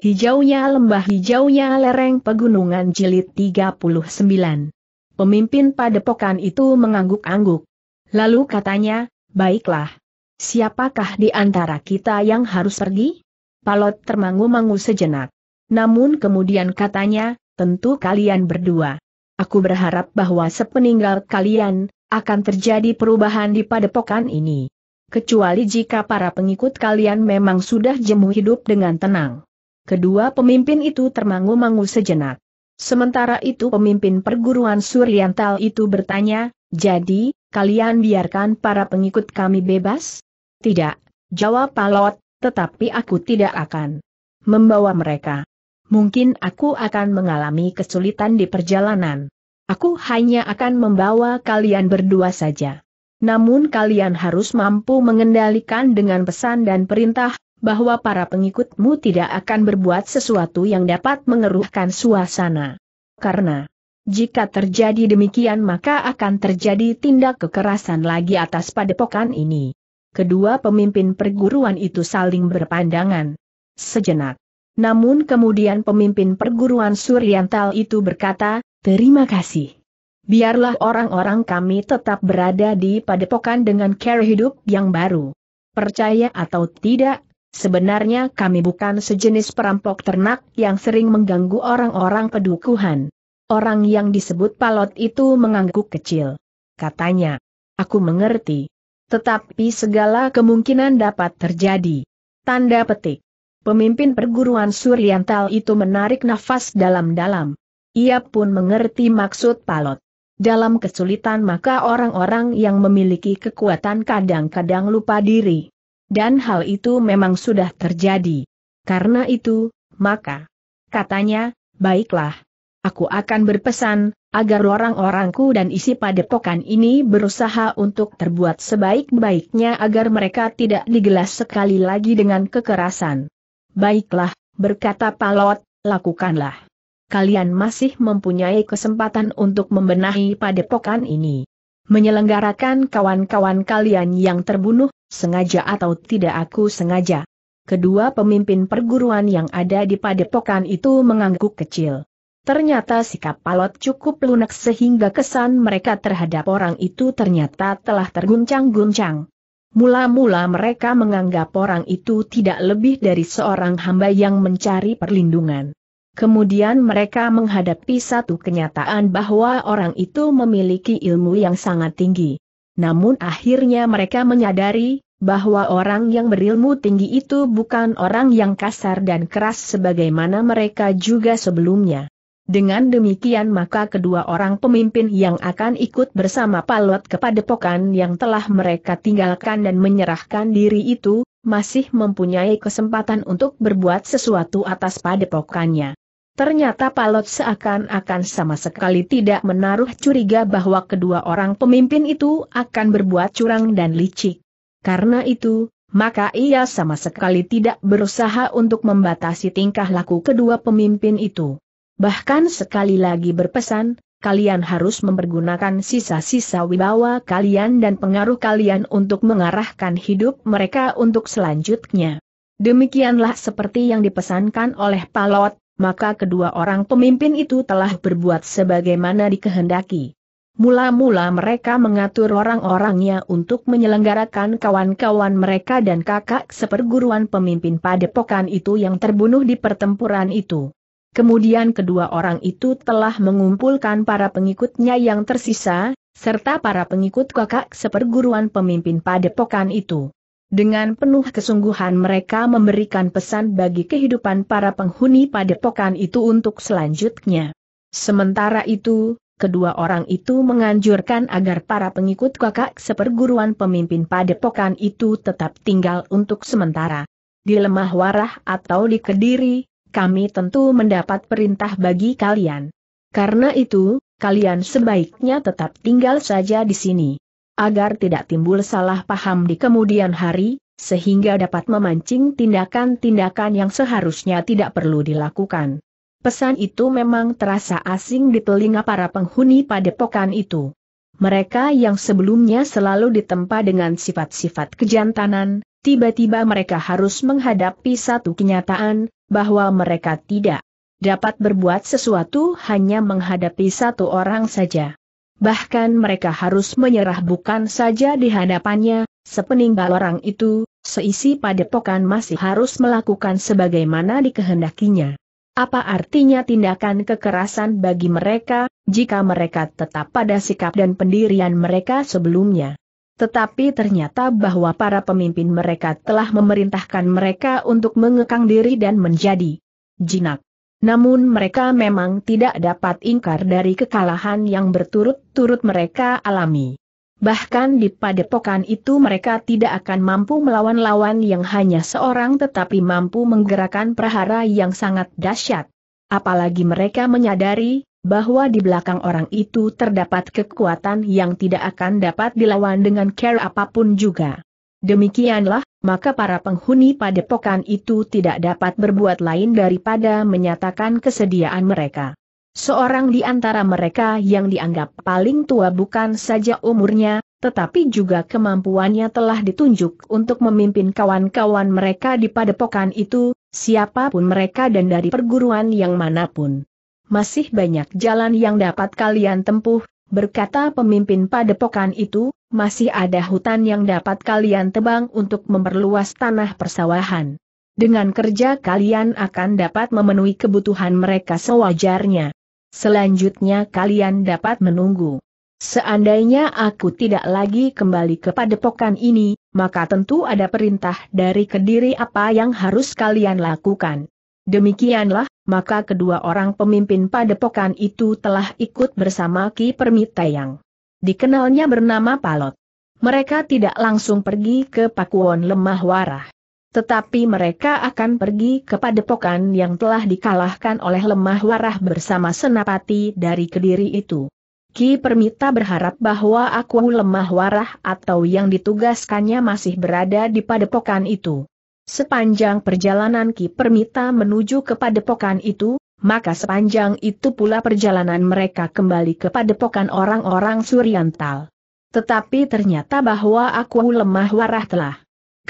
Hijaunya lembah hijaunya lereng pegunungan jilid 39. Pemimpin padepokan itu mengangguk-angguk. Lalu katanya, baiklah. Siapakah di antara kita yang harus pergi? Palot termangu-mangu sejenak. Namun kemudian katanya, tentu kalian berdua. Aku berharap bahwa sepeninggal kalian, akan terjadi perubahan di padepokan ini. Kecuali jika para pengikut kalian memang sudah jemu hidup dengan tenang. Kedua pemimpin itu termangu-mangu sejenak. Sementara itu pemimpin perguruan Suryantal itu bertanya, jadi, kalian biarkan para pengikut kami bebas? Tidak, jawab Palot, tetapi aku tidak akan membawa mereka. Mungkin aku akan mengalami kesulitan di perjalanan. Aku hanya akan membawa kalian berdua saja. Namun kalian harus mampu mengendalikan dengan pesan dan perintah, bahwa para pengikutmu tidak akan berbuat sesuatu yang dapat mengeruhkan suasana. Karena jika terjadi demikian maka akan terjadi tindak kekerasan lagi atas padepokan ini. Kedua pemimpin perguruan itu saling berpandangan. Sejenak. Namun kemudian pemimpin perguruan Suryantal itu berkata, terima kasih. Biarlah orang-orang kami tetap berada di padepokan dengan cara hidup yang baru. Percaya atau tidak, Sebenarnya kami bukan sejenis perampok ternak yang sering mengganggu orang-orang pedukuhan. Orang yang disebut palot itu mengangguk kecil. Katanya, aku mengerti. Tetapi segala kemungkinan dapat terjadi. Tanda petik. Pemimpin perguruan Suriantal itu menarik nafas dalam-dalam. Ia pun mengerti maksud palot. Dalam kesulitan maka orang-orang yang memiliki kekuatan kadang-kadang lupa diri. Dan hal itu memang sudah terjadi. Karena itu, maka, katanya, baiklah. Aku akan berpesan, agar orang-orangku dan isi padepokan ini berusaha untuk terbuat sebaik-baiknya agar mereka tidak digelas sekali lagi dengan kekerasan. Baiklah, berkata Palot, lakukanlah. Kalian masih mempunyai kesempatan untuk membenahi padepokan ini menyelenggarakan kawan-kawan kalian yang terbunuh, sengaja atau tidak aku sengaja. Kedua pemimpin perguruan yang ada di padepokan itu mengangguk kecil. Ternyata sikap Palot cukup lunak sehingga kesan mereka terhadap orang itu ternyata telah terguncang-guncang. Mula-mula mereka menganggap orang itu tidak lebih dari seorang hamba yang mencari perlindungan. Kemudian mereka menghadapi satu kenyataan bahwa orang itu memiliki ilmu yang sangat tinggi. Namun akhirnya mereka menyadari, bahwa orang yang berilmu tinggi itu bukan orang yang kasar dan keras sebagaimana mereka juga sebelumnya. Dengan demikian maka kedua orang pemimpin yang akan ikut bersama Palot kepada pokan yang telah mereka tinggalkan dan menyerahkan diri itu, masih mempunyai kesempatan untuk berbuat sesuatu atas padepokannya. Ternyata Palot seakan-akan sama sekali tidak menaruh curiga bahwa kedua orang pemimpin itu akan berbuat curang dan licik. Karena itu, maka ia sama sekali tidak berusaha untuk membatasi tingkah laku kedua pemimpin itu. Bahkan sekali lagi berpesan, kalian harus mempergunakan sisa-sisa wibawa kalian dan pengaruh kalian untuk mengarahkan hidup mereka untuk selanjutnya. Demikianlah seperti yang dipesankan oleh Palot, maka kedua orang pemimpin itu telah berbuat sebagaimana dikehendaki. Mula-mula mereka mengatur orang-orangnya untuk menyelenggarakan kawan-kawan mereka dan kakak seperguruan pemimpin padepokan itu yang terbunuh di pertempuran itu. Kemudian kedua orang itu telah mengumpulkan para pengikutnya yang tersisa, serta para pengikut kakak seperguruan pemimpin padepokan itu. Dengan penuh kesungguhan mereka memberikan pesan bagi kehidupan para penghuni padepokan itu untuk selanjutnya. Sementara itu, kedua orang itu menganjurkan agar para pengikut kakak seperguruan pemimpin padepokan itu tetap tinggal untuk sementara. Di lemah warah atau di kediri, kami tentu mendapat perintah bagi kalian. Karena itu, kalian sebaiknya tetap tinggal saja di sini. Agar tidak timbul salah paham di kemudian hari, sehingga dapat memancing tindakan-tindakan yang seharusnya tidak perlu dilakukan. Pesan itu memang terasa asing di telinga para penghuni padepokan itu. Mereka yang sebelumnya selalu ditempa dengan sifat-sifat kejantanan, tiba-tiba mereka harus menghadapi satu kenyataan, bahwa mereka tidak dapat berbuat sesuatu hanya menghadapi satu orang saja. Bahkan mereka harus menyerah bukan saja di hadapannya, sepeninggal orang itu, seisi padepokan masih harus melakukan sebagaimana dikehendakinya. Apa artinya tindakan kekerasan bagi mereka, jika mereka tetap pada sikap dan pendirian mereka sebelumnya? Tetapi ternyata bahwa para pemimpin mereka telah memerintahkan mereka untuk mengekang diri dan menjadi jinak. Namun mereka memang tidak dapat ingkar dari kekalahan yang berturut-turut mereka alami. Bahkan di padepokan itu mereka tidak akan mampu melawan lawan yang hanya seorang tetapi mampu menggerakkan prahara yang sangat dahsyat. Apalagi mereka menyadari, bahwa di belakang orang itu terdapat kekuatan yang tidak akan dapat dilawan dengan care apapun juga. Demikianlah, maka para penghuni padepokan itu tidak dapat berbuat lain daripada menyatakan kesediaan mereka. Seorang di antara mereka yang dianggap paling tua bukan saja umurnya, tetapi juga kemampuannya telah ditunjuk untuk memimpin kawan-kawan mereka di padepokan itu, siapapun mereka dan dari perguruan yang manapun masih banyak jalan yang dapat kalian tempuh, berkata pemimpin padepokan itu, masih ada hutan yang dapat kalian tebang untuk memperluas tanah persawahan. Dengan kerja kalian akan dapat memenuhi kebutuhan mereka sewajarnya. Selanjutnya kalian dapat menunggu. Seandainya aku tidak lagi kembali ke padepokan ini, maka tentu ada perintah dari kediri apa yang harus kalian lakukan. Demikianlah, maka kedua orang pemimpin padepokan itu telah ikut bersama Ki Permitayang. Dikenalnya bernama Palot. Mereka tidak langsung pergi ke Pakuwon Lemah Warah. Tetapi mereka akan pergi ke padepokan yang telah dikalahkan oleh Lemah Warah bersama Senapati dari Kediri itu. Ki Permita berharap bahwa aku lemah warah atau yang ditugaskannya masih berada di padepokan itu. Sepanjang perjalanan Ki Permita menuju ke padepokan itu, maka sepanjang itu pula perjalanan mereka kembali ke padepokan orang-orang Suriantal. Tetapi ternyata bahwa aku lemah warah telah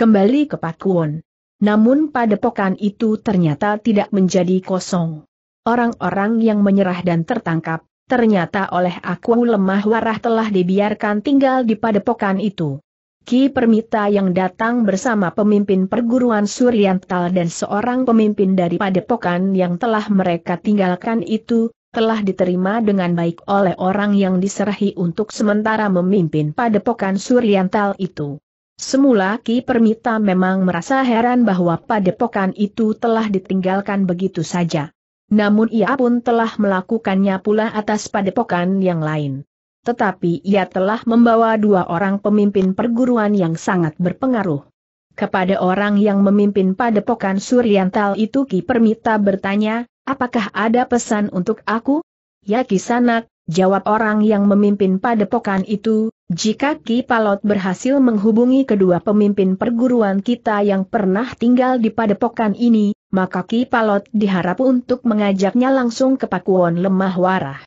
kembali ke Pakuwon. Namun padepokan itu ternyata tidak menjadi kosong. Orang-orang yang menyerah dan tertangkap, ternyata oleh aku lemah warah telah dibiarkan tinggal di padepokan itu. Ki Permita yang datang bersama pemimpin perguruan Suriantal dan seorang pemimpin dari padepokan yang telah mereka tinggalkan itu, telah diterima dengan baik oleh orang yang diserahi untuk sementara memimpin padepokan Suriantal itu. Semula Ki Permita memang merasa heran bahwa padepokan itu telah ditinggalkan begitu saja. Namun ia pun telah melakukannya pula atas padepokan yang lain tetapi ia telah membawa dua orang pemimpin perguruan yang sangat berpengaruh. Kepada orang yang memimpin padepokan Suryantal itu Ki Permita bertanya, apakah ada pesan untuk aku? Ya Sanak, jawab orang yang memimpin padepokan itu, jika Ki Palot berhasil menghubungi kedua pemimpin perguruan kita yang pernah tinggal di padepokan ini, maka Ki Palot diharap untuk mengajaknya langsung ke Pakuan Lemah Warah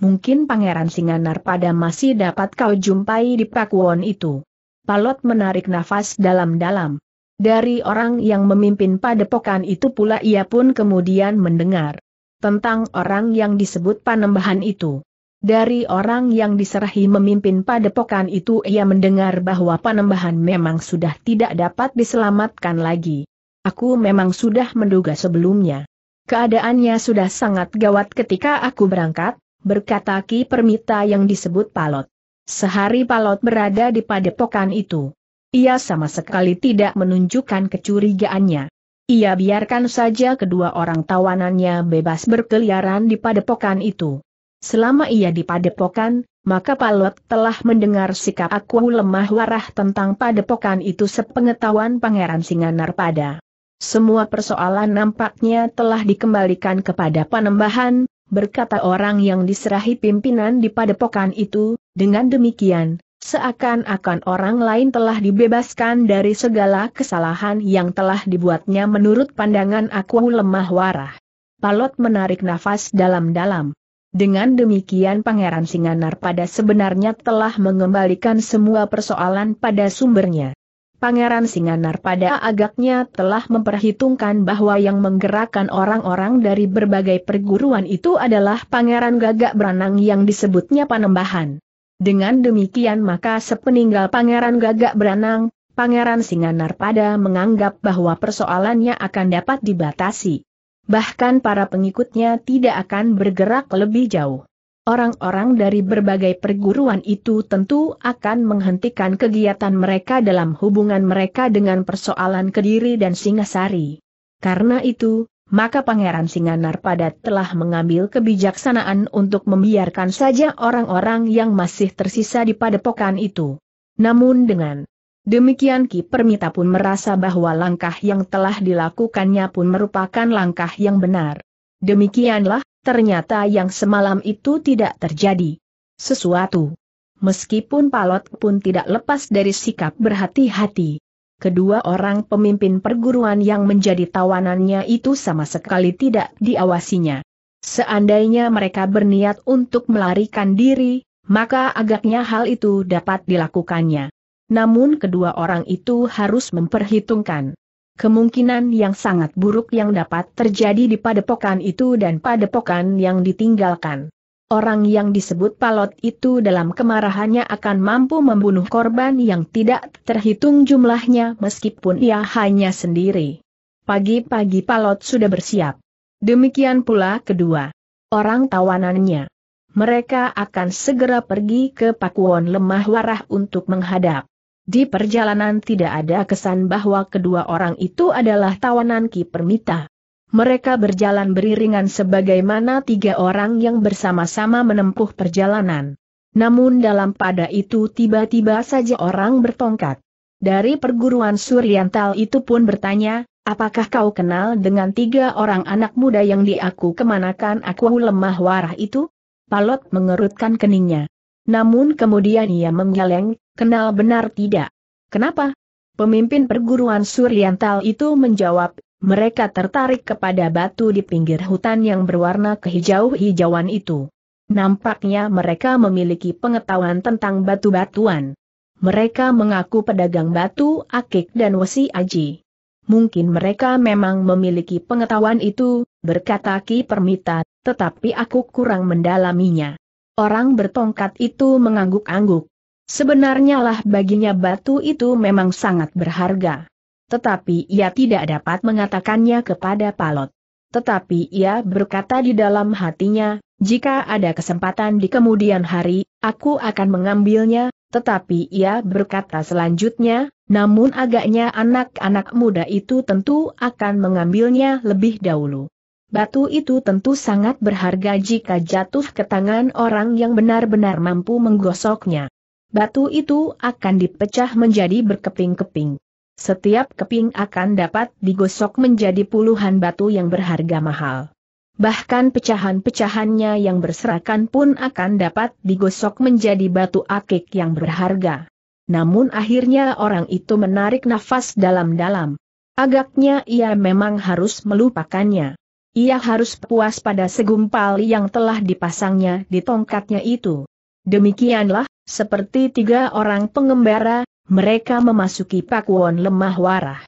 mungkin Pangeran Singanar pada masih dapat kau jumpai di Pakuwon itu. Palot menarik nafas dalam-dalam. Dari orang yang memimpin padepokan itu pula ia pun kemudian mendengar tentang orang yang disebut panembahan itu. Dari orang yang diserahi memimpin padepokan itu ia mendengar bahwa panembahan memang sudah tidak dapat diselamatkan lagi. Aku memang sudah menduga sebelumnya. Keadaannya sudah sangat gawat ketika aku berangkat, berkata Ki Permita yang disebut Palot. Sehari Palot berada di padepokan itu. Ia sama sekali tidak menunjukkan kecurigaannya. Ia biarkan saja kedua orang tawanannya bebas berkeliaran di padepokan itu. Selama ia di padepokan, maka Palot telah mendengar sikap aku lemah warah tentang padepokan itu sepengetahuan Pangeran Singanar pada. Semua persoalan nampaknya telah dikembalikan kepada panembahan, berkata orang yang diserahi pimpinan di padepokan itu, dengan demikian, seakan-akan orang lain telah dibebaskan dari segala kesalahan yang telah dibuatnya menurut pandangan aku lemah warah. Palot menarik nafas dalam-dalam. Dengan demikian Pangeran Singanar pada sebenarnya telah mengembalikan semua persoalan pada sumbernya. Pangeran Singanar pada agaknya telah memperhitungkan bahwa yang menggerakkan orang-orang dari berbagai perguruan itu adalah Pangeran Gagak Beranang yang disebutnya Panembahan. Dengan demikian maka sepeninggal Pangeran Gagak Beranang, Pangeran Singanar pada menganggap bahwa persoalannya akan dapat dibatasi. Bahkan para pengikutnya tidak akan bergerak lebih jauh orang-orang dari berbagai perguruan itu tentu akan menghentikan kegiatan mereka dalam hubungan mereka dengan persoalan Kediri dan Singasari. Karena itu, maka Pangeran Singanar Padat telah mengambil kebijaksanaan untuk membiarkan saja orang-orang yang masih tersisa di padepokan itu. Namun dengan Demikian Ki Permita pun merasa bahwa langkah yang telah dilakukannya pun merupakan langkah yang benar. Demikianlah, Ternyata yang semalam itu tidak terjadi. Sesuatu. Meskipun Palot pun tidak lepas dari sikap berhati-hati. Kedua orang pemimpin perguruan yang menjadi tawanannya itu sama sekali tidak diawasinya. Seandainya mereka berniat untuk melarikan diri, maka agaknya hal itu dapat dilakukannya. Namun kedua orang itu harus memperhitungkan Kemungkinan yang sangat buruk yang dapat terjadi di padepokan itu dan padepokan yang ditinggalkan. Orang yang disebut palot itu dalam kemarahannya akan mampu membunuh korban yang tidak terhitung jumlahnya meskipun ia hanya sendiri. Pagi-pagi palot sudah bersiap. Demikian pula kedua orang tawanannya mereka akan segera pergi ke Pakuan Lemah Warah untuk menghadap. Di perjalanan tidak ada kesan bahwa kedua orang itu adalah tawanan Ki Permita. Mereka berjalan beriringan sebagaimana tiga orang yang bersama-sama menempuh perjalanan. Namun dalam pada itu tiba-tiba saja orang bertongkat. Dari perguruan Suriantal itu pun bertanya, apakah kau kenal dengan tiga orang anak muda yang diaku kemanakan aku lemah warah itu? Palot mengerutkan keningnya. Namun kemudian ia menggeleng, Kenal benar tidak? Kenapa? Pemimpin perguruan Suryantal itu menjawab, mereka tertarik kepada batu di pinggir hutan yang berwarna kehijau-hijauan itu. Nampaknya mereka memiliki pengetahuan tentang batu-batuan. Mereka mengaku pedagang batu akik dan wesi aji. Mungkin mereka memang memiliki pengetahuan itu, berkata Ki Permita, tetapi aku kurang mendalaminya. Orang bertongkat itu mengangguk-angguk. Sebenarnya lah baginya batu itu memang sangat berharga. Tetapi ia tidak dapat mengatakannya kepada Palot. Tetapi ia berkata di dalam hatinya, jika ada kesempatan di kemudian hari, aku akan mengambilnya, tetapi ia berkata selanjutnya, namun agaknya anak-anak muda itu tentu akan mengambilnya lebih dahulu. Batu itu tentu sangat berharga jika jatuh ke tangan orang yang benar-benar mampu menggosoknya batu itu akan dipecah menjadi berkeping-keping. Setiap keping akan dapat digosok menjadi puluhan batu yang berharga mahal. Bahkan pecahan-pecahannya yang berserakan pun akan dapat digosok menjadi batu akik yang berharga. Namun akhirnya orang itu menarik nafas dalam-dalam. Agaknya ia memang harus melupakannya. Ia harus puas pada segumpal yang telah dipasangnya di tongkatnya itu. Demikianlah, seperti tiga orang pengembara, mereka memasuki Pakuan lemah warah.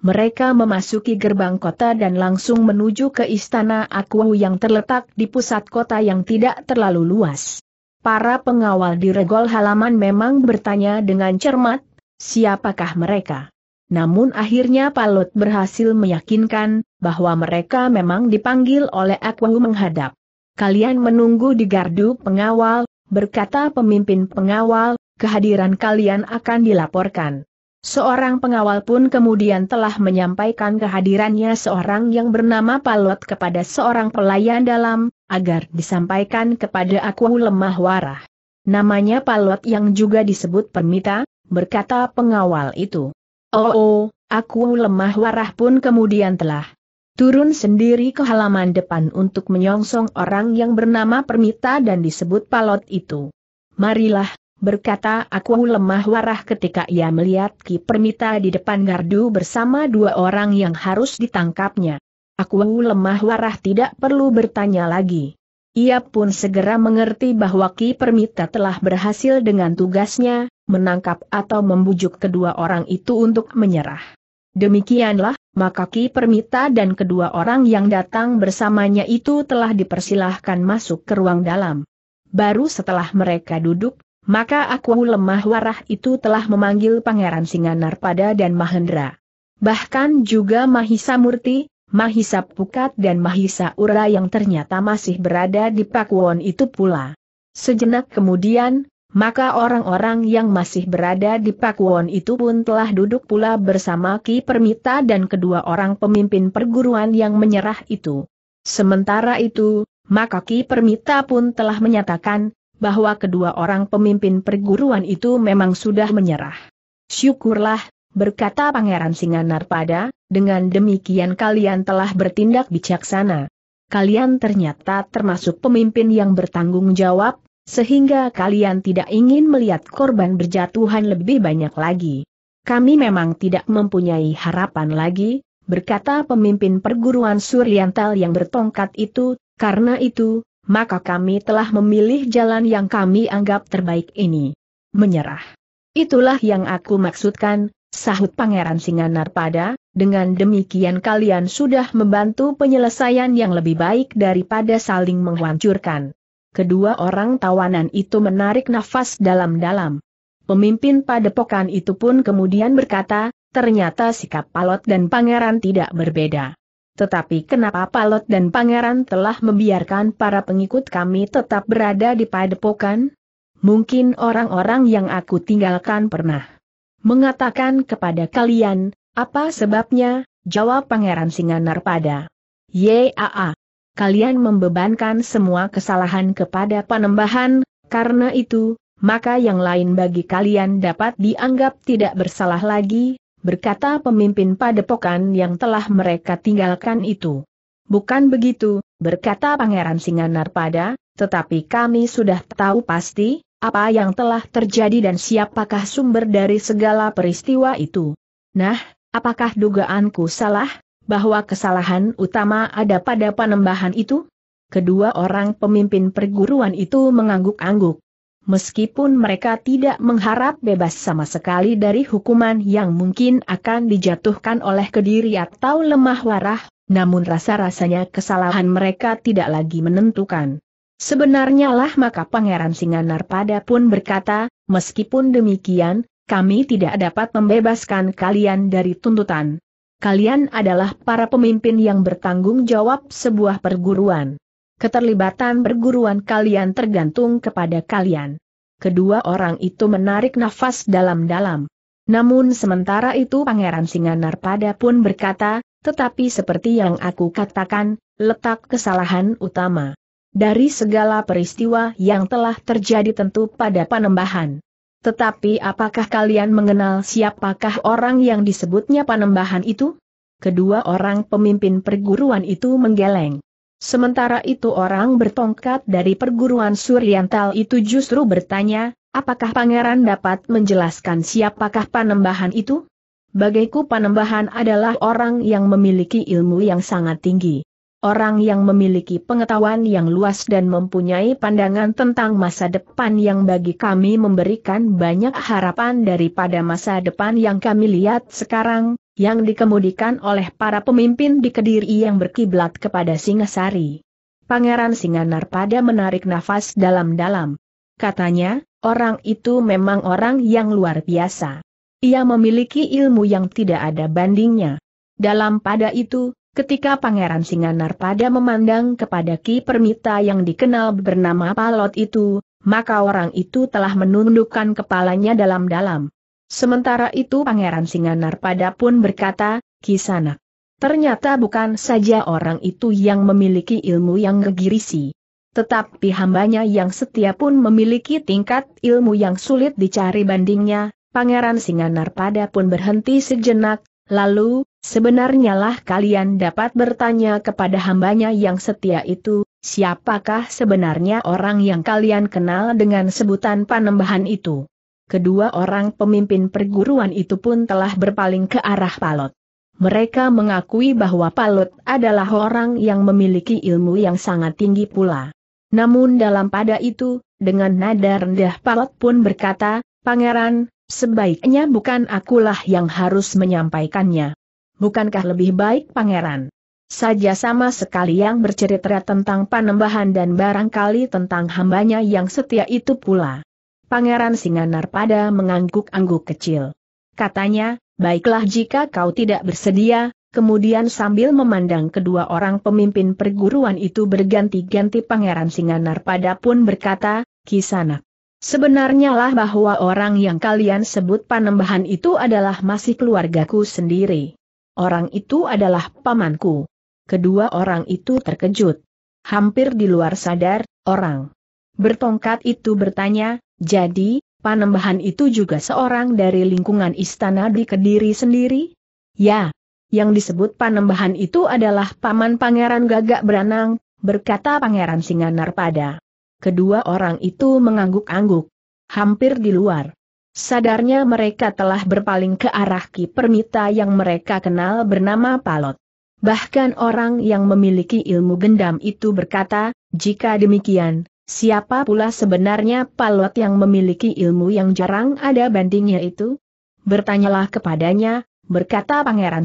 Mereka memasuki gerbang kota dan langsung menuju ke istana Aku yang terletak di pusat kota yang tidak terlalu luas. Para pengawal di regol halaman memang bertanya dengan cermat, siapakah mereka? Namun akhirnya Palut berhasil meyakinkan bahwa mereka memang dipanggil oleh Akwahu menghadap. Kalian menunggu di gardu pengawal, berkata pemimpin pengawal, kehadiran kalian akan dilaporkan. Seorang pengawal pun kemudian telah menyampaikan kehadirannya seorang yang bernama Palot kepada seorang pelayan dalam, agar disampaikan kepada aku lemah warah. Namanya Palot yang juga disebut Permita, berkata pengawal itu. Oh, oh aku lemah warah pun kemudian telah turun sendiri ke halaman depan untuk menyongsong orang yang bernama Permita dan disebut Palot itu. Marilah, berkata aku lemah warah ketika ia melihat Ki Permita di depan gardu bersama dua orang yang harus ditangkapnya. Aku lemah warah tidak perlu bertanya lagi. Ia pun segera mengerti bahwa Ki Permita telah berhasil dengan tugasnya, menangkap atau membujuk kedua orang itu untuk menyerah. Demikianlah, maka Ki Permita dan kedua orang yang datang bersamanya itu telah dipersilahkan masuk ke ruang dalam. Baru setelah mereka duduk, maka aku lemah warah itu telah memanggil Pangeran Singanarpada dan Mahendra. Bahkan juga Mahisa Murti, Mahisa Pukat dan Mahisa Ura yang ternyata masih berada di Pakuwon itu pula. Sejenak kemudian, maka orang-orang yang masih berada di Pakuan itu pun telah duduk pula bersama Ki Permita dan kedua orang pemimpin perguruan yang menyerah itu. Sementara itu, maka Ki Permita pun telah menyatakan, bahwa kedua orang pemimpin perguruan itu memang sudah menyerah. Syukurlah, berkata Pangeran pada, dengan demikian kalian telah bertindak bijaksana. Kalian ternyata termasuk pemimpin yang bertanggung jawab, sehingga kalian tidak ingin melihat korban berjatuhan lebih banyak lagi. Kami memang tidak mempunyai harapan lagi, berkata pemimpin perguruan Suryantal yang bertongkat itu, karena itu, maka kami telah memilih jalan yang kami anggap terbaik ini. Menyerah. Itulah yang aku maksudkan, sahut Pangeran Singanar pada. dengan demikian kalian sudah membantu penyelesaian yang lebih baik daripada saling menghancurkan kedua orang tawanan itu menarik nafas dalam-dalam. Pemimpin padepokan itu pun kemudian berkata, ternyata sikap Palot dan Pangeran tidak berbeda. Tetapi kenapa Palot dan Pangeran telah membiarkan para pengikut kami tetap berada di padepokan? Mungkin orang-orang yang aku tinggalkan pernah mengatakan kepada kalian, apa sebabnya, jawab Pangeran Singanar pada. Yaa, kalian membebankan semua kesalahan kepada panembahan, karena itu, maka yang lain bagi kalian dapat dianggap tidak bersalah lagi, berkata pemimpin padepokan yang telah mereka tinggalkan itu. Bukan begitu, berkata Pangeran pada. tetapi kami sudah tahu pasti, apa yang telah terjadi dan siapakah sumber dari segala peristiwa itu. Nah, apakah dugaanku salah? bahwa kesalahan utama ada pada panembahan itu? Kedua orang pemimpin perguruan itu mengangguk-angguk. Meskipun mereka tidak mengharap bebas sama sekali dari hukuman yang mungkin akan dijatuhkan oleh kediri atau lemah warah, namun rasa-rasanya kesalahan mereka tidak lagi menentukan. Sebenarnya lah maka Pangeran pada pun berkata, meskipun demikian, kami tidak dapat membebaskan kalian dari tuntutan kalian adalah para pemimpin yang bertanggung jawab sebuah perguruan. Keterlibatan perguruan kalian tergantung kepada kalian. Kedua orang itu menarik nafas dalam-dalam. Namun sementara itu Pangeran Singanarpada pun berkata, tetapi seperti yang aku katakan, letak kesalahan utama. Dari segala peristiwa yang telah terjadi tentu pada panembahan. Tetapi apakah kalian mengenal siapakah orang yang disebutnya panembahan itu? Kedua orang pemimpin perguruan itu menggeleng. Sementara itu orang bertongkat dari perguruan Suryantal itu justru bertanya, apakah pangeran dapat menjelaskan siapakah panembahan itu? Bagiku panembahan adalah orang yang memiliki ilmu yang sangat tinggi. Orang yang memiliki pengetahuan yang luas dan mempunyai pandangan tentang masa depan yang bagi kami memberikan banyak harapan daripada masa depan yang kami lihat sekarang, yang dikemudikan oleh para pemimpin di Kediri yang berkiblat kepada Singasari. Pangeran Singanar pada menarik nafas dalam-dalam. Katanya, orang itu memang orang yang luar biasa. Ia memiliki ilmu yang tidak ada bandingnya. Dalam pada itu, Ketika Pangeran pada memandang kepada Ki Permita yang dikenal bernama Palot itu, maka orang itu telah menundukkan kepalanya dalam-dalam. Sementara itu Pangeran pada pun berkata, kisana. Ternyata bukan saja orang itu yang memiliki ilmu yang gegirisi. Tetapi hambanya yang setia pun memiliki tingkat ilmu yang sulit dicari bandingnya, Pangeran pada pun berhenti sejenak, lalu, Sebenarnya lah kalian dapat bertanya kepada hambanya yang setia itu, siapakah sebenarnya orang yang kalian kenal dengan sebutan panembahan itu. Kedua orang pemimpin perguruan itu pun telah berpaling ke arah Palot. Mereka mengakui bahwa Palot adalah orang yang memiliki ilmu yang sangat tinggi pula. Namun dalam pada itu, dengan nada rendah Palot pun berkata, Pangeran, sebaiknya bukan akulah yang harus menyampaikannya bukankah lebih baik pangeran? Saja sama sekali yang bercerita tentang panembahan dan barangkali tentang hambanya yang setia itu pula. Pangeran Singanar pada mengangguk-angguk kecil. Katanya, baiklah jika kau tidak bersedia, Kemudian sambil memandang kedua orang pemimpin perguruan itu berganti-ganti Pangeran Singanar pada pun berkata, Kisana, Sebenarnya lah bahwa orang yang kalian sebut panembahan itu adalah masih keluargaku sendiri. Orang itu adalah pamanku. Kedua orang itu terkejut. Hampir di luar sadar, orang bertongkat itu bertanya, jadi, Panembahan itu juga seorang dari lingkungan istana di Kediri sendiri? Ya. Yang disebut Panembahan itu adalah paman Pangeran Gagak Beranang, berkata Pangeran singanar pada. Kedua orang itu mengangguk-angguk. Hampir di luar Sadarnya mereka telah berpaling ke arah Ki Permita yang mereka kenal bernama Palot. Bahkan orang yang memiliki ilmu gendam itu berkata, jika demikian, siapa pula sebenarnya Palot yang memiliki ilmu yang jarang ada bandingnya itu? Bertanyalah kepadanya, berkata Pangeran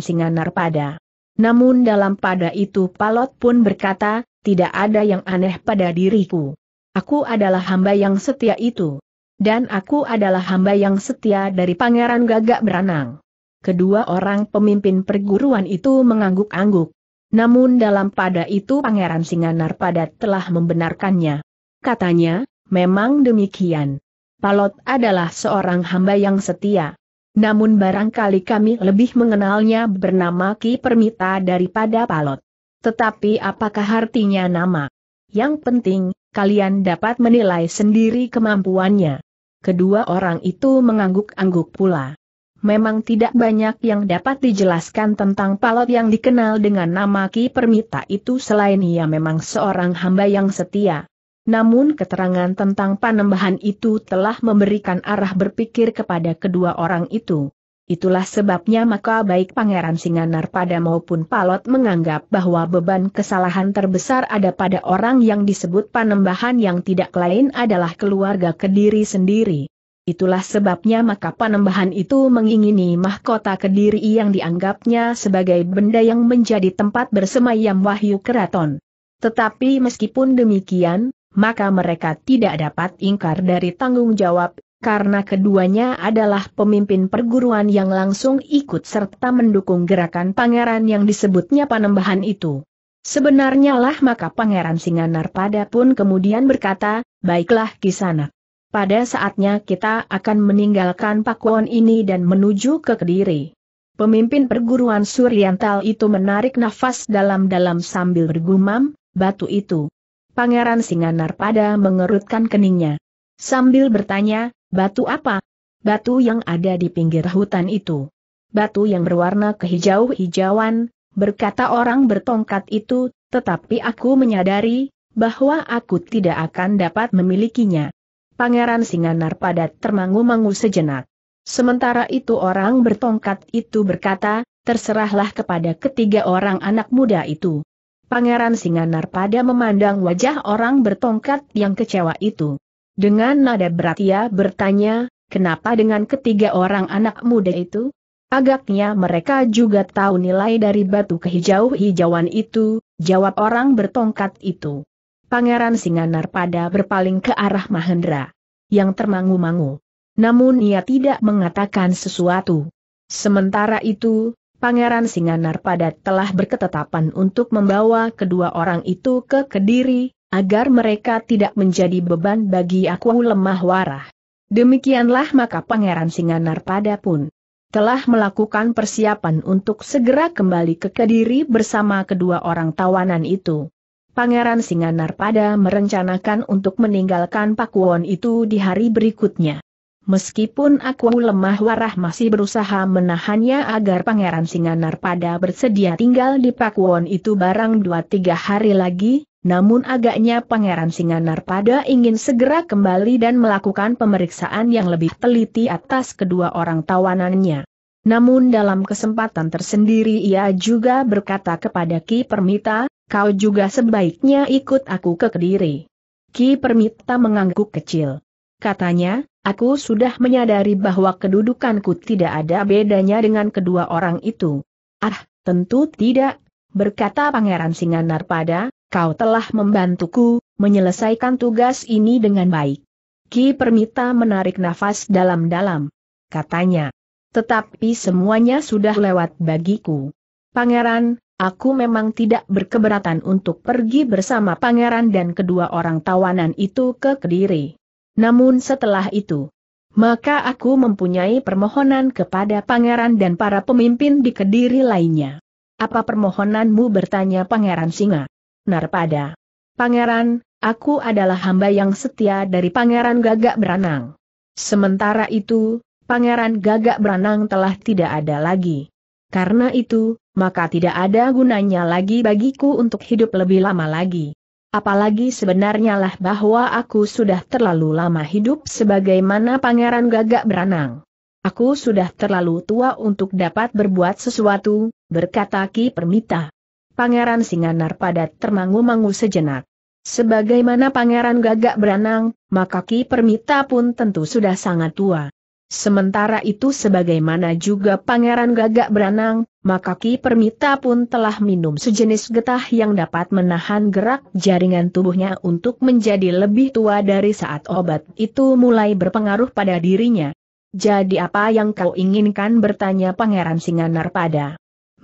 pada. Namun dalam pada itu Palot pun berkata, tidak ada yang aneh pada diriku. Aku adalah hamba yang setia itu. Dan aku adalah hamba yang setia dari Pangeran Gagak Beranang. Kedua orang pemimpin perguruan itu mengangguk-angguk. Namun dalam pada itu Pangeran Singanar Padat telah membenarkannya. Katanya, memang demikian. Palot adalah seorang hamba yang setia. Namun barangkali kami lebih mengenalnya bernama Ki Permita daripada Palot. Tetapi apakah artinya nama? Yang penting, kalian dapat menilai sendiri kemampuannya. Kedua orang itu mengangguk-angguk pula. Memang tidak banyak yang dapat dijelaskan tentang Palot yang dikenal dengan nama Ki Permita itu selain ia memang seorang hamba yang setia. Namun keterangan tentang panembahan itu telah memberikan arah berpikir kepada kedua orang itu. Itulah sebabnya maka baik Pangeran Singanar pada maupun Palot menganggap bahwa beban kesalahan terbesar ada pada orang yang disebut Panembahan yang tidak lain adalah keluarga Kediri sendiri. Itulah sebabnya maka Panembahan itu mengingini mahkota Kediri yang dianggapnya sebagai benda yang menjadi tempat bersemayam wahyu keraton. Tetapi meskipun demikian, maka mereka tidak dapat ingkar dari tanggung jawab karena keduanya adalah pemimpin perguruan yang langsung ikut serta mendukung gerakan pangeran yang disebutnya panembahan itu. Sebenarnya lah maka pangeran Singanar pada pun kemudian berkata, baiklah kisanak. Pada saatnya kita akan meninggalkan Pakuan ini dan menuju ke Kediri. Pemimpin perguruan Suryantal itu menarik nafas dalam-dalam sambil bergumam, batu itu. Pangeran Singanar pada mengerutkan keningnya. Sambil bertanya, Batu apa? Batu yang ada di pinggir hutan itu. Batu yang berwarna kehijau-hijauan, berkata orang bertongkat itu, tetapi aku menyadari, bahwa aku tidak akan dapat memilikinya. Pangeran Singanar padat termangu-mangu sejenak. Sementara itu orang bertongkat itu berkata, terserahlah kepada ketiga orang anak muda itu. Pangeran Singanar pada memandang wajah orang bertongkat yang kecewa itu. Dengan nada berat ia bertanya, kenapa dengan ketiga orang anak muda itu? Agaknya mereka juga tahu nilai dari batu kehijau-hijauan itu, jawab orang bertongkat itu. Pangeran Singanar pada berpaling ke arah Mahendra. Yang termangu-mangu. Namun ia tidak mengatakan sesuatu. Sementara itu, Pangeran Singanar pada telah berketetapan untuk membawa kedua orang itu ke Kediri, agar mereka tidak menjadi beban bagi aku lemah warah. Demikianlah maka Pangeran Singanarpada pun telah melakukan persiapan untuk segera kembali ke Kediri bersama kedua orang tawanan itu. Pangeran Singanarpada merencanakan untuk meninggalkan Pakuwon itu di hari berikutnya. Meskipun aku lemah warah masih berusaha menahannya agar Pangeran Singanarpada bersedia tinggal di Pakuwon itu barang 2-3 hari lagi, namun agaknya Pangeran Singanar pada ingin segera kembali dan melakukan pemeriksaan yang lebih teliti atas kedua orang tawanannya. Namun dalam kesempatan tersendiri ia juga berkata kepada Ki Permita, kau juga sebaiknya ikut aku ke Kediri. Ki Permita mengangguk kecil. Katanya, aku sudah menyadari bahwa kedudukanku tidak ada bedanya dengan kedua orang itu. Ah, tentu tidak, berkata Pangeran Singanar pada, kau telah membantuku, menyelesaikan tugas ini dengan baik. Ki Permita menarik nafas dalam-dalam. Katanya. Tetapi semuanya sudah lewat bagiku. Pangeran, aku memang tidak berkeberatan untuk pergi bersama pangeran dan kedua orang tawanan itu ke Kediri. Namun setelah itu, maka aku mempunyai permohonan kepada pangeran dan para pemimpin di Kediri lainnya. Apa permohonanmu bertanya pangeran singa? Narpada. Pangeran, aku adalah hamba yang setia dari Pangeran Gagak Beranang. Sementara itu, Pangeran Gagak Beranang telah tidak ada lagi. Karena itu, maka tidak ada gunanya lagi bagiku untuk hidup lebih lama lagi. Apalagi sebenarnya lah bahwa aku sudah terlalu lama hidup sebagaimana Pangeran Gagak Beranang. Aku sudah terlalu tua untuk dapat berbuat sesuatu, berkata Ki Permita. Pangeran Singanar pada termangu-mangu sejenak. Sebagaimana pangeran gagak beranang, maka Ki Permita pun tentu sudah sangat tua. Sementara itu sebagaimana juga pangeran gagak beranang, maka Ki Permita pun telah minum sejenis getah yang dapat menahan gerak jaringan tubuhnya untuk menjadi lebih tua dari saat obat itu mulai berpengaruh pada dirinya. Jadi apa yang kau inginkan bertanya pangeran Singanar pada.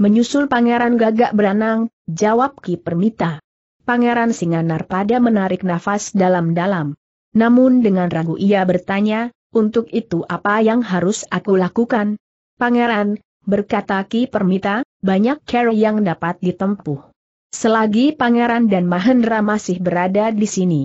Menyusul Pangeran Gagak Beranang, jawab Ki Permita. Pangeran Singanar pada menarik nafas dalam-dalam. Namun dengan ragu ia bertanya, untuk itu apa yang harus aku lakukan? Pangeran, berkata Ki Permita, banyak cara yang dapat ditempuh. Selagi Pangeran dan Mahendra masih berada di sini.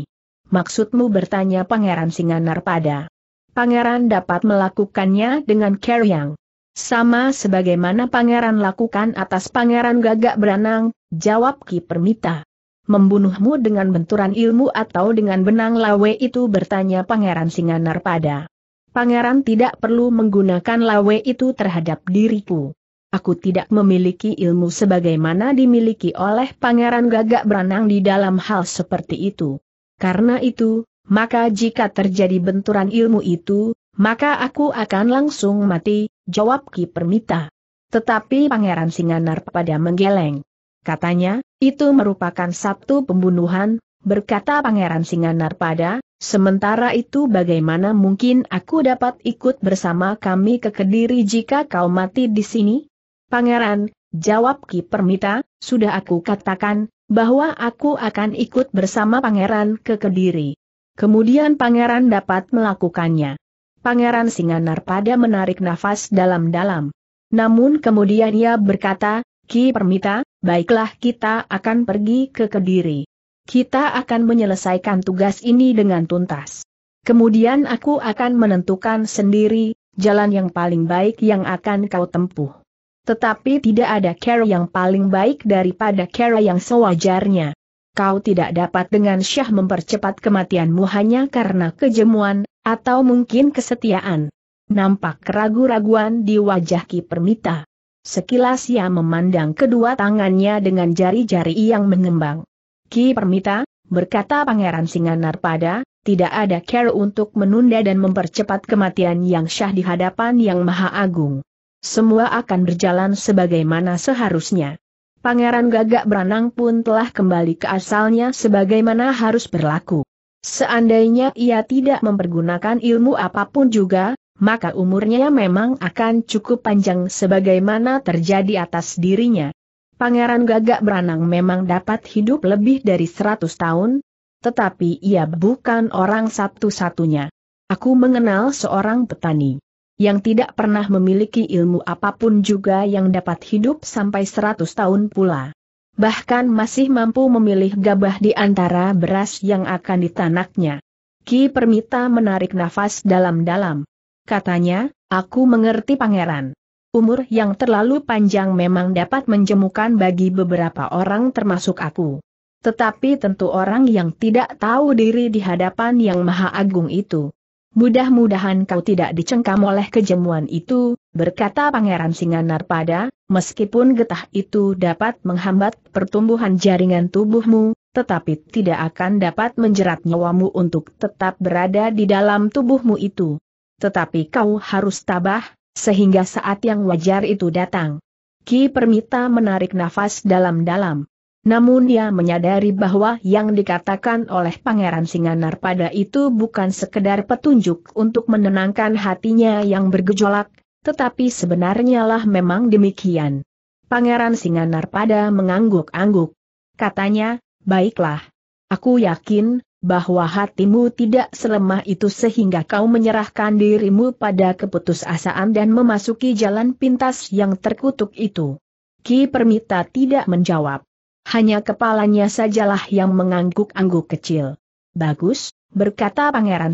Maksudmu bertanya Pangeran Singanar pada. Pangeran dapat melakukannya dengan cara yang sama sebagaimana pangeran lakukan atas pangeran gagak beranang, jawab Ki Permita. Membunuhmu dengan benturan ilmu atau dengan benang lawe itu bertanya pangeran Singanar pada. Pangeran tidak perlu menggunakan lawe itu terhadap diriku. Aku tidak memiliki ilmu sebagaimana dimiliki oleh pangeran gagak beranang di dalam hal seperti itu. Karena itu, maka jika terjadi benturan ilmu itu, maka aku akan langsung mati, jawab Ki Permita. Tetapi Pangeran Singanar pada menggeleng. Katanya, itu merupakan satu pembunuhan, berkata Pangeran Singanar pada, sementara itu bagaimana mungkin aku dapat ikut bersama kami ke Kediri jika kau mati di sini? Pangeran, jawab Ki Permita, sudah aku katakan, bahwa aku akan ikut bersama pangeran ke Kediri. Kemudian pangeran dapat melakukannya. Pangeran pada menarik nafas dalam-dalam. Namun kemudian ia berkata, Ki Permita, baiklah kita akan pergi ke Kediri. Kita akan menyelesaikan tugas ini dengan tuntas. Kemudian aku akan menentukan sendiri, jalan yang paling baik yang akan kau tempuh. Tetapi tidak ada cara yang paling baik daripada cara yang sewajarnya kau tidak dapat dengan syah mempercepat kematianmu hanya karena kejemuan, atau mungkin kesetiaan. Nampak keragu-raguan di wajah Ki Permita. Sekilas ia memandang kedua tangannya dengan jari-jari yang mengembang. Ki Permita, berkata Pangeran Singanar pada, tidak ada care untuk menunda dan mempercepat kematian yang syah di hadapan yang maha agung. Semua akan berjalan sebagaimana seharusnya. Pangeran Gagak Beranang pun telah kembali ke asalnya sebagaimana harus berlaku. Seandainya ia tidak mempergunakan ilmu apapun juga, maka umurnya memang akan cukup panjang sebagaimana terjadi atas dirinya. Pangeran Gagak Beranang memang dapat hidup lebih dari 100 tahun, tetapi ia bukan orang satu-satunya. Aku mengenal seorang petani yang tidak pernah memiliki ilmu apapun juga yang dapat hidup sampai 100 tahun pula. Bahkan masih mampu memilih gabah di antara beras yang akan ditanaknya. Ki Permita menarik nafas dalam-dalam. Katanya, aku mengerti pangeran. Umur yang terlalu panjang memang dapat menjemukan bagi beberapa orang termasuk aku. Tetapi tentu orang yang tidak tahu diri di hadapan yang maha agung itu. Mudah-mudahan kau tidak dicengkam oleh kejemuan itu, berkata Pangeran pada. meskipun getah itu dapat menghambat pertumbuhan jaringan tubuhmu, tetapi tidak akan dapat menjerat nyawamu untuk tetap berada di dalam tubuhmu itu. Tetapi kau harus tabah, sehingga saat yang wajar itu datang. Ki Permita menarik nafas dalam-dalam. Namun ia menyadari bahwa yang dikatakan oleh Pangeran Singanar pada itu bukan sekedar petunjuk untuk menenangkan hatinya yang bergejolak, tetapi sebenarnya lah memang demikian. Pangeran Singanar pada mengangguk-angguk. Katanya, baiklah. Aku yakin, bahwa hatimu tidak selemah itu sehingga kau menyerahkan dirimu pada keputusasaan dan memasuki jalan pintas yang terkutuk itu. Ki Permita tidak menjawab hanya kepalanya sajalah yang mengangguk-angguk kecil. Bagus, berkata Pangeran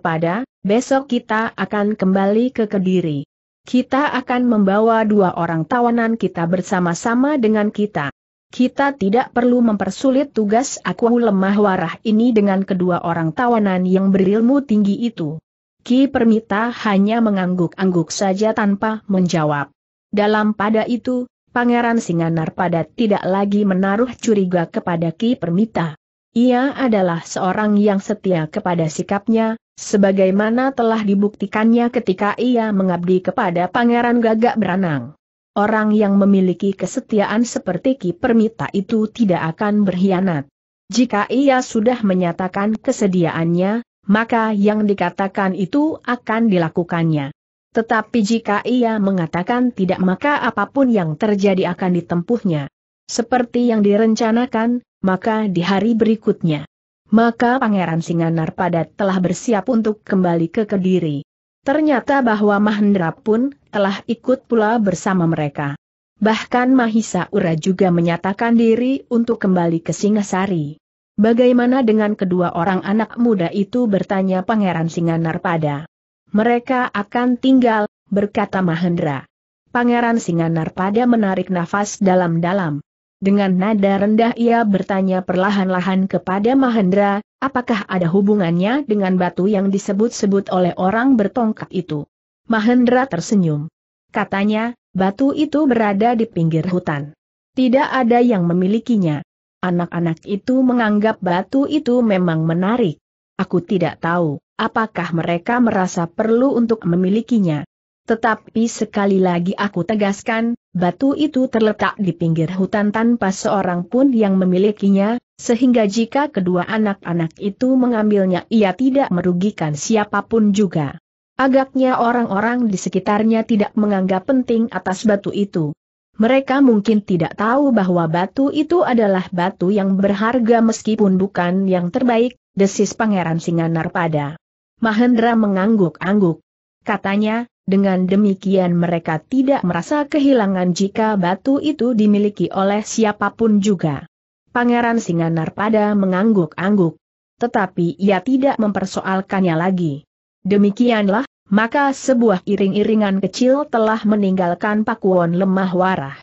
pada, besok kita akan kembali ke Kediri. Kita akan membawa dua orang tawanan kita bersama-sama dengan kita. Kita tidak perlu mempersulit tugas aku lemah warah ini dengan kedua orang tawanan yang berilmu tinggi itu. Ki Permita hanya mengangguk-angguk saja tanpa menjawab. Dalam pada itu, Pangeran Singanar pada tidak lagi menaruh curiga kepada Ki Permita. Ia adalah seorang yang setia kepada sikapnya, sebagaimana telah dibuktikannya ketika ia mengabdi kepada Pangeran Gagak Beranang. Orang yang memiliki kesetiaan seperti Ki Permita itu tidak akan berkhianat. Jika ia sudah menyatakan kesediaannya, maka yang dikatakan itu akan dilakukannya. Tetapi jika ia mengatakan tidak maka apapun yang terjadi akan ditempuhnya. Seperti yang direncanakan, maka di hari berikutnya. Maka Pangeran Singanar Padat telah bersiap untuk kembali ke Kediri. Ternyata bahwa Mahendra pun telah ikut pula bersama mereka. Bahkan Mahisa Ura juga menyatakan diri untuk kembali ke Singasari. Bagaimana dengan kedua orang anak muda itu bertanya Pangeran Singanar Padat. Mereka akan tinggal, berkata Mahendra. Pangeran Singanar pada menarik nafas dalam-dalam. Dengan nada rendah ia bertanya perlahan-lahan kepada Mahendra, apakah ada hubungannya dengan batu yang disebut-sebut oleh orang bertongkat itu? Mahendra tersenyum. Katanya, batu itu berada di pinggir hutan. Tidak ada yang memilikinya. Anak-anak itu menganggap batu itu memang menarik. Aku tidak tahu apakah mereka merasa perlu untuk memilikinya. Tetapi sekali lagi aku tegaskan, batu itu terletak di pinggir hutan tanpa seorang pun yang memilikinya, sehingga jika kedua anak-anak itu mengambilnya ia tidak merugikan siapapun juga. Agaknya orang-orang di sekitarnya tidak menganggap penting atas batu itu. Mereka mungkin tidak tahu bahwa batu itu adalah batu yang berharga meskipun bukan yang terbaik, desis Pangeran Singanar pada. Mahendra mengangguk-angguk. Katanya, dengan demikian mereka tidak merasa kehilangan jika batu itu dimiliki oleh siapapun juga. Pangeran Singanar pada mengangguk-angguk. Tetapi ia tidak mempersoalkannya lagi. Demikianlah, maka sebuah iring-iringan kecil telah meninggalkan Pakuwon lemah warah.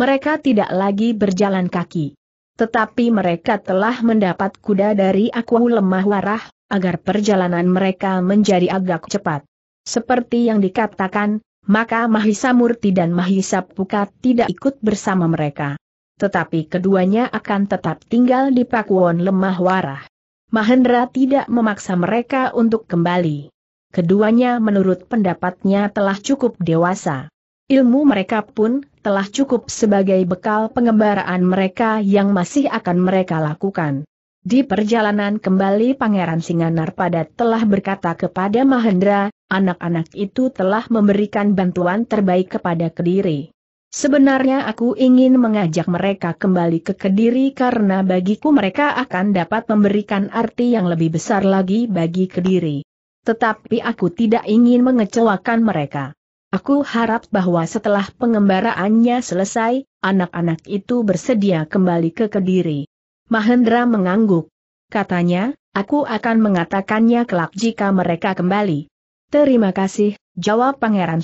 Mereka tidak lagi berjalan kaki. Tetapi mereka telah mendapat kuda dari Aku lemah warah, agar perjalanan mereka menjadi agak cepat. Seperti yang dikatakan, maka Mahisa Murti dan Mahisa Pukat tidak ikut bersama mereka. Tetapi keduanya akan tetap tinggal di Pakuwon Lemah Warah. Mahendra tidak memaksa mereka untuk kembali. Keduanya menurut pendapatnya telah cukup dewasa. Ilmu mereka pun telah cukup sebagai bekal pengembaraan mereka yang masih akan mereka lakukan. Di perjalanan kembali Pangeran Singanar pada telah berkata kepada Mahendra, anak-anak itu telah memberikan bantuan terbaik kepada Kediri. Sebenarnya aku ingin mengajak mereka kembali ke Kediri karena bagiku mereka akan dapat memberikan arti yang lebih besar lagi bagi Kediri. Tetapi aku tidak ingin mengecewakan mereka. Aku harap bahwa setelah pengembaraannya selesai, anak-anak itu bersedia kembali ke Kediri. Mahendra mengangguk. Katanya, aku akan mengatakannya kelak jika mereka kembali. Terima kasih, jawab Pangeran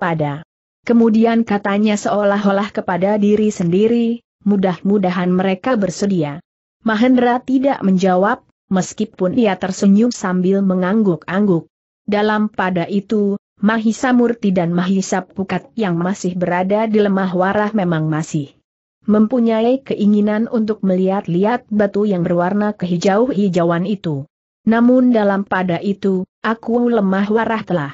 pada. Kemudian katanya seolah-olah kepada diri sendiri, mudah-mudahan mereka bersedia. Mahendra tidak menjawab, meskipun ia tersenyum sambil mengangguk-angguk. Dalam pada itu, Mahisa Murti dan Mahisa Pukat yang masih berada di lemah warah memang masih mempunyai keinginan untuk melihat-lihat batu yang berwarna kehijau-hijauan itu. Namun dalam pada itu, aku lemah warah telah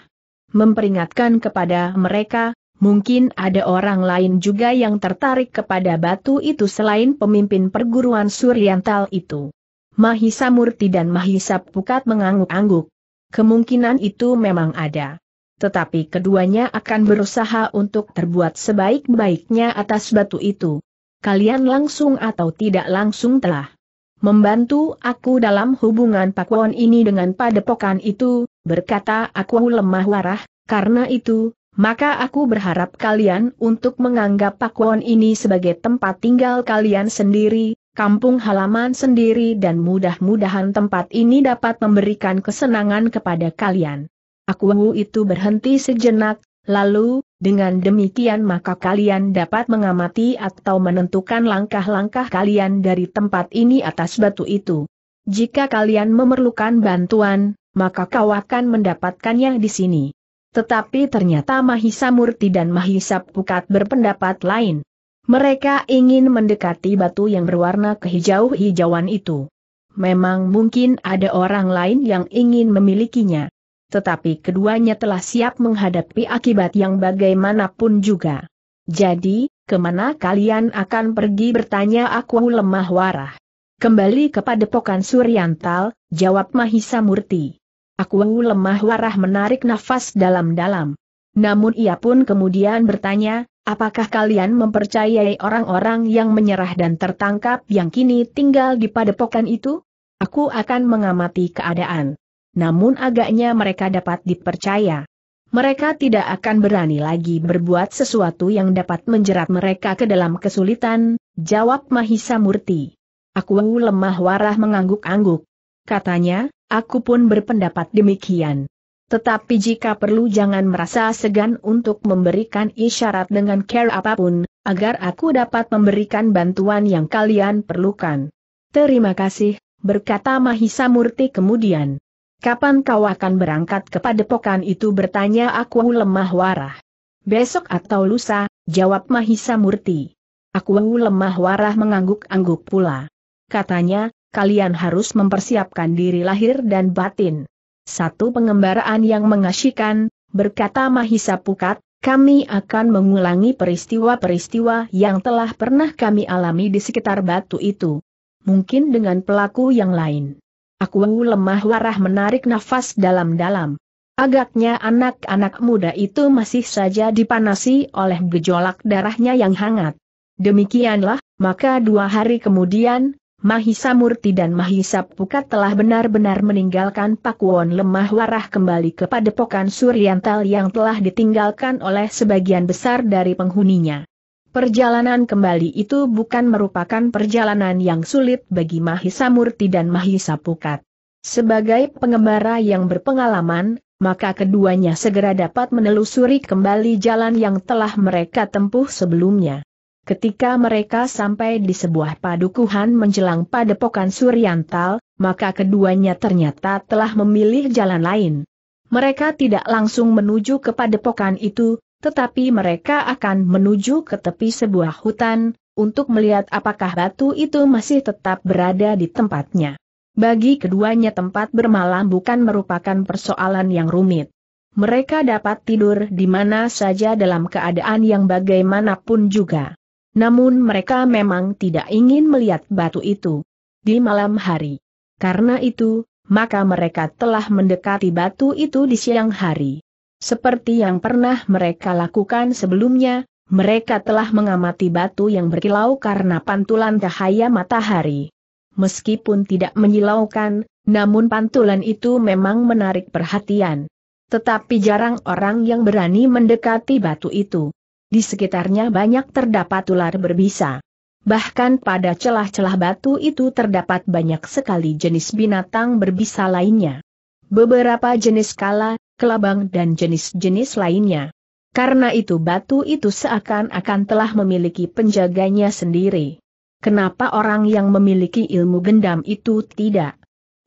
memperingatkan kepada mereka, mungkin ada orang lain juga yang tertarik kepada batu itu selain pemimpin perguruan Suriantal itu. Mahisa Murti dan Mahisa Pukat mengangguk-angguk. Kemungkinan itu memang ada tetapi keduanya akan berusaha untuk terbuat sebaik-baiknya atas batu itu kalian langsung atau tidak langsung telah membantu aku dalam hubungan Pakwon ini dengan padepokan itu, berkata aku lemah warah, karena itu, maka aku berharap kalian untuk menganggap Pakwon ini sebagai tempat tinggal kalian sendiri, kampung halaman sendiri dan mudah-mudahan tempat ini dapat memberikan kesenangan kepada kalian. Aku itu berhenti sejenak, Lalu, dengan demikian maka kalian dapat mengamati atau menentukan langkah-langkah kalian dari tempat ini atas batu itu. Jika kalian memerlukan bantuan, maka kau akan mendapatkannya di sini. Tetapi ternyata Mahisa Murti dan Mahisa Pukat berpendapat lain. Mereka ingin mendekati batu yang berwarna kehijau-hijauan itu. Memang mungkin ada orang lain yang ingin memilikinya tetapi keduanya telah siap menghadapi akibat yang bagaimanapun juga. Jadi, kemana kalian akan pergi bertanya aku lemah warah. Kembali kepada Pokan Suryantal, jawab Mahisa Murti. Aku lemah warah menarik nafas dalam-dalam. Namun ia pun kemudian bertanya, apakah kalian mempercayai orang-orang yang menyerah dan tertangkap yang kini tinggal di padepokan itu? Aku akan mengamati keadaan namun agaknya mereka dapat dipercaya. Mereka tidak akan berani lagi berbuat sesuatu yang dapat menjerat mereka ke dalam kesulitan, jawab Mahisa Murti. Aku lemah warah mengangguk-angguk. Katanya, aku pun berpendapat demikian. Tetapi jika perlu jangan merasa segan untuk memberikan isyarat dengan care apapun, agar aku dapat memberikan bantuan yang kalian perlukan. Terima kasih, berkata Mahisa Murti kemudian. Kapan kau akan berangkat ke padepokan itu bertanya aku lemah warah. Besok atau lusa, jawab Mahisa Murti. Aku lemah warah mengangguk-angguk pula. Katanya, kalian harus mempersiapkan diri lahir dan batin. Satu pengembaraan yang mengasyikan, berkata Mahisa Pukat, kami akan mengulangi peristiwa-peristiwa yang telah pernah kami alami di sekitar batu itu. Mungkin dengan pelaku yang lain. Aku lemah warah menarik nafas dalam-dalam. Agaknya anak-anak muda itu masih saja dipanasi oleh gejolak darahnya yang hangat. Demikianlah, maka dua hari kemudian, Mahisa Murti dan Mahisa Pukat telah benar-benar meninggalkan Pakuwon lemah warah kembali kepada padepokan Suriantal yang telah ditinggalkan oleh sebagian besar dari penghuninya. Perjalanan kembali itu bukan merupakan perjalanan yang sulit bagi Mahisa Murti dan Mahisa Pukat. Sebagai pengembara yang berpengalaman, maka keduanya segera dapat menelusuri kembali jalan yang telah mereka tempuh sebelumnya. Ketika mereka sampai di sebuah padukuhan menjelang padepokan Suryantal, maka keduanya ternyata telah memilih jalan lain. Mereka tidak langsung menuju ke padepokan itu, tetapi mereka akan menuju ke tepi sebuah hutan, untuk melihat apakah batu itu masih tetap berada di tempatnya. Bagi keduanya tempat bermalam bukan merupakan persoalan yang rumit. Mereka dapat tidur di mana saja dalam keadaan yang bagaimanapun juga. Namun mereka memang tidak ingin melihat batu itu di malam hari. Karena itu, maka mereka telah mendekati batu itu di siang hari. Seperti yang pernah mereka lakukan sebelumnya, mereka telah mengamati batu yang berkilau karena pantulan cahaya matahari. Meskipun tidak menyilaukan, namun pantulan itu memang menarik perhatian. Tetapi jarang orang yang berani mendekati batu itu. Di sekitarnya banyak terdapat ular berbisa. Bahkan pada celah-celah batu itu terdapat banyak sekali jenis binatang berbisa lainnya. Beberapa jenis kala, kelabang dan jenis-jenis lainnya. Karena itu batu itu seakan-akan telah memiliki penjaganya sendiri. Kenapa orang yang memiliki ilmu gendam itu tidak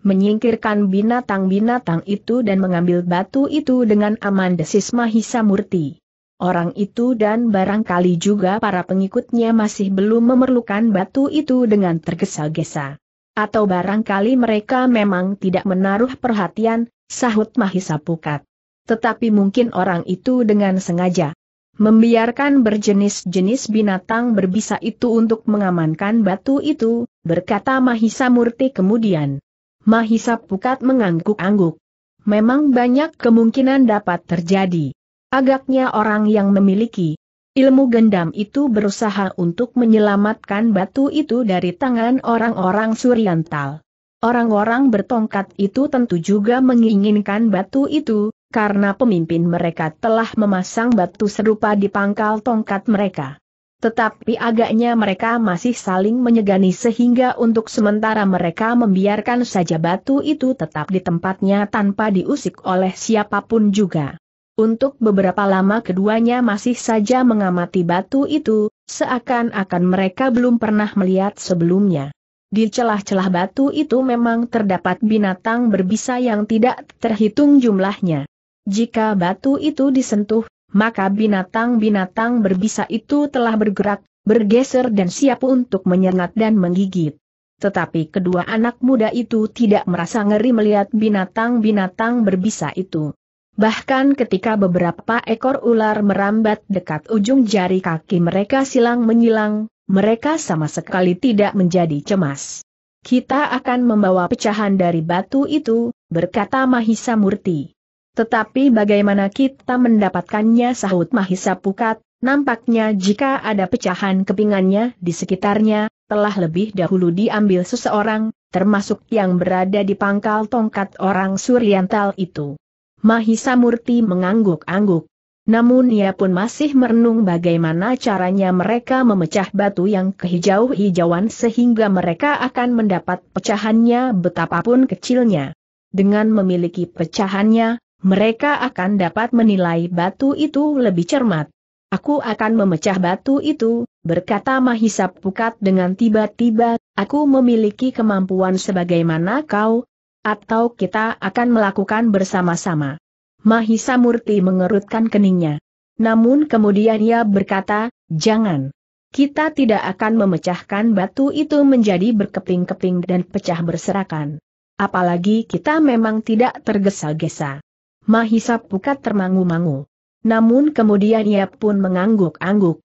menyingkirkan binatang-binatang itu dan mengambil batu itu dengan aman desis Mahisa Murti? Orang itu dan barangkali juga para pengikutnya masih belum memerlukan batu itu dengan tergesa-gesa. Atau barangkali mereka memang tidak menaruh perhatian, sahut Mahisa Pukat. Tetapi mungkin orang itu dengan sengaja membiarkan berjenis-jenis binatang berbisa itu untuk mengamankan batu itu, berkata Mahisa Murti kemudian. Mahisa Pukat mengangguk-angguk. Memang banyak kemungkinan dapat terjadi. Agaknya orang yang memiliki ilmu gendam itu berusaha untuk menyelamatkan batu itu dari tangan orang-orang Suryantal. Orang-orang bertongkat itu tentu juga menginginkan batu itu, karena pemimpin mereka telah memasang batu serupa di pangkal tongkat mereka. Tetapi agaknya mereka masih saling menyegani sehingga untuk sementara mereka membiarkan saja batu itu tetap di tempatnya tanpa diusik oleh siapapun juga. Untuk beberapa lama keduanya masih saja mengamati batu itu, seakan-akan mereka belum pernah melihat sebelumnya. Di celah-celah batu itu memang terdapat binatang berbisa yang tidak terhitung jumlahnya. Jika batu itu disentuh, maka binatang-binatang berbisa itu telah bergerak, bergeser dan siap untuk menyengat dan menggigit. Tetapi kedua anak muda itu tidak merasa ngeri melihat binatang-binatang berbisa itu. Bahkan ketika beberapa ekor ular merambat dekat ujung jari kaki mereka silang menyilang, mereka sama sekali tidak menjadi cemas. Kita akan membawa pecahan dari batu itu, berkata Mahisa Murti. Tetapi bagaimana kita mendapatkannya sahut Mahisa Pukat, nampaknya jika ada pecahan kepingannya di sekitarnya, telah lebih dahulu diambil seseorang, termasuk yang berada di pangkal tongkat orang Suriantal itu. Mahisa Murti mengangguk-angguk. Namun ia pun masih merenung bagaimana caranya mereka memecah batu yang kehijau-hijauan sehingga mereka akan mendapat pecahannya betapapun kecilnya. Dengan memiliki pecahannya, mereka akan dapat menilai batu itu lebih cermat. Aku akan memecah batu itu, berkata Mahisa Pukat dengan tiba-tiba, aku memiliki kemampuan sebagaimana kau, atau kita akan melakukan bersama-sama. Mahisa Murti mengerutkan keningnya. Namun kemudian ia berkata, jangan. Kita tidak akan memecahkan batu itu menjadi berkeping-keping dan pecah berserakan. Apalagi kita memang tidak tergesa-gesa. Mahisa Pukat termangu-mangu. Namun kemudian ia pun mengangguk-angguk.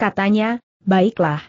Katanya, baiklah.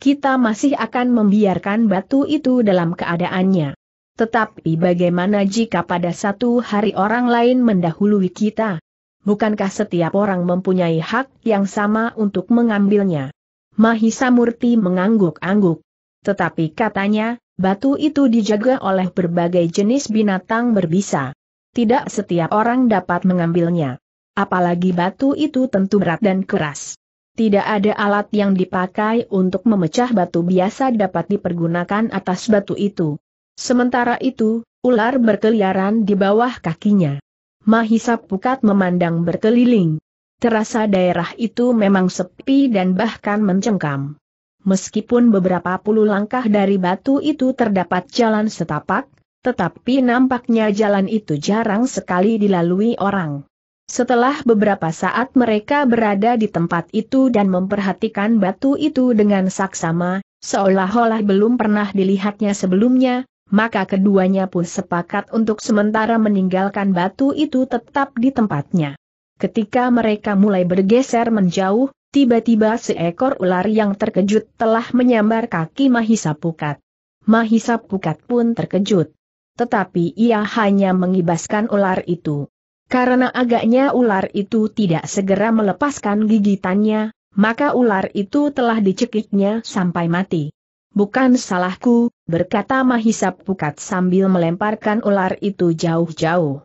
Kita masih akan membiarkan batu itu dalam keadaannya. Tetapi bagaimana jika pada satu hari orang lain mendahului kita? Bukankah setiap orang mempunyai hak yang sama untuk mengambilnya? Mahisa Murti mengangguk-angguk. Tetapi katanya, batu itu dijaga oleh berbagai jenis binatang berbisa. Tidak setiap orang dapat mengambilnya. Apalagi batu itu tentu berat dan keras. Tidak ada alat yang dipakai untuk memecah batu biasa dapat dipergunakan atas batu itu. Sementara itu, ular berkeliaran di bawah kakinya. Mahisa Pukat memandang berkeliling. Terasa daerah itu memang sepi dan bahkan mencengkam. Meskipun beberapa puluh langkah dari batu itu terdapat jalan setapak, tetapi nampaknya jalan itu jarang sekali dilalui orang. Setelah beberapa saat mereka berada di tempat itu dan memperhatikan batu itu dengan saksama, seolah-olah belum pernah dilihatnya sebelumnya, maka keduanya pun sepakat untuk sementara meninggalkan batu itu tetap di tempatnya. Ketika mereka mulai bergeser menjauh, tiba-tiba seekor ular yang terkejut telah menyambar kaki Mahisa Pukat. Mahisa Pukat pun terkejut. Tetapi ia hanya mengibaskan ular itu. Karena agaknya ular itu tidak segera melepaskan gigitannya, maka ular itu telah dicekiknya sampai mati bukan salahku, berkata Mahisa Pukat sambil melemparkan ular itu jauh-jauh.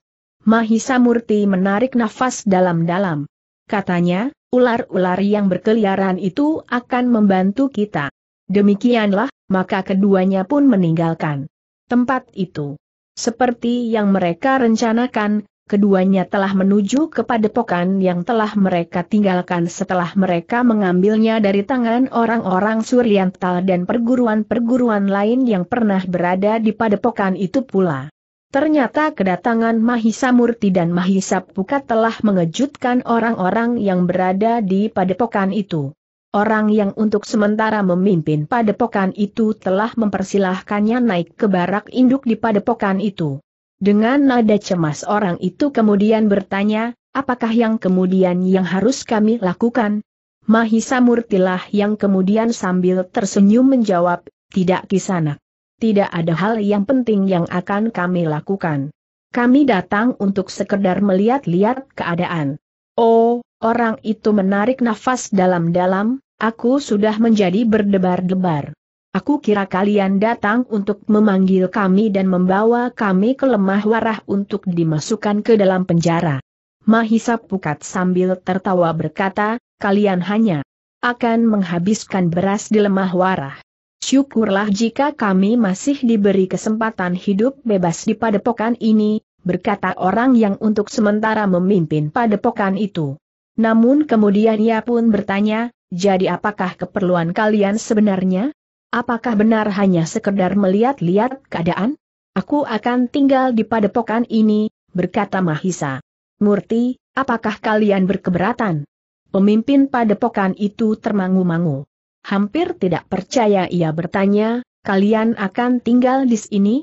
Mahisa Murti menarik nafas dalam-dalam. Katanya, ular-ular yang berkeliaran itu akan membantu kita. Demikianlah, maka keduanya pun meninggalkan tempat itu. Seperti yang mereka rencanakan, keduanya telah menuju kepada pokan yang telah mereka tinggalkan setelah mereka mengambilnya dari tangan orang-orang Suriantal dan perguruan-perguruan lain yang pernah berada di padepokan itu pula. Ternyata kedatangan Mahisa Murti dan Mahisa Pukat telah mengejutkan orang-orang yang berada di padepokan itu. Orang yang untuk sementara memimpin padepokan itu telah mempersilahkannya naik ke barak induk di padepokan itu. Dengan nada cemas orang itu kemudian bertanya, apakah yang kemudian yang harus kami lakukan? Mahisa Murtilah yang kemudian sambil tersenyum menjawab, tidak kisana, Tidak ada hal yang penting yang akan kami lakukan. Kami datang untuk sekedar melihat-lihat keadaan. Oh, orang itu menarik nafas dalam-dalam, aku sudah menjadi berdebar-debar. Aku kira kalian datang untuk memanggil kami dan membawa kami ke lemah warah untuk dimasukkan ke dalam penjara. Mahisa Pukat sambil tertawa berkata, kalian hanya akan menghabiskan beras di lemah warah. Syukurlah jika kami masih diberi kesempatan hidup bebas di padepokan ini, berkata orang yang untuk sementara memimpin padepokan itu. Namun kemudian ia pun bertanya, jadi apakah keperluan kalian sebenarnya? Apakah benar hanya sekedar melihat-lihat keadaan? Aku akan tinggal di padepokan ini, berkata Mahisa. Murti, apakah kalian berkeberatan? Pemimpin padepokan itu termangu-mangu. Hampir tidak percaya ia bertanya, kalian akan tinggal di sini?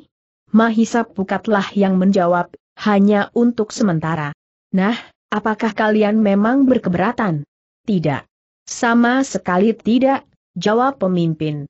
Mahisa Pukatlah yang menjawab, hanya untuk sementara. Nah, apakah kalian memang berkeberatan? Tidak. Sama sekali tidak, jawab pemimpin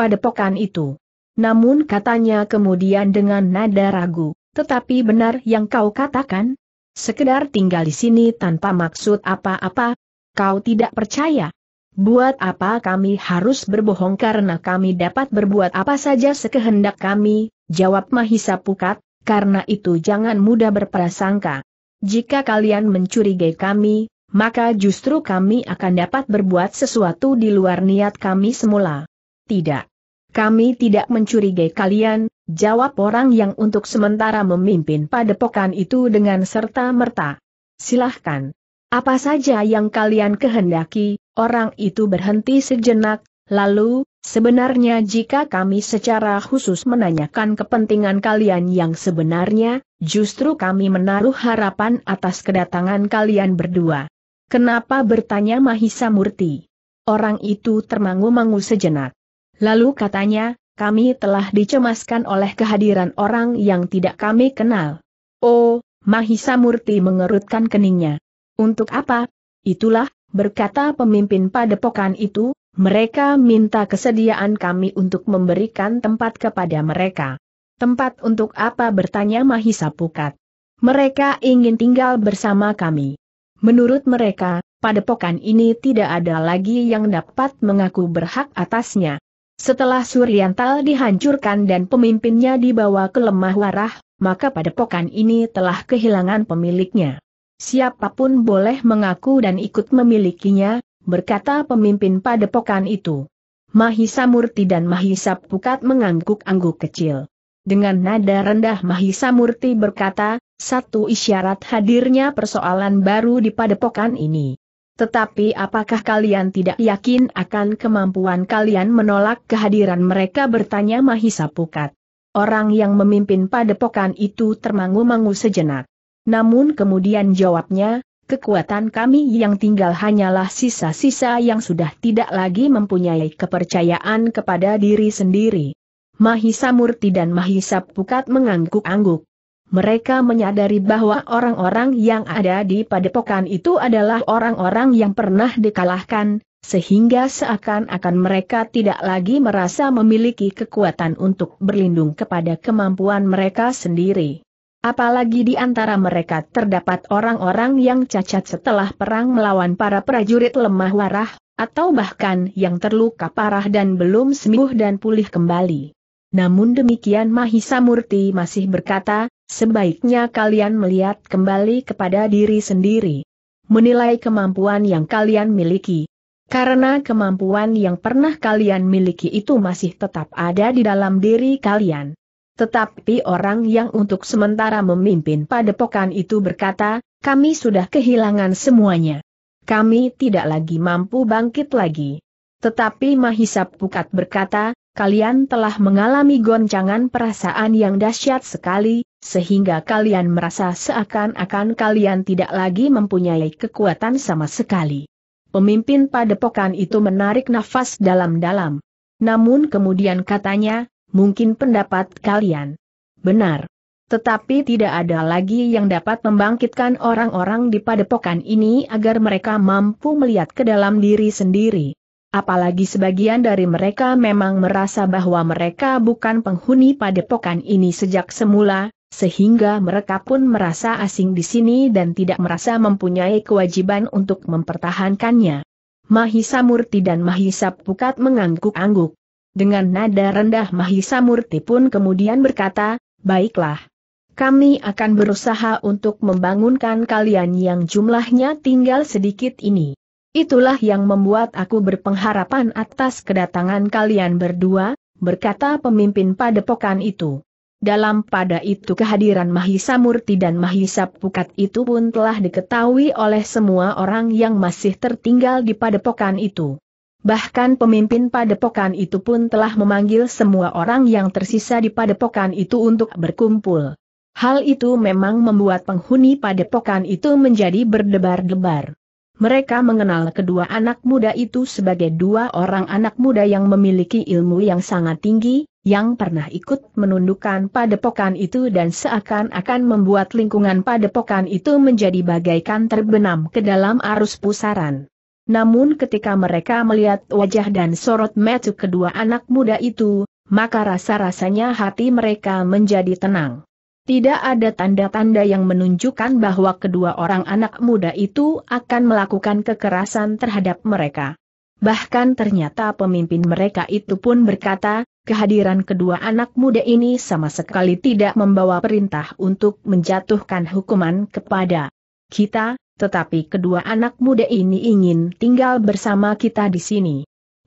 padepokan itu. Namun katanya kemudian dengan nada ragu, tetapi benar yang kau katakan? Sekedar tinggal di sini tanpa maksud apa-apa? Kau tidak percaya? Buat apa kami harus berbohong karena kami dapat berbuat apa saja sekehendak kami, jawab Mahisa Pukat, karena itu jangan mudah berprasangka. Jika kalian mencurigai kami, maka justru kami akan dapat berbuat sesuatu di luar niat kami semula. Tidak. Kami tidak mencurigai kalian, jawab orang yang untuk sementara memimpin padepokan itu dengan serta-merta. Silahkan. Apa saja yang kalian kehendaki, orang itu berhenti sejenak, lalu, sebenarnya jika kami secara khusus menanyakan kepentingan kalian yang sebenarnya, justru kami menaruh harapan atas kedatangan kalian berdua. Kenapa bertanya Mahisa Murti? Orang itu termangu-mangu sejenak. Lalu katanya, kami telah dicemaskan oleh kehadiran orang yang tidak kami kenal. Oh, Mahisa Murti mengerutkan keningnya. Untuk apa? Itulah, berkata pemimpin padepokan itu, mereka minta kesediaan kami untuk memberikan tempat kepada mereka. Tempat untuk apa bertanya Mahisa Pukat. Mereka ingin tinggal bersama kami. Menurut mereka, padepokan ini tidak ada lagi yang dapat mengaku berhak atasnya. Setelah Suryantal dihancurkan dan pemimpinnya dibawa ke lemah warah, maka padepokan ini telah kehilangan pemiliknya. Siapapun boleh mengaku dan ikut memilikinya, berkata pemimpin padepokan itu. Mahisa Murti dan Mahisa Pukat mengangguk-angguk kecil. Dengan nada rendah Mahisa Murti berkata, satu isyarat hadirnya persoalan baru di padepokan ini. Tetapi apakah kalian tidak yakin akan kemampuan kalian menolak kehadiran mereka bertanya Mahisa Pukat. Orang yang memimpin padepokan itu termangu-mangu sejenak. Namun kemudian jawabnya, kekuatan kami yang tinggal hanyalah sisa-sisa yang sudah tidak lagi mempunyai kepercayaan kepada diri sendiri. Mahisa Murti dan Mahisa Pukat mengangguk-angguk. Mereka menyadari bahwa orang-orang yang ada di padepokan itu adalah orang-orang yang pernah dikalahkan, sehingga seakan-akan mereka tidak lagi merasa memiliki kekuatan untuk berlindung kepada kemampuan mereka sendiri. Apalagi di antara mereka terdapat orang-orang yang cacat setelah perang melawan para prajurit lemah warah, atau bahkan yang terluka parah dan belum sembuh dan pulih kembali. Namun demikian Mahisa Murti masih berkata, Sebaiknya kalian melihat kembali kepada diri sendiri. Menilai kemampuan yang kalian miliki. Karena kemampuan yang pernah kalian miliki itu masih tetap ada di dalam diri kalian. Tetapi orang yang untuk sementara memimpin padepokan itu berkata, kami sudah kehilangan semuanya. Kami tidak lagi mampu bangkit lagi. Tetapi Mahisa Pukat berkata, kalian telah mengalami goncangan perasaan yang dahsyat sekali, sehingga kalian merasa seakan-akan kalian tidak lagi mempunyai kekuatan sama sekali. Pemimpin padepokan itu menarik nafas dalam-dalam. Namun kemudian katanya, mungkin pendapat kalian benar. Tetapi tidak ada lagi yang dapat membangkitkan orang-orang di padepokan ini agar mereka mampu melihat ke dalam diri sendiri. Apalagi sebagian dari mereka memang merasa bahwa mereka bukan penghuni padepokan ini sejak semula, sehingga mereka pun merasa asing di sini dan tidak merasa mempunyai kewajiban untuk mempertahankannya. Mahisa Murti dan Mahisa Pukat mengangguk-angguk. Dengan nada rendah Mahisa Murti pun kemudian berkata, baiklah. Kami akan berusaha untuk membangunkan kalian yang jumlahnya tinggal sedikit ini. Itulah yang membuat aku berpengharapan atas kedatangan kalian berdua, berkata pemimpin padepokan itu. Dalam pada itu kehadiran Mahisa Murti dan Mahisa Pukat itu pun telah diketahui oleh semua orang yang masih tertinggal di padepokan itu. Bahkan pemimpin padepokan itu pun telah memanggil semua orang yang tersisa di padepokan itu untuk berkumpul. Hal itu memang membuat penghuni padepokan itu menjadi berdebar-debar. Mereka mengenal kedua anak muda itu sebagai dua orang anak muda yang memiliki ilmu yang sangat tinggi, yang pernah ikut menundukkan padepokan itu dan seakan-akan membuat lingkungan padepokan itu menjadi bagaikan terbenam ke dalam arus pusaran. Namun ketika mereka melihat wajah dan sorot metu kedua anak muda itu, maka rasa-rasanya hati mereka menjadi tenang. Tidak ada tanda-tanda yang menunjukkan bahwa kedua orang anak muda itu akan melakukan kekerasan terhadap mereka. Bahkan ternyata pemimpin mereka itu pun berkata, Kehadiran kedua anak muda ini sama sekali tidak membawa perintah untuk menjatuhkan hukuman kepada kita, tetapi kedua anak muda ini ingin tinggal bersama kita di sini.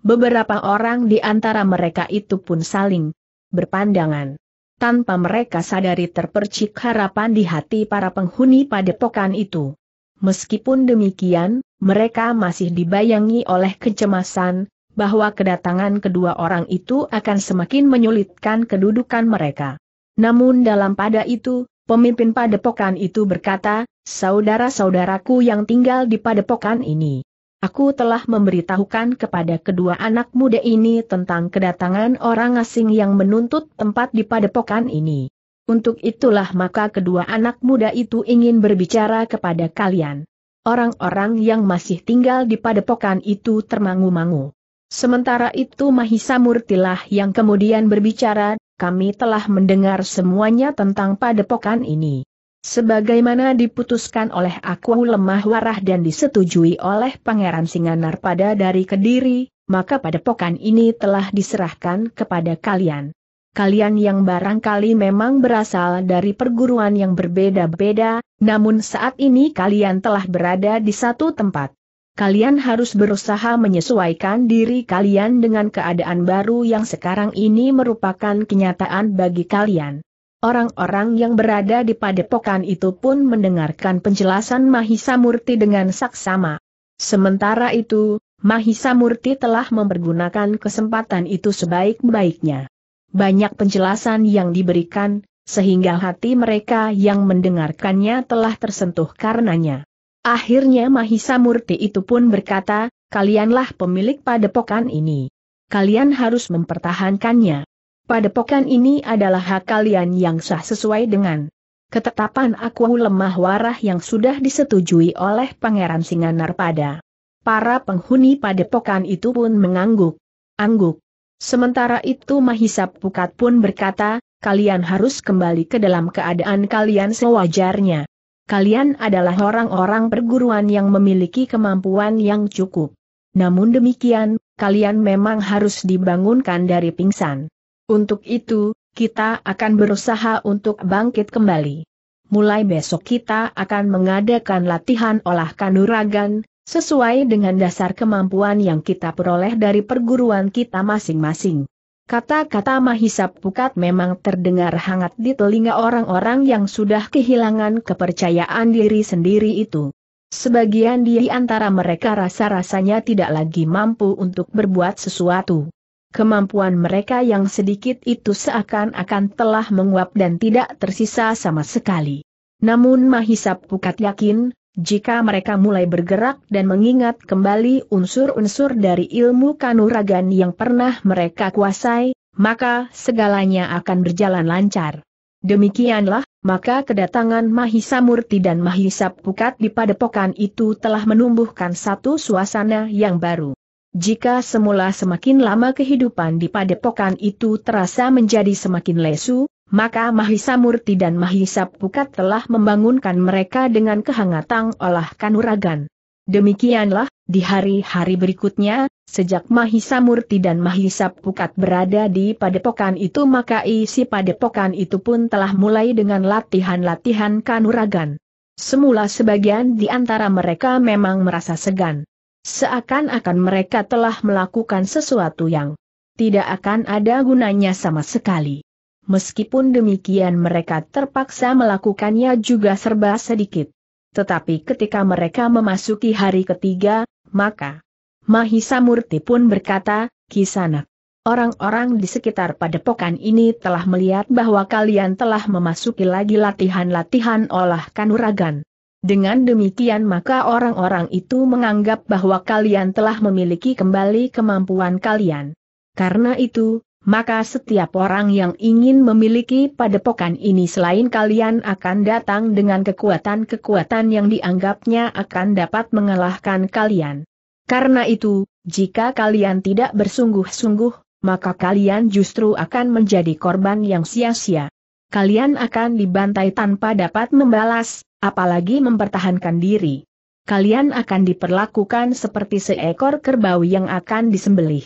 Beberapa orang di antara mereka itu pun saling berpandangan. Tanpa mereka sadari terpercik harapan di hati para penghuni padepokan itu. Meskipun demikian, mereka masih dibayangi oleh kecemasan, bahwa kedatangan kedua orang itu akan semakin menyulitkan kedudukan mereka. Namun dalam pada itu, pemimpin padepokan itu berkata, saudara-saudaraku yang tinggal di padepokan ini. Aku telah memberitahukan kepada kedua anak muda ini tentang kedatangan orang asing yang menuntut tempat di padepokan ini. Untuk itulah maka kedua anak muda itu ingin berbicara kepada kalian. Orang-orang yang masih tinggal di padepokan itu termangu-mangu. Sementara itu Mahisa Murtilah yang kemudian berbicara, kami telah mendengar semuanya tentang padepokan ini. Sebagaimana diputuskan oleh aku lemah warah dan disetujui oleh Pangeran Singanar pada dari Kediri, maka padepokan ini telah diserahkan kepada kalian. Kalian yang barangkali memang berasal dari perguruan yang berbeda-beda, namun saat ini kalian telah berada di satu tempat kalian harus berusaha menyesuaikan diri kalian dengan keadaan baru yang sekarang ini merupakan kenyataan bagi kalian. Orang-orang yang berada di padepokan itu pun mendengarkan penjelasan Mahisa Murti dengan saksama. Sementara itu, Mahisa Murti telah mempergunakan kesempatan itu sebaik-baiknya. Banyak penjelasan yang diberikan, sehingga hati mereka yang mendengarkannya telah tersentuh karenanya. Akhirnya Mahisa Murti itu pun berkata, kalianlah pemilik padepokan ini. Kalian harus mempertahankannya. Padepokan ini adalah hak kalian yang sah sesuai dengan ketetapan aku lemah warah yang sudah disetujui oleh Pangeran Singanarpada. Para penghuni padepokan itu pun mengangguk. Angguk. Sementara itu Mahisa Pukat pun berkata, kalian harus kembali ke dalam keadaan kalian sewajarnya kalian adalah orang-orang perguruan yang memiliki kemampuan yang cukup. Namun demikian, kalian memang harus dibangunkan dari pingsan. Untuk itu, kita akan berusaha untuk bangkit kembali. Mulai besok kita akan mengadakan latihan olah kanuragan, sesuai dengan dasar kemampuan yang kita peroleh dari perguruan kita masing-masing. Kata-kata mahisap Pukat memang terdengar hangat di telinga orang-orang yang sudah kehilangan kepercayaan diri sendiri itu. Sebagian di antara mereka rasa-rasanya tidak lagi mampu untuk berbuat sesuatu. Kemampuan mereka yang sedikit itu seakan-akan telah menguap dan tidak tersisa sama sekali. Namun mahisap Pukat yakin, jika mereka mulai bergerak dan mengingat kembali unsur-unsur dari ilmu kanuragan yang pernah mereka kuasai, maka segalanya akan berjalan lancar. Demikianlah, maka kedatangan Mahisa Murti dan Mahisa Pukat di padepokan itu telah menumbuhkan satu suasana yang baru. Jika semula semakin lama kehidupan di padepokan itu terasa menjadi semakin lesu, maka Mahisa Murti dan Mahisa Pukat telah membangunkan mereka dengan kehangatan olah kanuragan. Demikianlah, di hari-hari berikutnya, sejak Mahisa Murti dan Mahisa Pukat berada di padepokan itu maka isi padepokan itu pun telah mulai dengan latihan-latihan kanuragan. Semula sebagian di antara mereka memang merasa segan. Seakan-akan mereka telah melakukan sesuatu yang tidak akan ada gunanya sama sekali meskipun demikian mereka terpaksa melakukannya juga serba sedikit. Tetapi ketika mereka memasuki hari ketiga, maka Mahisa Murti pun berkata, Kisanak, orang-orang di sekitar padepokan ini telah melihat bahwa kalian telah memasuki lagi latihan-latihan olah kanuragan. Dengan demikian maka orang-orang itu menganggap bahwa kalian telah memiliki kembali kemampuan kalian. Karena itu, maka setiap orang yang ingin memiliki padepokan ini selain kalian akan datang dengan kekuatan-kekuatan yang dianggapnya akan dapat mengalahkan kalian. Karena itu, jika kalian tidak bersungguh-sungguh, maka kalian justru akan menjadi korban yang sia-sia. Kalian akan dibantai tanpa dapat membalas, apalagi mempertahankan diri. Kalian akan diperlakukan seperti seekor kerbau yang akan disembelih.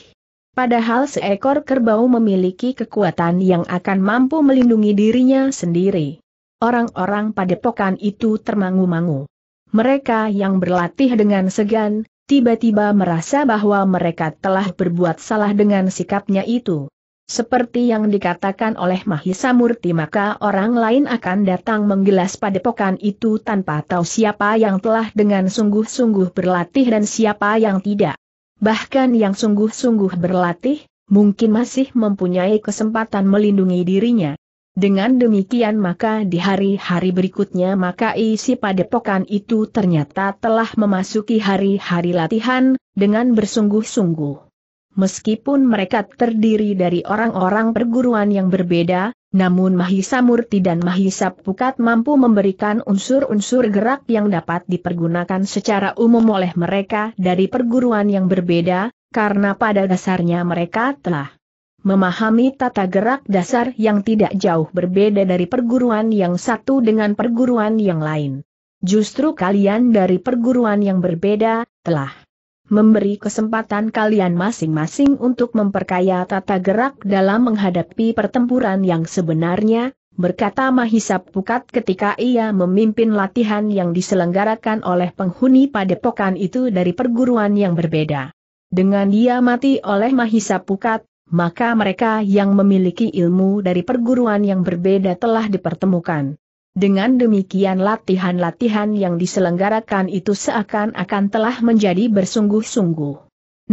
Padahal seekor kerbau memiliki kekuatan yang akan mampu melindungi dirinya sendiri. Orang-orang padepokan itu termangu-mangu. Mereka yang berlatih dengan segan, tiba-tiba merasa bahwa mereka telah berbuat salah dengan sikapnya itu. Seperti yang dikatakan oleh Mahisa Murti maka orang lain akan datang menggelas padepokan itu tanpa tahu siapa yang telah dengan sungguh-sungguh berlatih dan siapa yang tidak bahkan yang sungguh-sungguh berlatih, mungkin masih mempunyai kesempatan melindungi dirinya. Dengan demikian maka di hari-hari berikutnya maka isi padepokan itu ternyata telah memasuki hari-hari latihan, dengan bersungguh-sungguh. Meskipun mereka terdiri dari orang-orang perguruan yang berbeda, namun Mahisa Murti dan Mahisa Pukat mampu memberikan unsur-unsur gerak yang dapat dipergunakan secara umum oleh mereka dari perguruan yang berbeda, karena pada dasarnya mereka telah memahami tata gerak dasar yang tidak jauh berbeda dari perguruan yang satu dengan perguruan yang lain. Justru kalian dari perguruan yang berbeda, telah memberi kesempatan kalian masing-masing untuk memperkaya tata gerak dalam menghadapi pertempuran yang sebenarnya, berkata Mahisa Pukat ketika ia memimpin latihan yang diselenggarakan oleh penghuni padepokan itu dari perguruan yang berbeda. Dengan dia mati oleh Mahisa Pukat, maka mereka yang memiliki ilmu dari perguruan yang berbeda telah dipertemukan. Dengan demikian latihan-latihan yang diselenggarakan itu seakan-akan telah menjadi bersungguh-sungguh.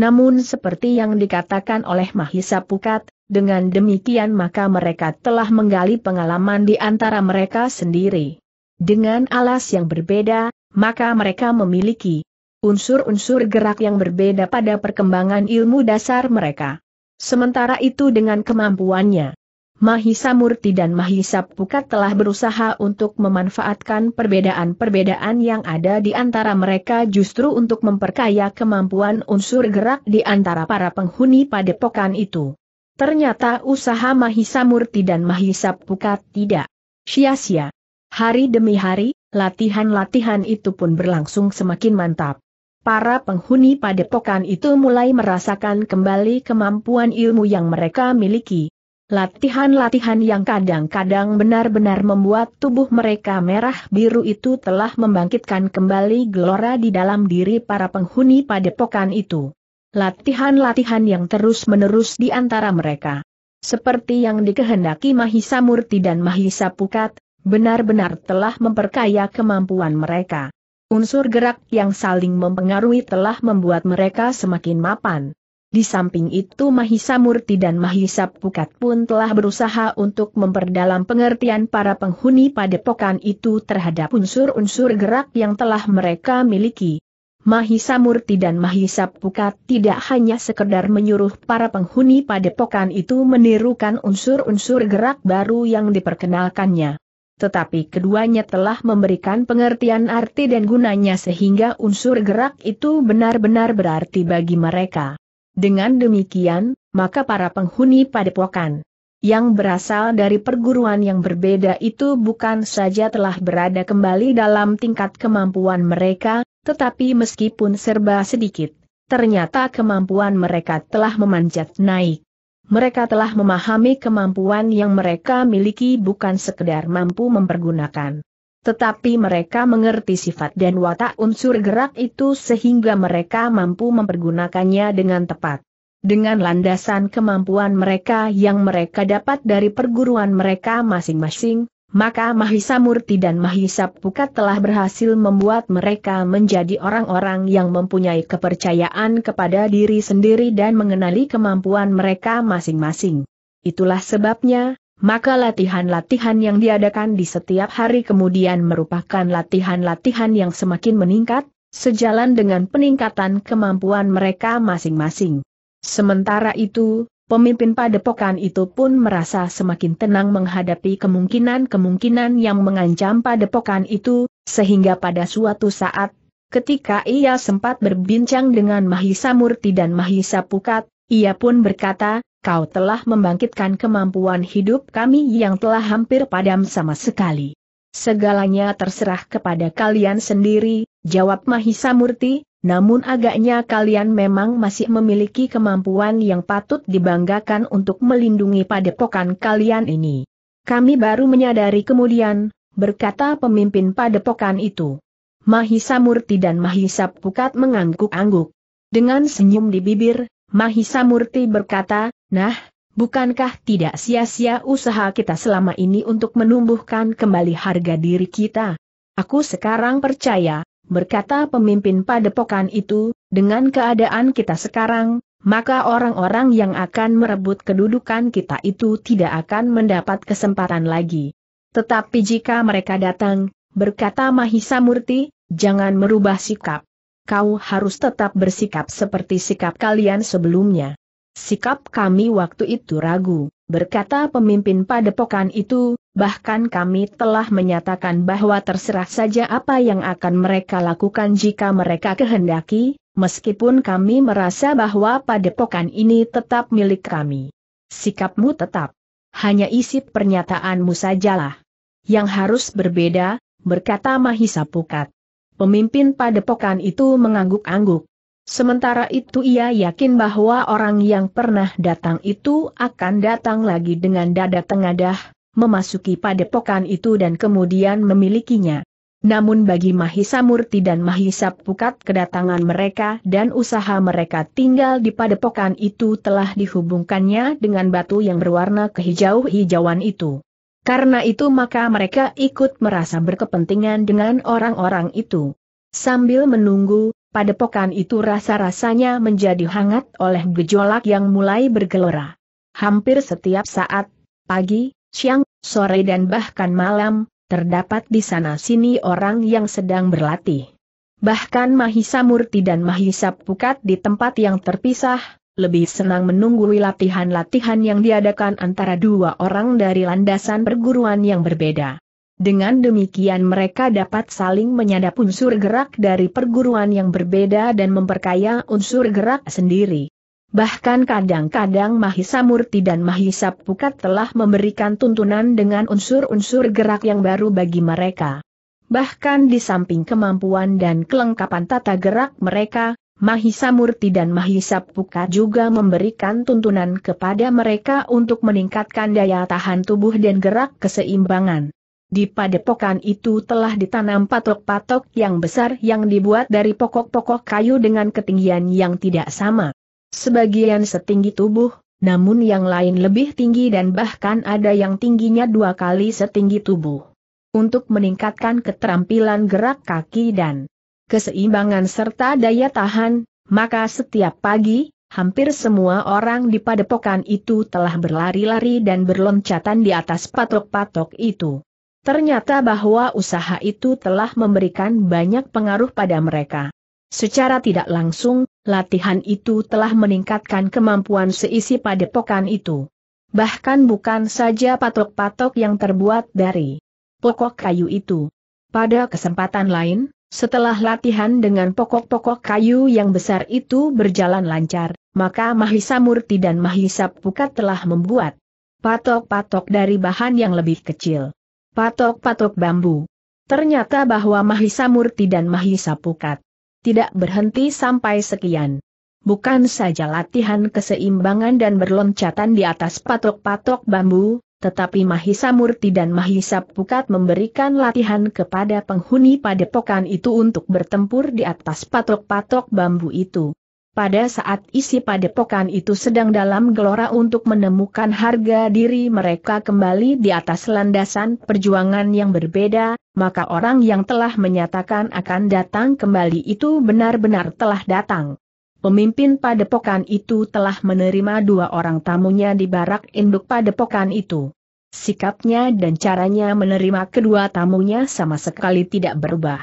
Namun seperti yang dikatakan oleh Mahisa Pukat, dengan demikian maka mereka telah menggali pengalaman di antara mereka sendiri. Dengan alas yang berbeda, maka mereka memiliki unsur-unsur gerak yang berbeda pada perkembangan ilmu dasar mereka. Sementara itu dengan kemampuannya Mahisa Murti dan Mahisa Pukat telah berusaha untuk memanfaatkan perbedaan-perbedaan yang ada di antara mereka justru untuk memperkaya kemampuan unsur gerak di antara para penghuni padepokan itu. Ternyata usaha Mahisa Murti dan Mahisa Pukat tidak sia-sia. Hari demi hari, latihan-latihan itu pun berlangsung semakin mantap para penghuni padepokan itu mulai merasakan kembali kemampuan ilmu yang mereka miliki. Latihan-latihan yang kadang-kadang benar-benar membuat tubuh mereka merah biru itu telah membangkitkan kembali gelora di dalam diri para penghuni padepokan itu. Latihan-latihan yang terus-menerus di antara mereka. Seperti yang dikehendaki Mahisa Murti dan Mahisa Pukat, benar-benar telah memperkaya kemampuan mereka. Unsur gerak yang saling mempengaruhi telah membuat mereka semakin mapan. Di samping itu Mahisa Murti dan Mahisa Pukat pun telah berusaha untuk memperdalam pengertian para penghuni padepokan itu terhadap unsur-unsur gerak yang telah mereka miliki. Mahisa Murti dan Mahisa Pukat tidak hanya sekedar menyuruh para penghuni padepokan itu menirukan unsur-unsur gerak baru yang diperkenalkannya. Tetapi keduanya telah memberikan pengertian arti dan gunanya sehingga unsur gerak itu benar-benar berarti bagi mereka. Dengan demikian, maka para penghuni padepokan yang berasal dari perguruan yang berbeda itu bukan saja telah berada kembali dalam tingkat kemampuan mereka, tetapi meskipun serba sedikit, ternyata kemampuan mereka telah memanjat naik. Mereka telah memahami kemampuan yang mereka miliki bukan sekedar mampu mempergunakan tetapi mereka mengerti sifat dan watak unsur gerak itu sehingga mereka mampu mempergunakannya dengan tepat. Dengan landasan kemampuan mereka yang mereka dapat dari perguruan mereka masing-masing, maka Mahisa Murti dan Mahisa Pukat telah berhasil membuat mereka menjadi orang-orang yang mempunyai kepercayaan kepada diri sendiri dan mengenali kemampuan mereka masing-masing. Itulah sebabnya, maka latihan-latihan yang diadakan di setiap hari kemudian merupakan latihan-latihan yang semakin meningkat, sejalan dengan peningkatan kemampuan mereka masing-masing. Sementara itu, pemimpin padepokan itu pun merasa semakin tenang menghadapi kemungkinan-kemungkinan yang mengancam padepokan itu, sehingga pada suatu saat, ketika ia sempat berbincang dengan Mahisa Murti dan Mahisa Pukat, ia pun berkata, kau telah membangkitkan kemampuan hidup kami yang telah hampir padam sama sekali. Segalanya terserah kepada kalian sendiri, jawab Mahisa Murti, namun agaknya kalian memang masih memiliki kemampuan yang patut dibanggakan untuk melindungi padepokan kalian ini. Kami baru menyadari kemudian, berkata pemimpin padepokan itu. Mahisa Murti dan Mahisa Pukat mengangguk-angguk. Dengan senyum di bibir, Mahisa Murti berkata, Nah, bukankah tidak sia-sia usaha kita selama ini untuk menumbuhkan kembali harga diri kita? Aku sekarang percaya, berkata pemimpin padepokan itu, dengan keadaan kita sekarang, maka orang-orang yang akan merebut kedudukan kita itu tidak akan mendapat kesempatan lagi. Tetapi jika mereka datang, berkata Mahisa Murti, jangan merubah sikap. Kau harus tetap bersikap seperti sikap kalian sebelumnya. Sikap kami waktu itu ragu, berkata pemimpin padepokan itu, bahkan kami telah menyatakan bahwa terserah saja apa yang akan mereka lakukan jika mereka kehendaki, meskipun kami merasa bahwa padepokan ini tetap milik kami. Sikapmu tetap. Hanya isi pernyataanmu sajalah. Yang harus berbeda, berkata Mahisa Pukat. Pemimpin padepokan itu mengangguk-angguk. Sementara itu ia yakin bahwa orang yang pernah datang itu akan datang lagi dengan dada tengadah, memasuki padepokan itu dan kemudian memilikinya. Namun bagi Mahisa Murti dan Mahisa Pukat kedatangan mereka dan usaha mereka tinggal di padepokan itu telah dihubungkannya dengan batu yang berwarna kehijau-hijauan itu. Karena itu maka mereka ikut merasa berkepentingan dengan orang-orang itu. Sambil menunggu, padepokan itu rasa-rasanya menjadi hangat oleh gejolak yang mulai bergelora. Hampir setiap saat, pagi, siang, sore dan bahkan malam, terdapat di sana-sini orang yang sedang berlatih. Bahkan Mahisa Murti dan Mahisa Pukat di tempat yang terpisah, lebih senang menunggu latihan-latihan yang diadakan antara dua orang dari landasan perguruan yang berbeda. Dengan demikian mereka dapat saling menyadap unsur gerak dari perguruan yang berbeda dan memperkaya unsur gerak sendiri. Bahkan kadang-kadang Mahisa Murti dan Mahisa Pukat telah memberikan tuntunan dengan unsur-unsur gerak yang baru bagi mereka. Bahkan di samping kemampuan dan kelengkapan tata gerak mereka, Mahisa Murti dan Mahisa Puka juga memberikan tuntunan kepada mereka untuk meningkatkan daya tahan tubuh dan gerak keseimbangan. Di padepokan itu telah ditanam patok-patok yang besar yang dibuat dari pokok-pokok kayu dengan ketinggian yang tidak sama. Sebagian setinggi tubuh, namun yang lain lebih tinggi dan bahkan ada yang tingginya dua kali setinggi tubuh. Untuk meningkatkan keterampilan gerak kaki dan keseimbangan serta daya tahan, maka setiap pagi, hampir semua orang di padepokan itu telah berlari-lari dan berloncatan di atas patok-patok itu. Ternyata bahwa usaha itu telah memberikan banyak pengaruh pada mereka. Secara tidak langsung, latihan itu telah meningkatkan kemampuan seisi padepokan itu. Bahkan bukan saja patok-patok yang terbuat dari pokok kayu itu. Pada kesempatan lain, setelah latihan dengan pokok-pokok kayu yang besar itu berjalan lancar, maka Mahisa Murti dan Mahisa Pukat telah membuat patok-patok dari bahan yang lebih kecil. Patok-patok bambu. Ternyata bahwa Mahisa Murti dan Mahisa Pukat tidak berhenti sampai sekian. Bukan saja latihan keseimbangan dan berloncatan di atas patok-patok bambu, tetapi Mahisa Murti dan Mahisa Pukat memberikan latihan kepada penghuni padepokan itu untuk bertempur di atas patok-patok bambu itu. Pada saat isi padepokan itu sedang dalam gelora untuk menemukan harga diri mereka kembali di atas landasan perjuangan yang berbeda, maka orang yang telah menyatakan akan datang kembali itu benar-benar telah datang. Pemimpin padepokan itu telah menerima dua orang tamunya di barak induk padepokan itu. Sikapnya dan caranya menerima kedua tamunya sama sekali tidak berubah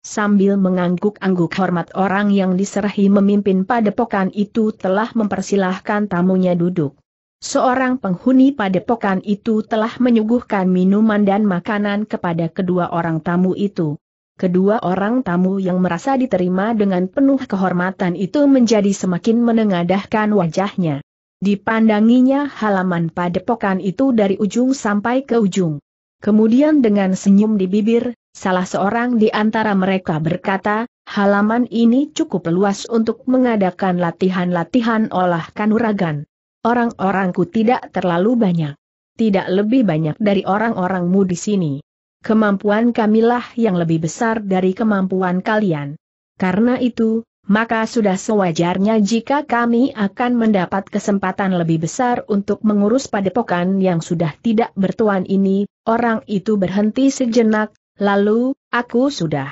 sambil mengangguk-angguk hormat orang yang diserahi memimpin padepokan itu telah mempersilahkan tamunya duduk. Seorang penghuni padepokan itu telah menyuguhkan minuman dan makanan kepada kedua orang tamu itu. Kedua orang tamu yang merasa diterima dengan penuh kehormatan itu menjadi semakin menengadahkan wajahnya. Dipandanginya halaman padepokan itu dari ujung sampai ke ujung. Kemudian dengan senyum di bibir, salah seorang di antara mereka berkata, halaman ini cukup luas untuk mengadakan latihan-latihan olah kanuragan. Orang-orangku tidak terlalu banyak. Tidak lebih banyak dari orang-orangmu di sini. Kemampuan kamilah yang lebih besar dari kemampuan kalian. Karena itu, maka sudah sewajarnya jika kami akan mendapat kesempatan lebih besar untuk mengurus padepokan yang sudah tidak bertuan ini, orang itu berhenti sejenak, lalu, aku sudah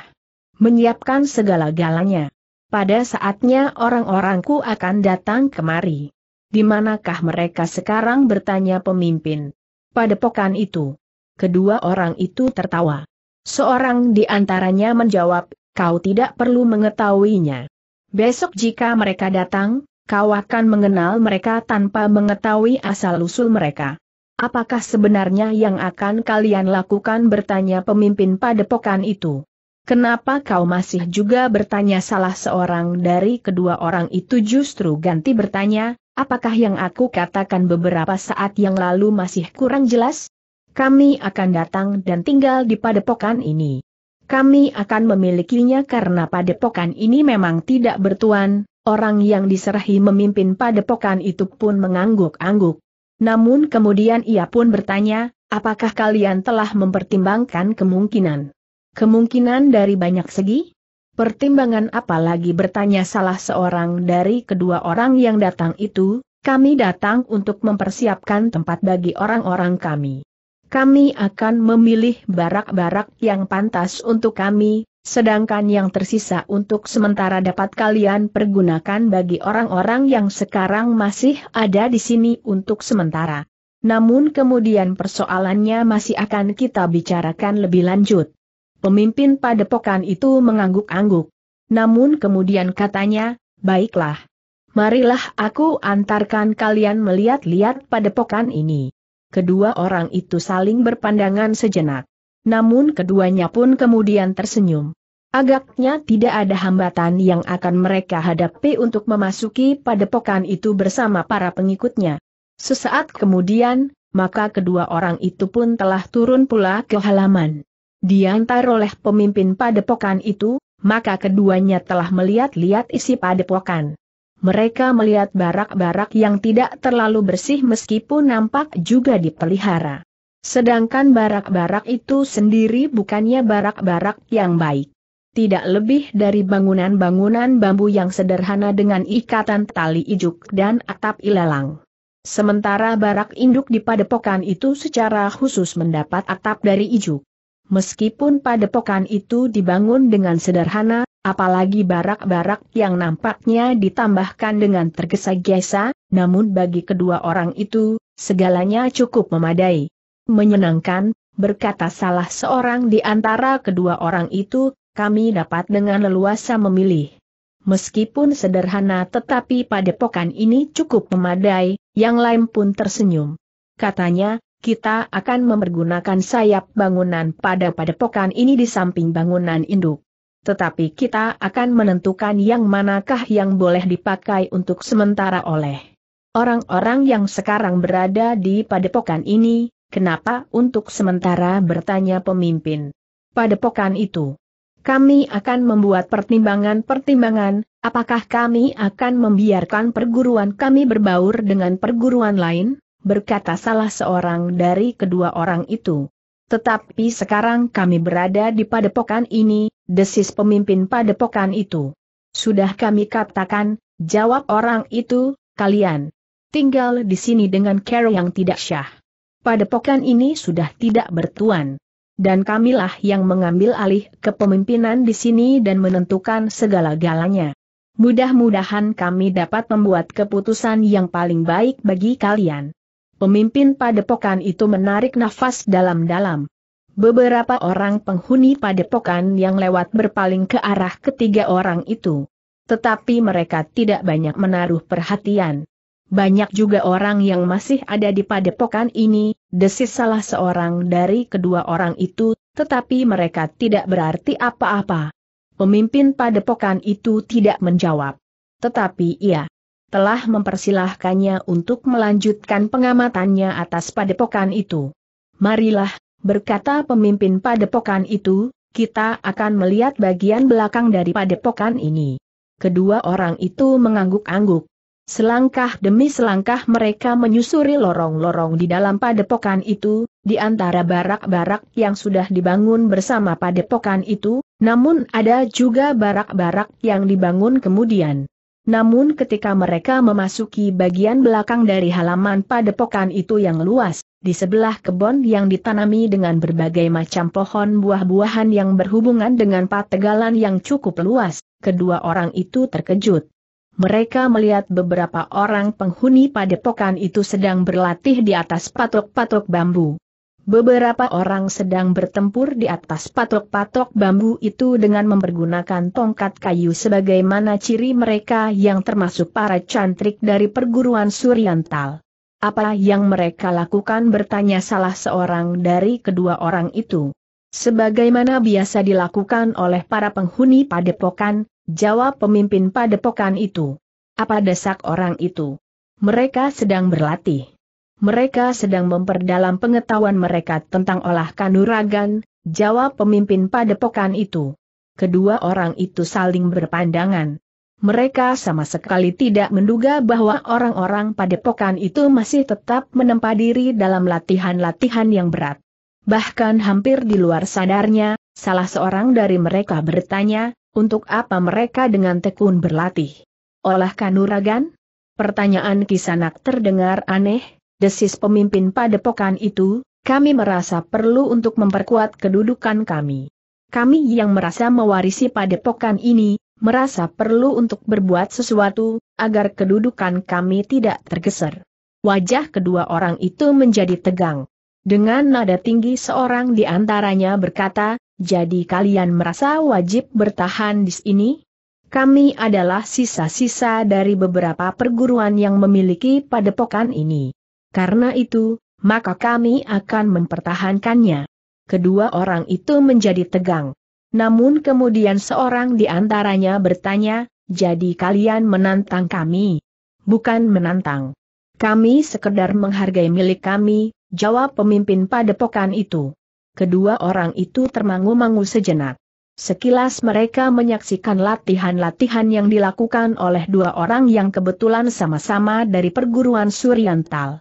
menyiapkan segala-galanya. Pada saatnya orang-orangku akan datang kemari. Di manakah mereka sekarang bertanya pemimpin? Padepokan itu. Kedua orang itu tertawa. Seorang di antaranya menjawab, kau tidak perlu mengetahuinya. Besok jika mereka datang, kau akan mengenal mereka tanpa mengetahui asal-usul mereka. Apakah sebenarnya yang akan kalian lakukan bertanya pemimpin padepokan itu? Kenapa kau masih juga bertanya salah seorang dari kedua orang itu justru ganti bertanya, apakah yang aku katakan beberapa saat yang lalu masih kurang jelas? Kami akan datang dan tinggal di padepokan ini kami akan memilikinya karena padepokan ini memang tidak bertuan, orang yang diserahi memimpin padepokan itu pun mengangguk-angguk. Namun kemudian ia pun bertanya, apakah kalian telah mempertimbangkan kemungkinan? Kemungkinan dari banyak segi? Pertimbangan apalagi bertanya salah seorang dari kedua orang yang datang itu, kami datang untuk mempersiapkan tempat bagi orang-orang kami kami akan memilih barak-barak yang pantas untuk kami, sedangkan yang tersisa untuk sementara dapat kalian pergunakan bagi orang-orang yang sekarang masih ada di sini untuk sementara. Namun kemudian persoalannya masih akan kita bicarakan lebih lanjut. Pemimpin padepokan itu mengangguk-angguk. Namun kemudian katanya, baiklah. Marilah aku antarkan kalian melihat-lihat padepokan ini kedua orang itu saling berpandangan sejenak. Namun keduanya pun kemudian tersenyum. Agaknya tidak ada hambatan yang akan mereka hadapi untuk memasuki padepokan itu bersama para pengikutnya. Sesaat kemudian, maka kedua orang itu pun telah turun pula ke halaman. Diantar oleh pemimpin padepokan itu, maka keduanya telah melihat-lihat isi padepokan mereka melihat barak-barak yang tidak terlalu bersih meskipun nampak juga dipelihara. Sedangkan barak-barak itu sendiri bukannya barak-barak yang baik. Tidak lebih dari bangunan-bangunan bambu yang sederhana dengan ikatan tali ijuk dan atap ilalang. Sementara barak induk di padepokan itu secara khusus mendapat atap dari ijuk. Meskipun padepokan itu dibangun dengan sederhana, apalagi barak-barak yang nampaknya ditambahkan dengan tergesa-gesa, namun bagi kedua orang itu, segalanya cukup memadai. Menyenangkan, berkata salah seorang di antara kedua orang itu, kami dapat dengan leluasa memilih. Meskipun sederhana tetapi pada padepokan ini cukup memadai, yang lain pun tersenyum. Katanya, kita akan mempergunakan sayap bangunan pada padepokan ini di samping bangunan induk tetapi kita akan menentukan yang manakah yang boleh dipakai untuk sementara oleh orang-orang yang sekarang berada di padepokan ini, kenapa untuk sementara bertanya pemimpin padepokan itu. Kami akan membuat pertimbangan-pertimbangan, apakah kami akan membiarkan perguruan kami berbaur dengan perguruan lain, berkata salah seorang dari kedua orang itu. Tetapi sekarang kami berada di padepokan ini, desis pemimpin padepokan itu. Sudah kami katakan, jawab orang itu, kalian tinggal di sini dengan cara yang tidak syah. Padepokan ini sudah tidak bertuan. Dan kamilah yang mengambil alih kepemimpinan di sini dan menentukan segala-galanya. Mudah-mudahan kami dapat membuat keputusan yang paling baik bagi kalian. Pemimpin padepokan itu menarik nafas dalam-dalam beberapa orang penghuni padepokan yang lewat berpaling ke arah ketiga orang itu. Tetapi mereka tidak banyak menaruh perhatian. Banyak juga orang yang masih ada di padepokan ini, desis salah seorang dari kedua orang itu, tetapi mereka tidak berarti apa-apa. Pemimpin padepokan itu tidak menjawab. Tetapi ia telah mempersilahkannya untuk melanjutkan pengamatannya atas padepokan itu. Marilah, berkata pemimpin padepokan itu, kita akan melihat bagian belakang dari padepokan ini. Kedua orang itu mengangguk-angguk. Selangkah demi selangkah mereka menyusuri lorong-lorong di dalam padepokan itu, di antara barak-barak yang sudah dibangun bersama padepokan itu, namun ada juga barak-barak yang dibangun kemudian. Namun ketika mereka memasuki bagian belakang dari halaman padepokan itu yang luas, di sebelah kebun yang ditanami dengan berbagai macam pohon buah-buahan yang berhubungan dengan pategalan yang cukup luas, kedua orang itu terkejut. Mereka melihat beberapa orang penghuni padepokan itu sedang berlatih di atas patok-patok bambu. Beberapa orang sedang bertempur di atas patok-patok bambu itu dengan mempergunakan tongkat kayu sebagaimana ciri mereka yang termasuk para cantrik dari perguruan Suryantal. Apa yang mereka lakukan bertanya salah seorang dari kedua orang itu. Sebagaimana biasa dilakukan oleh para penghuni padepokan, jawab pemimpin padepokan itu. Apa desak orang itu? Mereka sedang berlatih mereka sedang memperdalam pengetahuan mereka tentang olah kanuragan, jawab pemimpin padepokan itu. Kedua orang itu saling berpandangan. Mereka sama sekali tidak menduga bahwa orang-orang padepokan itu masih tetap menempa diri dalam latihan-latihan yang berat. Bahkan hampir di luar sadarnya, salah seorang dari mereka bertanya, untuk apa mereka dengan tekun berlatih? Olah kanuragan? Pertanyaan kisanak terdengar aneh, desis pemimpin padepokan itu, kami merasa perlu untuk memperkuat kedudukan kami. Kami yang merasa mewarisi padepokan ini, merasa perlu untuk berbuat sesuatu, agar kedudukan kami tidak tergeser. Wajah kedua orang itu menjadi tegang. Dengan nada tinggi seorang di antaranya berkata, jadi kalian merasa wajib bertahan di sini? Kami adalah sisa-sisa dari beberapa perguruan yang memiliki padepokan ini. Karena itu, maka kami akan mempertahankannya. Kedua orang itu menjadi tegang. Namun kemudian seorang di antaranya bertanya, jadi kalian menantang kami? Bukan menantang. Kami sekedar menghargai milik kami, jawab pemimpin padepokan itu. Kedua orang itu termangu-mangu sejenak. Sekilas mereka menyaksikan latihan-latihan yang dilakukan oleh dua orang yang kebetulan sama-sama dari perguruan Suriantal.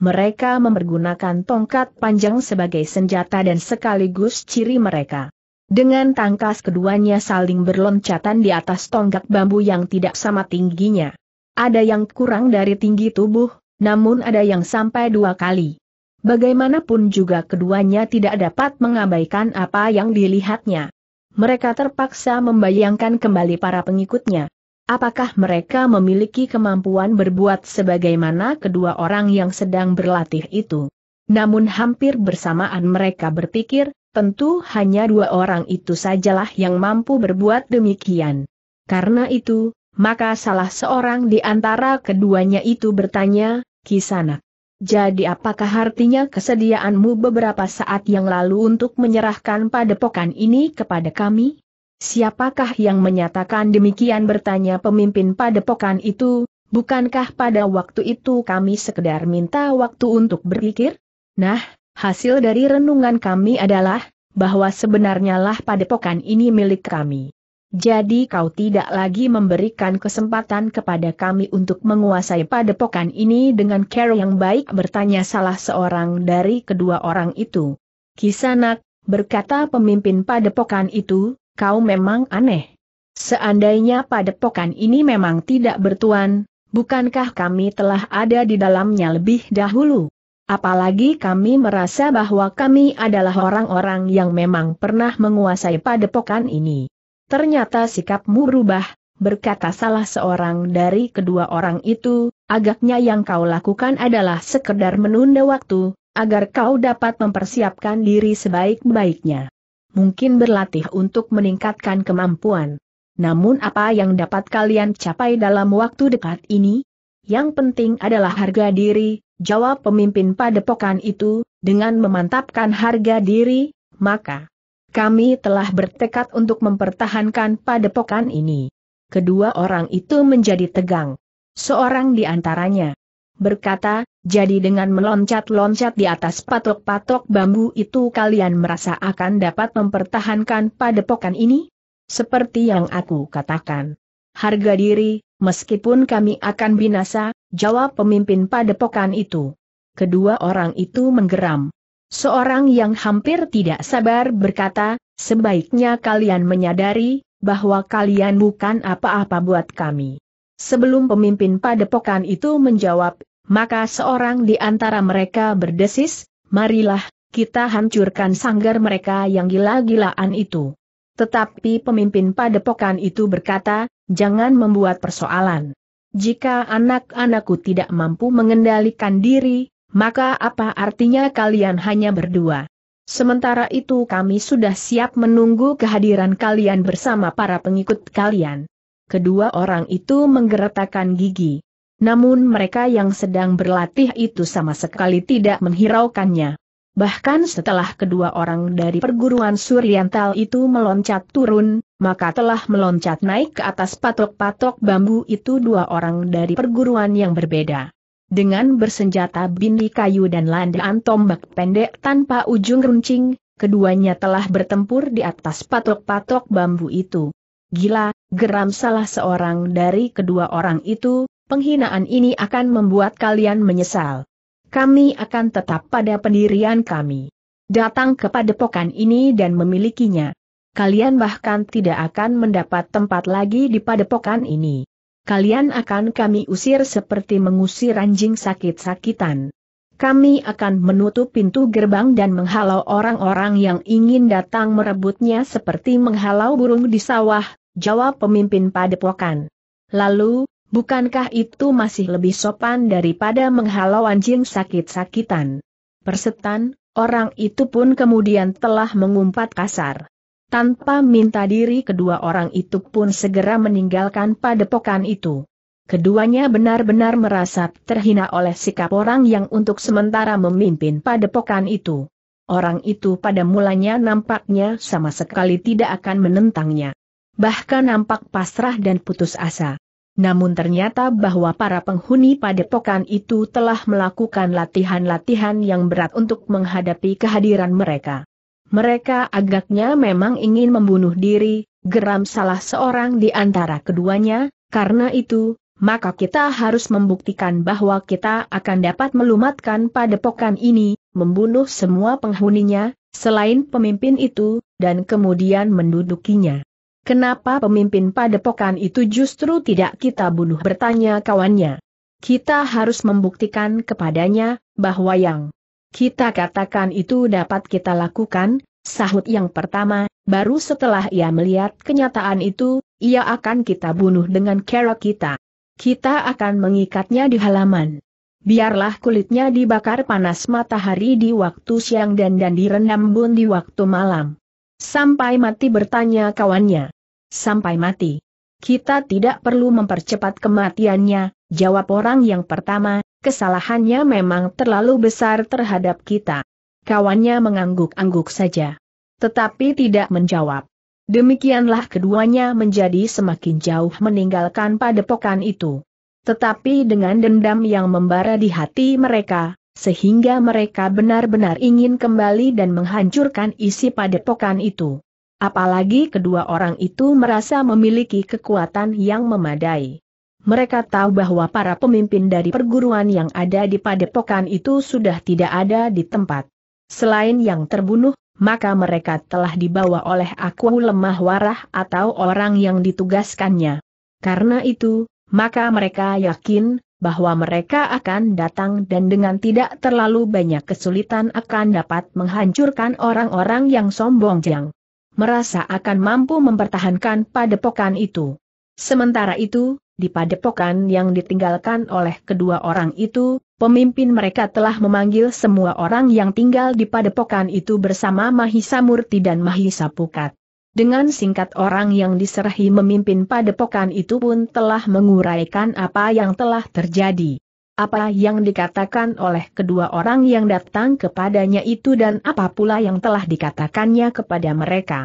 Mereka mempergunakan tongkat panjang sebagai senjata dan sekaligus ciri mereka. Dengan tangkas keduanya saling berloncatan di atas tonggak bambu yang tidak sama tingginya. Ada yang kurang dari tinggi tubuh, namun ada yang sampai dua kali. Bagaimanapun juga keduanya tidak dapat mengabaikan apa yang dilihatnya. Mereka terpaksa membayangkan kembali para pengikutnya. Apakah mereka memiliki kemampuan berbuat sebagaimana kedua orang yang sedang berlatih itu? Namun hampir bersamaan mereka berpikir, tentu hanya dua orang itu sajalah yang mampu berbuat demikian. Karena itu, maka salah seorang di antara keduanya itu bertanya, Kisana. Jadi apakah artinya kesediaanmu beberapa saat yang lalu untuk menyerahkan padepokan ini kepada kami? Siapakah yang menyatakan demikian bertanya pemimpin padepokan itu, bukankah pada waktu itu kami sekedar minta waktu untuk berpikir? Nah, hasil dari renungan kami adalah, bahwa sebenarnya lah padepokan ini milik kami. Jadi kau tidak lagi memberikan kesempatan kepada kami untuk menguasai padepokan ini dengan care yang baik bertanya salah seorang dari kedua orang itu. Kisanak, berkata pemimpin padepokan itu, kau memang aneh. Seandainya padepokan ini memang tidak bertuan, bukankah kami telah ada di dalamnya lebih dahulu? Apalagi kami merasa bahwa kami adalah orang-orang yang memang pernah menguasai padepokan ini. Ternyata sikapmu berubah, berkata salah seorang dari kedua orang itu, agaknya yang kau lakukan adalah sekedar menunda waktu, agar kau dapat mempersiapkan diri sebaik-baiknya mungkin berlatih untuk meningkatkan kemampuan. Namun apa yang dapat kalian capai dalam waktu dekat ini? Yang penting adalah harga diri, jawab pemimpin padepokan itu, dengan memantapkan harga diri, maka kami telah bertekad untuk mempertahankan padepokan ini. Kedua orang itu menjadi tegang. Seorang di antaranya berkata, jadi dengan meloncat-loncat di atas patok-patok bambu itu kalian merasa akan dapat mempertahankan padepokan ini? Seperti yang aku katakan. Harga diri, meskipun kami akan binasa, jawab pemimpin padepokan itu. Kedua orang itu menggeram. Seorang yang hampir tidak sabar berkata, sebaiknya kalian menyadari, bahwa kalian bukan apa-apa buat kami. Sebelum pemimpin padepokan itu menjawab, maka seorang di antara mereka berdesis, marilah, kita hancurkan sanggar mereka yang gila-gilaan itu. Tetapi pemimpin padepokan itu berkata, jangan membuat persoalan. Jika anak-anakku tidak mampu mengendalikan diri, maka apa artinya kalian hanya berdua? Sementara itu kami sudah siap menunggu kehadiran kalian bersama para pengikut kalian. Kedua orang itu menggeretakkan gigi. Namun mereka yang sedang berlatih itu sama sekali tidak menghiraukannya. Bahkan setelah kedua orang dari perguruan Suryantal itu meloncat turun, maka telah meloncat naik ke atas patok-patok bambu itu dua orang dari perguruan yang berbeda. Dengan bersenjata bindi kayu dan landaan tombak pendek tanpa ujung runcing, keduanya telah bertempur di atas patok-patok bambu itu. Gila, geram salah seorang dari kedua orang itu, penghinaan ini akan membuat kalian menyesal. Kami akan tetap pada pendirian kami. Datang kepada pokan ini dan memilikinya. Kalian bahkan tidak akan mendapat tempat lagi di padepokan ini. Kalian akan kami usir seperti mengusir anjing sakit-sakitan. Kami akan menutup pintu gerbang dan menghalau orang-orang yang ingin datang merebutnya seperti menghalau burung di sawah, jawab pemimpin padepokan. Lalu, Bukankah itu masih lebih sopan daripada menghalau anjing sakit-sakitan? Persetan, orang itu pun kemudian telah mengumpat kasar. Tanpa minta diri kedua orang itu pun segera meninggalkan padepokan itu. Keduanya benar-benar merasa terhina oleh sikap orang yang untuk sementara memimpin padepokan itu. Orang itu pada mulanya nampaknya sama sekali tidak akan menentangnya. Bahkan nampak pasrah dan putus asa. Namun ternyata bahwa para penghuni padepokan itu telah melakukan latihan-latihan yang berat untuk menghadapi kehadiran mereka. Mereka agaknya memang ingin membunuh diri, geram salah seorang di antara keduanya, karena itu, maka kita harus membuktikan bahwa kita akan dapat melumatkan padepokan ini, membunuh semua penghuninya, selain pemimpin itu, dan kemudian mendudukinya. Kenapa pemimpin padepokan itu justru tidak kita bunuh bertanya kawannya. Kita harus membuktikan kepadanya, bahwa yang kita katakan itu dapat kita lakukan, sahut yang pertama, baru setelah ia melihat kenyataan itu, ia akan kita bunuh dengan cara kita. Kita akan mengikatnya di halaman. Biarlah kulitnya dibakar panas matahari di waktu siang dan dan direndam bun di waktu malam. Sampai mati bertanya kawannya. Sampai mati. Kita tidak perlu mempercepat kematiannya, jawab orang yang pertama, kesalahannya memang terlalu besar terhadap kita. Kawannya mengangguk-angguk saja. Tetapi tidak menjawab. Demikianlah keduanya menjadi semakin jauh meninggalkan padepokan itu. Tetapi dengan dendam yang membara di hati mereka, sehingga mereka benar-benar ingin kembali dan menghancurkan isi padepokan itu. Apalagi kedua orang itu merasa memiliki kekuatan yang memadai. Mereka tahu bahwa para pemimpin dari perguruan yang ada di padepokan itu sudah tidak ada di tempat. Selain yang terbunuh, maka mereka telah dibawa oleh aku lemah warah atau orang yang ditugaskannya. Karena itu, maka mereka yakin bahwa mereka akan datang dan dengan tidak terlalu banyak kesulitan akan dapat menghancurkan orang-orang yang sombong jang. Merasa akan mampu mempertahankan padepokan itu. Sementara itu, di padepokan yang ditinggalkan oleh kedua orang itu, pemimpin mereka telah memanggil semua orang yang tinggal di padepokan itu bersama Mahisa Murti dan Mahisa Pukat. Dengan singkat orang yang diserahi memimpin padepokan itu pun telah menguraikan apa yang telah terjadi. Apa yang dikatakan oleh kedua orang yang datang kepadanya itu dan apa pula yang telah dikatakannya kepada mereka.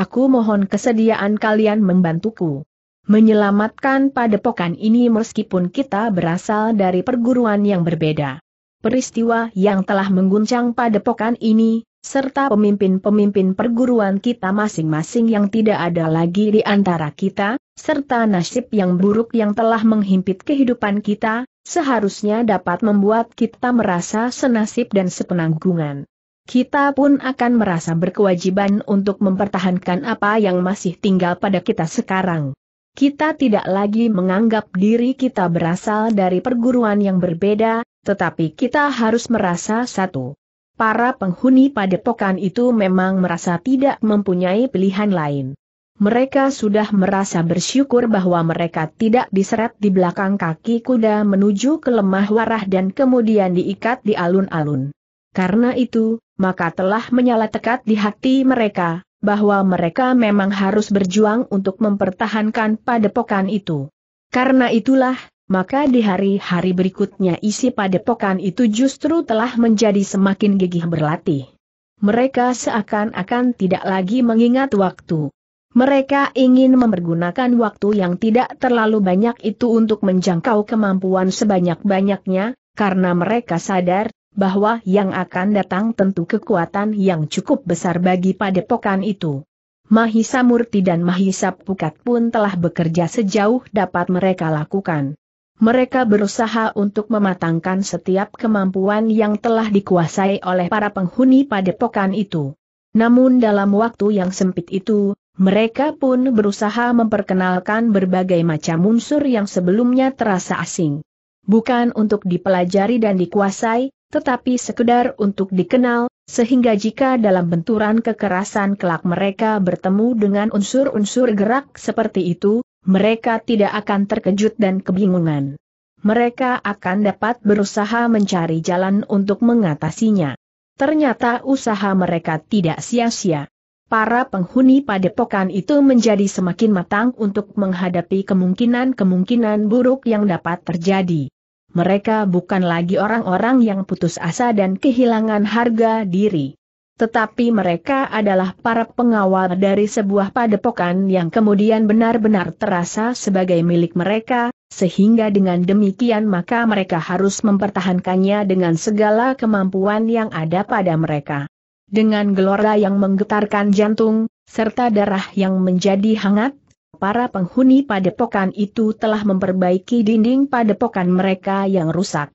Aku mohon kesediaan kalian membantuku. Menyelamatkan padepokan ini meskipun kita berasal dari perguruan yang berbeda. Peristiwa yang telah mengguncang padepokan ini, serta pemimpin-pemimpin perguruan kita masing-masing yang tidak ada lagi di antara kita, serta nasib yang buruk yang telah menghimpit kehidupan kita, seharusnya dapat membuat kita merasa senasib dan sepenanggungan. Kita pun akan merasa berkewajiban untuk mempertahankan apa yang masih tinggal pada kita sekarang. Kita tidak lagi menganggap diri kita berasal dari perguruan yang berbeda, tetapi kita harus merasa satu para penghuni padepokan itu memang merasa tidak mempunyai pilihan lain. Mereka sudah merasa bersyukur bahwa mereka tidak diseret di belakang kaki kuda menuju ke lemah warah dan kemudian diikat di alun-alun. Karena itu, maka telah menyala tekad di hati mereka, bahwa mereka memang harus berjuang untuk mempertahankan padepokan itu. Karena itulah, maka di hari-hari berikutnya isi padepokan itu justru telah menjadi semakin gigih berlatih. Mereka seakan-akan tidak lagi mengingat waktu. Mereka ingin mempergunakan waktu yang tidak terlalu banyak itu untuk menjangkau kemampuan sebanyak-banyaknya, karena mereka sadar bahwa yang akan datang tentu kekuatan yang cukup besar bagi padepokan itu. Mahisa Murti dan Mahisa Pukat pun telah bekerja sejauh dapat mereka lakukan. Mereka berusaha untuk mematangkan setiap kemampuan yang telah dikuasai oleh para penghuni padepokan itu. Namun dalam waktu yang sempit itu, mereka pun berusaha memperkenalkan berbagai macam unsur yang sebelumnya terasa asing. Bukan untuk dipelajari dan dikuasai, tetapi sekedar untuk dikenal, sehingga jika dalam benturan kekerasan kelak mereka bertemu dengan unsur-unsur gerak seperti itu, mereka tidak akan terkejut dan kebingungan. Mereka akan dapat berusaha mencari jalan untuk mengatasinya. Ternyata usaha mereka tidak sia-sia. Para penghuni padepokan itu menjadi semakin matang untuk menghadapi kemungkinan-kemungkinan buruk yang dapat terjadi. Mereka bukan lagi orang-orang yang putus asa dan kehilangan harga diri. Tetapi mereka adalah para pengawal dari sebuah padepokan yang kemudian benar-benar terasa sebagai milik mereka, sehingga dengan demikian maka mereka harus mempertahankannya dengan segala kemampuan yang ada pada mereka. Dengan gelora yang menggetarkan jantung, serta darah yang menjadi hangat, para penghuni padepokan itu telah memperbaiki dinding padepokan mereka yang rusak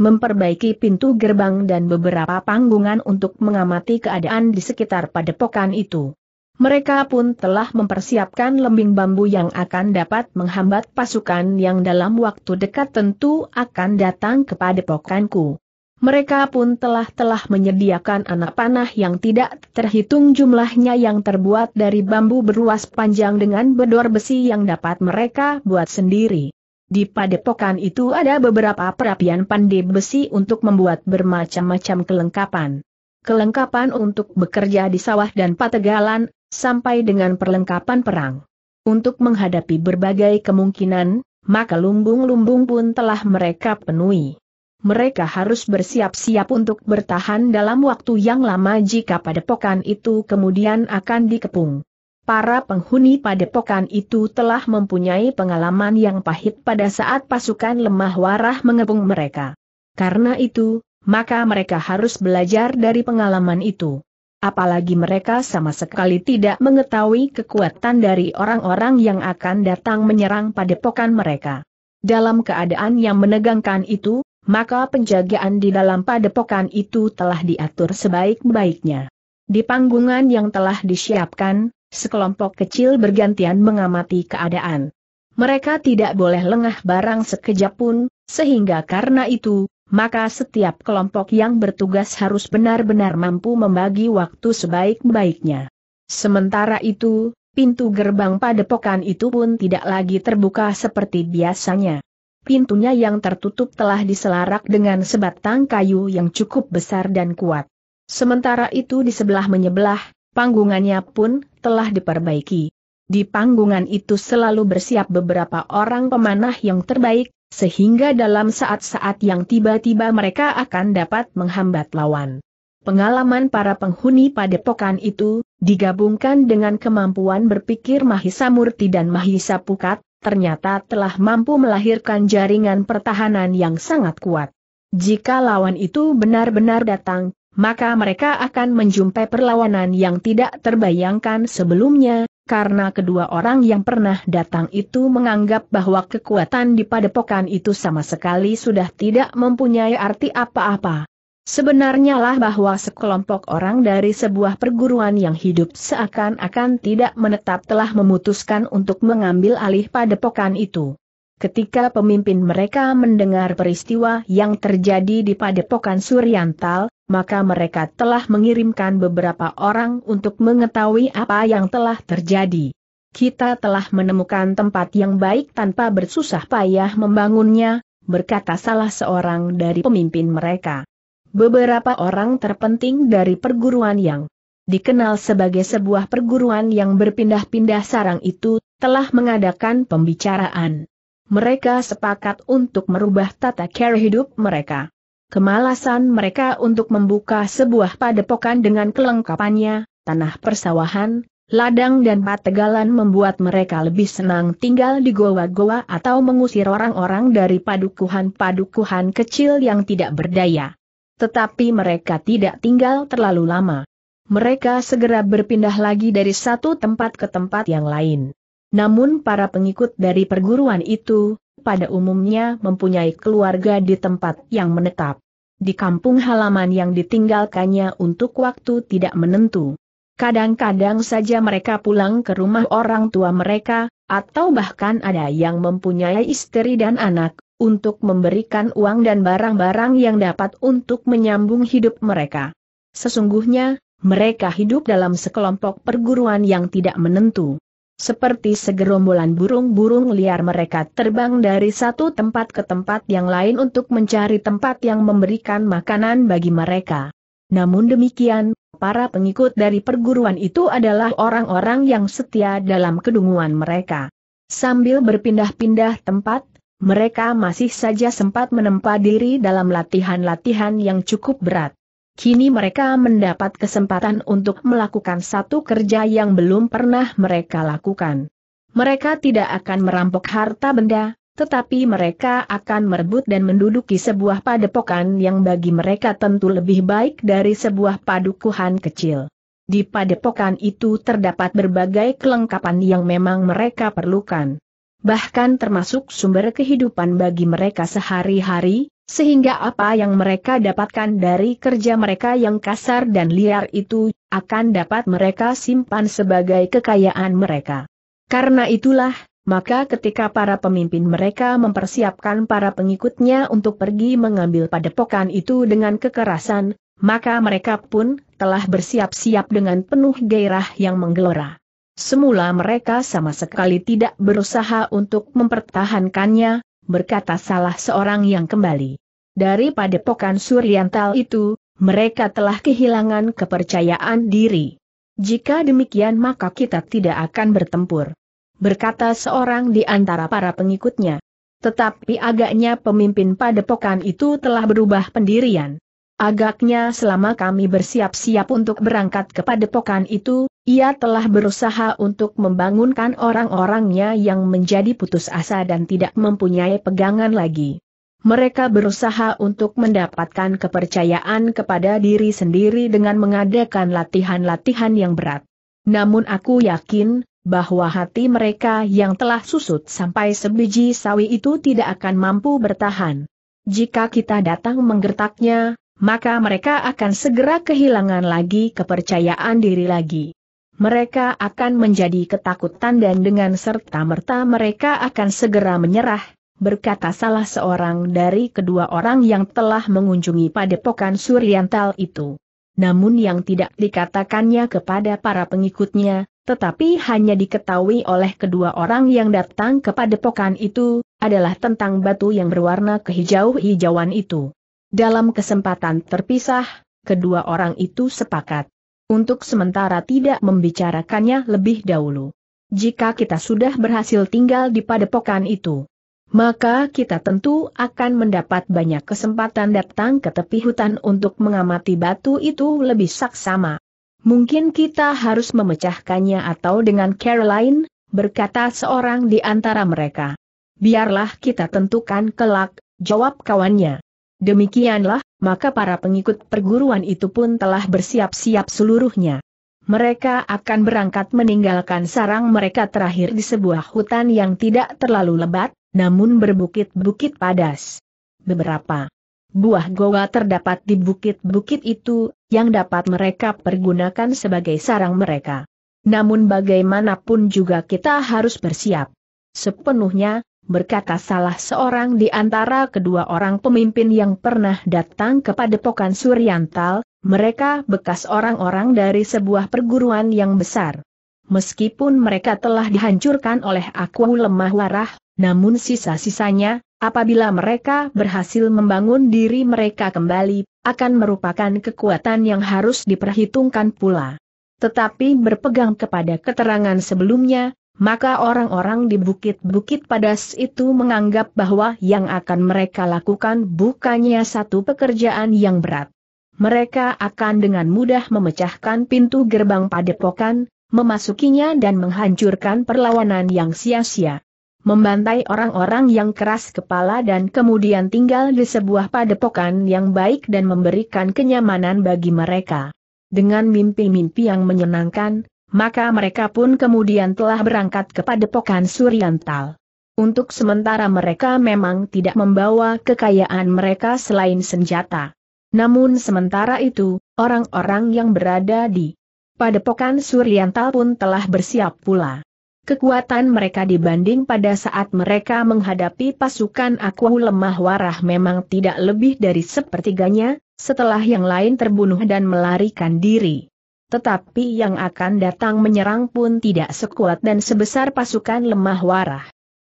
memperbaiki pintu gerbang dan beberapa panggungan untuk mengamati keadaan di sekitar padepokan itu. Mereka pun telah mempersiapkan lembing bambu yang akan dapat menghambat pasukan yang dalam waktu dekat tentu akan datang kepada pokanku. Mereka pun telah-telah menyediakan anak panah yang tidak terhitung jumlahnya yang terbuat dari bambu beruas panjang dengan bedor besi yang dapat mereka buat sendiri. Di padepokan itu ada beberapa perapian pandai besi untuk membuat bermacam-macam kelengkapan. Kelengkapan untuk bekerja di sawah dan pategalan, sampai dengan perlengkapan perang. Untuk menghadapi berbagai kemungkinan, maka lumbung-lumbung pun telah mereka penuhi. Mereka harus bersiap-siap untuk bertahan dalam waktu yang lama jika padepokan itu kemudian akan dikepung para penghuni padepokan itu telah mempunyai pengalaman yang pahit pada saat pasukan lemah warah mengepung mereka. Karena itu, maka mereka harus belajar dari pengalaman itu. Apalagi mereka sama sekali tidak mengetahui kekuatan dari orang-orang yang akan datang menyerang padepokan mereka. Dalam keadaan yang menegangkan itu, maka penjagaan di dalam padepokan itu telah diatur sebaik-baiknya. Di panggungan yang telah disiapkan, sekelompok kecil bergantian mengamati keadaan. Mereka tidak boleh lengah barang sekejap pun, sehingga karena itu, maka setiap kelompok yang bertugas harus benar-benar mampu membagi waktu sebaik-baiknya. Sementara itu, pintu gerbang padepokan itu pun tidak lagi terbuka seperti biasanya. Pintunya yang tertutup telah diselarak dengan sebatang kayu yang cukup besar dan kuat. Sementara itu di sebelah menyebelah, Panggungannya pun telah diperbaiki. Di panggungan itu selalu bersiap beberapa orang pemanah yang terbaik, sehingga dalam saat-saat yang tiba-tiba mereka akan dapat menghambat lawan. Pengalaman para penghuni padepokan itu, digabungkan dengan kemampuan berpikir Mahisa Murti dan Mahisa Pukat, ternyata telah mampu melahirkan jaringan pertahanan yang sangat kuat. Jika lawan itu benar-benar datang, maka mereka akan menjumpai perlawanan yang tidak terbayangkan sebelumnya, karena kedua orang yang pernah datang itu menganggap bahwa kekuatan di padepokan itu sama sekali sudah tidak mempunyai arti apa-apa. Sebenarnya lah bahwa sekelompok orang dari sebuah perguruan yang hidup seakan-akan tidak menetap telah memutuskan untuk mengambil alih padepokan itu. Ketika pemimpin mereka mendengar peristiwa yang terjadi di Padepokan Suryantal, maka mereka telah mengirimkan beberapa orang untuk mengetahui apa yang telah terjadi. Kita telah menemukan tempat yang baik tanpa bersusah payah membangunnya, berkata salah seorang dari pemimpin mereka. Beberapa orang terpenting dari perguruan yang dikenal sebagai sebuah perguruan yang berpindah-pindah sarang itu, telah mengadakan pembicaraan mereka sepakat untuk merubah tata cara hidup mereka. Kemalasan mereka untuk membuka sebuah padepokan dengan kelengkapannya, tanah persawahan, ladang dan pategalan membuat mereka lebih senang tinggal di goa-goa atau mengusir orang-orang dari padukuhan-padukuhan kecil yang tidak berdaya. Tetapi mereka tidak tinggal terlalu lama. Mereka segera berpindah lagi dari satu tempat ke tempat yang lain. Namun para pengikut dari perguruan itu, pada umumnya mempunyai keluarga di tempat yang menetap. Di kampung halaman yang ditinggalkannya untuk waktu tidak menentu. Kadang-kadang saja mereka pulang ke rumah orang tua mereka, atau bahkan ada yang mempunyai istri dan anak, untuk memberikan uang dan barang-barang yang dapat untuk menyambung hidup mereka. Sesungguhnya, mereka hidup dalam sekelompok perguruan yang tidak menentu. Seperti segerombolan burung-burung liar mereka terbang dari satu tempat ke tempat yang lain untuk mencari tempat yang memberikan makanan bagi mereka. Namun demikian, para pengikut dari perguruan itu adalah orang-orang yang setia dalam kedunguan mereka. Sambil berpindah-pindah tempat, mereka masih saja sempat menempa diri dalam latihan-latihan yang cukup berat. Kini mereka mendapat kesempatan untuk melakukan satu kerja yang belum pernah mereka lakukan. Mereka tidak akan merampok harta benda, tetapi mereka akan merebut dan menduduki sebuah padepokan yang bagi mereka tentu lebih baik dari sebuah padukuhan kecil. Di padepokan itu terdapat berbagai kelengkapan yang memang mereka perlukan. Bahkan termasuk sumber kehidupan bagi mereka sehari-hari, sehingga apa yang mereka dapatkan dari kerja mereka yang kasar dan liar itu, akan dapat mereka simpan sebagai kekayaan mereka. Karena itulah, maka ketika para pemimpin mereka mempersiapkan para pengikutnya untuk pergi mengambil padepokan itu dengan kekerasan, maka mereka pun telah bersiap-siap dengan penuh gairah yang menggelora. Semula mereka sama sekali tidak berusaha untuk mempertahankannya, berkata salah seorang yang kembali. Dari padepokan Suryantal itu, mereka telah kehilangan kepercayaan diri. Jika demikian maka kita tidak akan bertempur. Berkata seorang di antara para pengikutnya. Tetapi agaknya pemimpin padepokan itu telah berubah pendirian. Agaknya selama kami bersiap-siap untuk berangkat ke padepokan itu, ia telah berusaha untuk membangunkan orang-orangnya yang menjadi putus asa dan tidak mempunyai pegangan lagi. Mereka berusaha untuk mendapatkan kepercayaan kepada diri sendiri dengan mengadakan latihan-latihan yang berat. Namun aku yakin, bahwa hati mereka yang telah susut sampai sebiji sawi itu tidak akan mampu bertahan. Jika kita datang menggertaknya, maka mereka akan segera kehilangan lagi kepercayaan diri lagi. Mereka akan menjadi ketakutan dan dengan serta-merta mereka akan segera menyerah, berkata salah seorang dari kedua orang yang telah mengunjungi padepokan Suriantal itu. Namun yang tidak dikatakannya kepada para pengikutnya, tetapi hanya diketahui oleh kedua orang yang datang kepada pokan itu, adalah tentang batu yang berwarna kehijau-hijauan itu. Dalam kesempatan terpisah, kedua orang itu sepakat. Untuk sementara tidak membicarakannya lebih dahulu. Jika kita sudah berhasil tinggal di padepokan itu, maka kita tentu akan mendapat banyak kesempatan datang ke tepi hutan untuk mengamati batu itu lebih saksama. Mungkin kita harus memecahkannya atau dengan Caroline, berkata seorang di antara mereka. Biarlah kita tentukan kelak, jawab kawannya. Demikianlah, maka para pengikut perguruan itu pun telah bersiap-siap seluruhnya. Mereka akan berangkat meninggalkan sarang mereka terakhir di sebuah hutan yang tidak terlalu lebat, namun berbukit-bukit padas. Beberapa buah goa terdapat di bukit-bukit itu, yang dapat mereka pergunakan sebagai sarang mereka. Namun bagaimanapun juga kita harus bersiap. Sepenuhnya, berkata salah seorang di antara kedua orang pemimpin yang pernah datang kepada Pokan Suryantal, mereka bekas orang-orang dari sebuah perguruan yang besar. Meskipun mereka telah dihancurkan oleh aku lemah warah, namun sisa-sisanya, apabila mereka berhasil membangun diri mereka kembali, akan merupakan kekuatan yang harus diperhitungkan pula. Tetapi berpegang kepada keterangan sebelumnya, maka orang-orang di bukit-bukit padas itu menganggap bahwa yang akan mereka lakukan bukannya satu pekerjaan yang berat. Mereka akan dengan mudah memecahkan pintu gerbang padepokan, memasukinya dan menghancurkan perlawanan yang sia-sia. Membantai orang-orang yang keras kepala dan kemudian tinggal di sebuah padepokan yang baik dan memberikan kenyamanan bagi mereka. Dengan mimpi-mimpi yang menyenangkan, maka mereka pun kemudian telah berangkat ke padepokan Suriantal. Untuk sementara mereka memang tidak membawa kekayaan mereka selain senjata. Namun sementara itu, orang-orang yang berada di padepokan Suryantal pun telah bersiap pula. Kekuatan mereka dibanding pada saat mereka menghadapi pasukan Aku lemah warah memang tidak lebih dari sepertiganya, setelah yang lain terbunuh dan melarikan diri tetapi yang akan datang menyerang pun tidak sekuat dan sebesar pasukan lemah warah.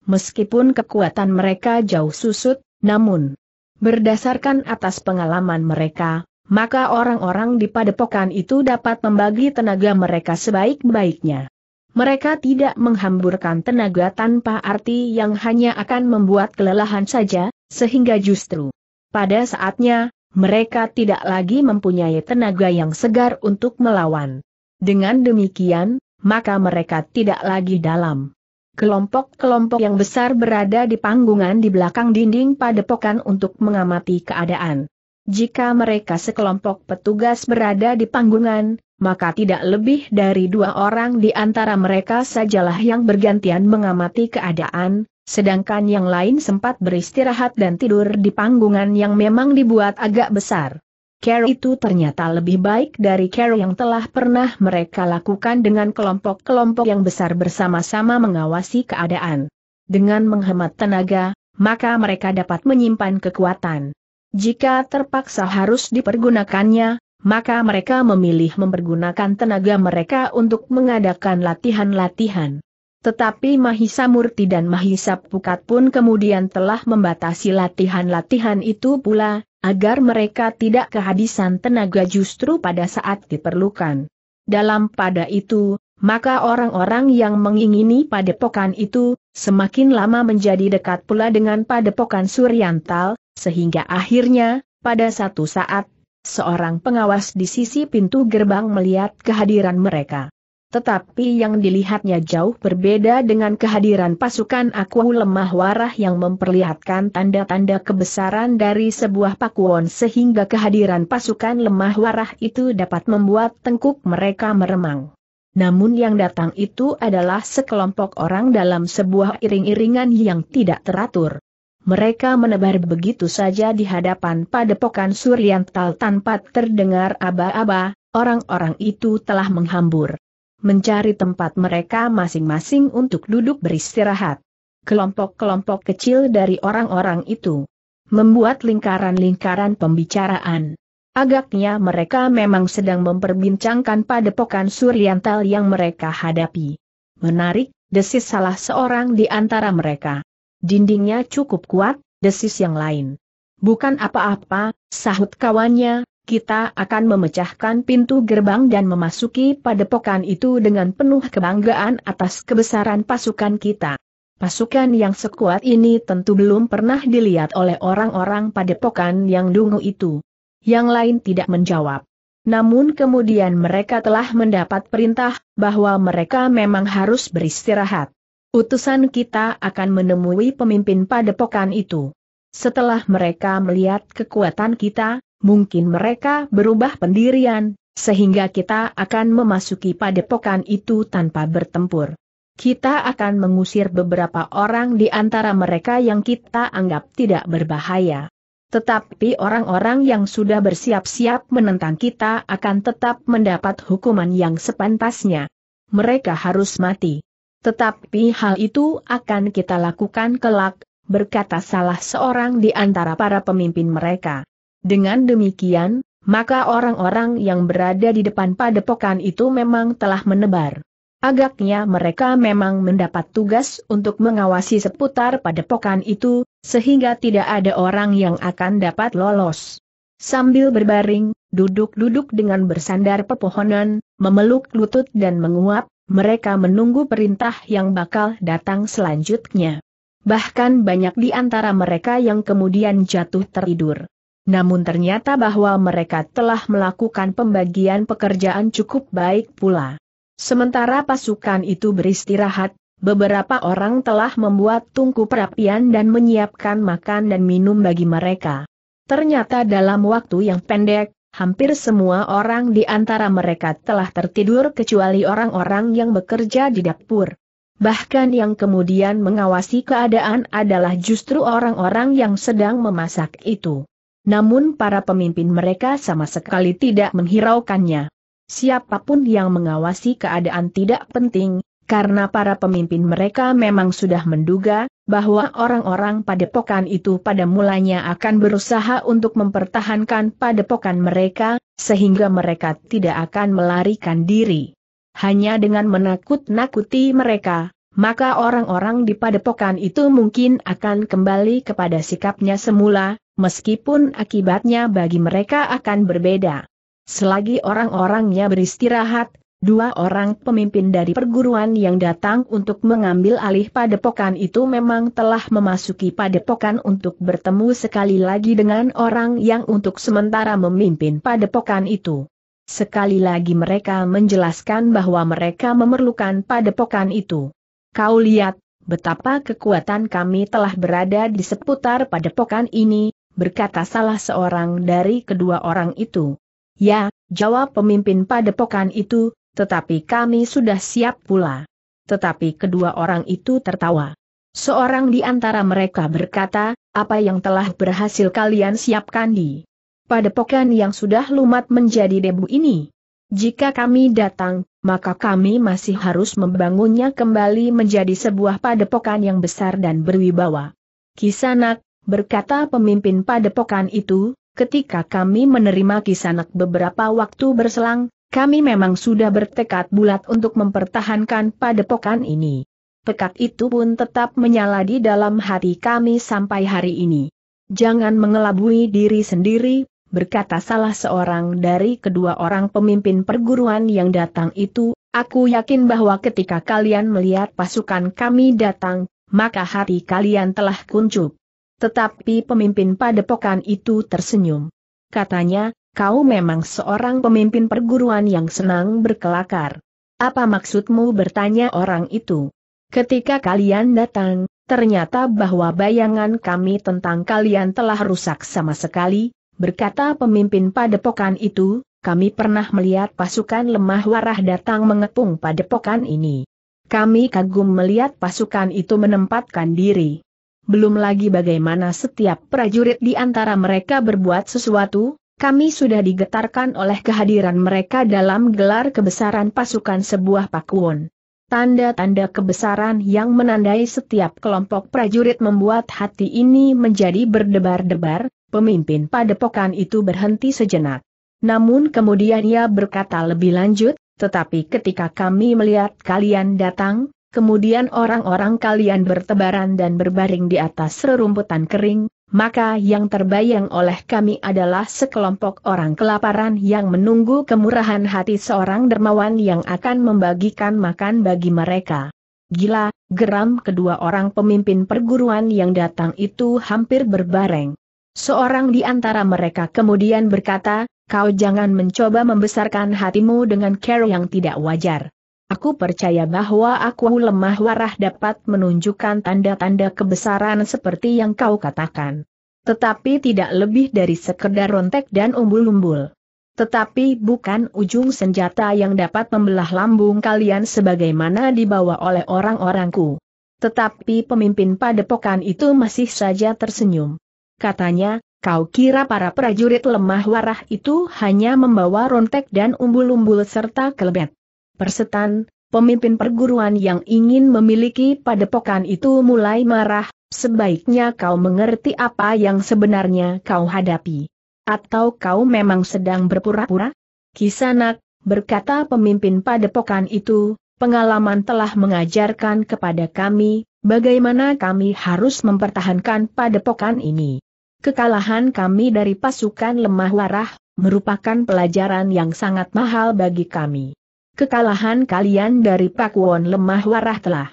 Meskipun kekuatan mereka jauh susut, namun berdasarkan atas pengalaman mereka, maka orang-orang di padepokan itu dapat membagi tenaga mereka sebaik-baiknya. Mereka tidak menghamburkan tenaga tanpa arti yang hanya akan membuat kelelahan saja, sehingga justru pada saatnya, mereka tidak lagi mempunyai tenaga yang segar untuk melawan. Dengan demikian, maka mereka tidak lagi dalam. Kelompok-kelompok yang besar berada di panggungan di belakang dinding padepokan untuk mengamati keadaan. Jika mereka sekelompok petugas berada di panggungan, maka tidak lebih dari dua orang di antara mereka sajalah yang bergantian mengamati keadaan, sedangkan yang lain sempat beristirahat dan tidur di panggungan yang memang dibuat agak besar. Care itu ternyata lebih baik dari care yang telah pernah mereka lakukan dengan kelompok-kelompok yang besar bersama-sama mengawasi keadaan. Dengan menghemat tenaga, maka mereka dapat menyimpan kekuatan. Jika terpaksa harus dipergunakannya, maka mereka memilih mempergunakan tenaga mereka untuk mengadakan latihan-latihan. Tetapi Mahisa Murti dan Mahisa Pukat pun kemudian telah membatasi latihan-latihan itu pula, agar mereka tidak kehabisan tenaga justru pada saat diperlukan. Dalam pada itu, maka orang-orang yang mengingini padepokan itu, semakin lama menjadi dekat pula dengan padepokan Suryantal, sehingga akhirnya, pada satu saat, seorang pengawas di sisi pintu gerbang melihat kehadiran mereka. Tetapi yang dilihatnya jauh berbeda dengan kehadiran pasukan Aku Lemah Warah yang memperlihatkan tanda-tanda kebesaran dari sebuah pakuan sehingga kehadiran pasukan Lemah Warah itu dapat membuat tengkuk mereka meremang. Namun yang datang itu adalah sekelompok orang dalam sebuah iring-iringan yang tidak teratur. Mereka menebar begitu saja di hadapan padepokan Suryantal tanpa terdengar aba-aba, orang-orang itu telah menghambur mencari tempat mereka masing-masing untuk duduk beristirahat. Kelompok-kelompok kecil dari orang-orang itu membuat lingkaran-lingkaran pembicaraan. Agaknya mereka memang sedang memperbincangkan padepokan Suryantal yang mereka hadapi. Menarik, desis salah seorang di antara mereka. Dindingnya cukup kuat, desis yang lain. Bukan apa-apa, sahut kawannya, kita akan memecahkan pintu gerbang dan memasuki padepokan itu dengan penuh kebanggaan atas kebesaran pasukan kita. Pasukan yang sekuat ini tentu belum pernah dilihat oleh orang-orang padepokan yang dungu itu. Yang lain tidak menjawab. Namun kemudian mereka telah mendapat perintah bahwa mereka memang harus beristirahat. Utusan kita akan menemui pemimpin padepokan itu. Setelah mereka melihat kekuatan kita, mungkin mereka berubah pendirian, sehingga kita akan memasuki padepokan itu tanpa bertempur. Kita akan mengusir beberapa orang di antara mereka yang kita anggap tidak berbahaya. Tetapi orang-orang yang sudah bersiap-siap menentang kita akan tetap mendapat hukuman yang sepantasnya. Mereka harus mati. Tetapi hal itu akan kita lakukan kelak, berkata salah seorang di antara para pemimpin mereka. Dengan demikian, maka orang-orang yang berada di depan padepokan itu memang telah menebar. Agaknya mereka memang mendapat tugas untuk mengawasi seputar padepokan itu, sehingga tidak ada orang yang akan dapat lolos. Sambil berbaring, duduk-duduk dengan bersandar pepohonan, memeluk lutut dan menguap, mereka menunggu perintah yang bakal datang selanjutnya. Bahkan banyak di antara mereka yang kemudian jatuh tertidur namun ternyata bahwa mereka telah melakukan pembagian pekerjaan cukup baik pula. Sementara pasukan itu beristirahat, beberapa orang telah membuat tungku perapian dan menyiapkan makan dan minum bagi mereka. Ternyata dalam waktu yang pendek, hampir semua orang di antara mereka telah tertidur kecuali orang-orang yang bekerja di dapur. Bahkan yang kemudian mengawasi keadaan adalah justru orang-orang yang sedang memasak itu namun para pemimpin mereka sama sekali tidak menghiraukannya. Siapapun yang mengawasi keadaan tidak penting, karena para pemimpin mereka memang sudah menduga bahwa orang-orang padepokan itu pada mulanya akan berusaha untuk mempertahankan padepokan mereka, sehingga mereka tidak akan melarikan diri. Hanya dengan menakut-nakuti mereka, maka orang-orang di padepokan itu mungkin akan kembali kepada sikapnya semula, meskipun akibatnya bagi mereka akan berbeda. Selagi orang-orangnya beristirahat, dua orang pemimpin dari perguruan yang datang untuk mengambil alih padepokan itu memang telah memasuki padepokan untuk bertemu sekali lagi dengan orang yang untuk sementara memimpin padepokan itu. Sekali lagi mereka menjelaskan bahwa mereka memerlukan padepokan itu. Kau lihat, betapa kekuatan kami telah berada di seputar padepokan ini, berkata salah seorang dari kedua orang itu. Ya, jawab pemimpin padepokan itu, tetapi kami sudah siap pula. Tetapi kedua orang itu tertawa. Seorang di antara mereka berkata, apa yang telah berhasil kalian siapkan di padepokan yang sudah lumat menjadi debu ini? Jika kami datang, maka kami masih harus membangunnya kembali menjadi sebuah padepokan yang besar dan berwibawa. Kisanak, berkata pemimpin padepokan itu, ketika kami menerima Kisanak beberapa waktu berselang, kami memang sudah bertekad bulat untuk mempertahankan padepokan ini. Tekad itu pun tetap menyala di dalam hati kami sampai hari ini. Jangan mengelabui diri sendiri, berkata salah seorang dari kedua orang pemimpin perguruan yang datang itu, aku yakin bahwa ketika kalian melihat pasukan kami datang, maka hati kalian telah kuncup. Tetapi pemimpin padepokan itu tersenyum. Katanya, kau memang seorang pemimpin perguruan yang senang berkelakar. Apa maksudmu bertanya orang itu? Ketika kalian datang, ternyata bahwa bayangan kami tentang kalian telah rusak sama sekali, berkata pemimpin padepokan itu, kami pernah melihat pasukan lemah warah datang mengepung padepokan ini. Kami kagum melihat pasukan itu menempatkan diri. Belum lagi bagaimana setiap prajurit di antara mereka berbuat sesuatu, kami sudah digetarkan oleh kehadiran mereka dalam gelar kebesaran pasukan sebuah pakuan. Tanda-tanda kebesaran yang menandai setiap kelompok prajurit membuat hati ini menjadi berdebar-debar, pemimpin padepokan itu berhenti sejenak. Namun kemudian ia berkata lebih lanjut, tetapi ketika kami melihat kalian datang, kemudian orang-orang kalian bertebaran dan berbaring di atas rerumputan kering, maka yang terbayang oleh kami adalah sekelompok orang kelaparan yang menunggu kemurahan hati seorang dermawan yang akan membagikan makan bagi mereka. Gila, geram kedua orang pemimpin perguruan yang datang itu hampir berbareng. Seorang di antara mereka kemudian berkata, kau jangan mencoba membesarkan hatimu dengan care yang tidak wajar. Aku percaya bahwa aku lemah warah dapat menunjukkan tanda-tanda kebesaran seperti yang kau katakan. Tetapi tidak lebih dari sekedar rontek dan umbul-umbul. Tetapi bukan ujung senjata yang dapat membelah lambung kalian sebagaimana dibawa oleh orang-orangku. Tetapi pemimpin padepokan itu masih saja tersenyum katanya, kau kira para prajurit lemah warah itu hanya membawa rontek dan umbul-umbul serta kelebet. Persetan, pemimpin perguruan yang ingin memiliki padepokan itu mulai marah, sebaiknya kau mengerti apa yang sebenarnya kau hadapi. Atau kau memang sedang berpura-pura? Kisanak, berkata pemimpin padepokan itu, pengalaman telah mengajarkan kepada kami, bagaimana kami harus mempertahankan padepokan ini. Kekalahan kami dari pasukan lemah warah, merupakan pelajaran yang sangat mahal bagi kami. Kekalahan kalian dari pakuan lemah warah telah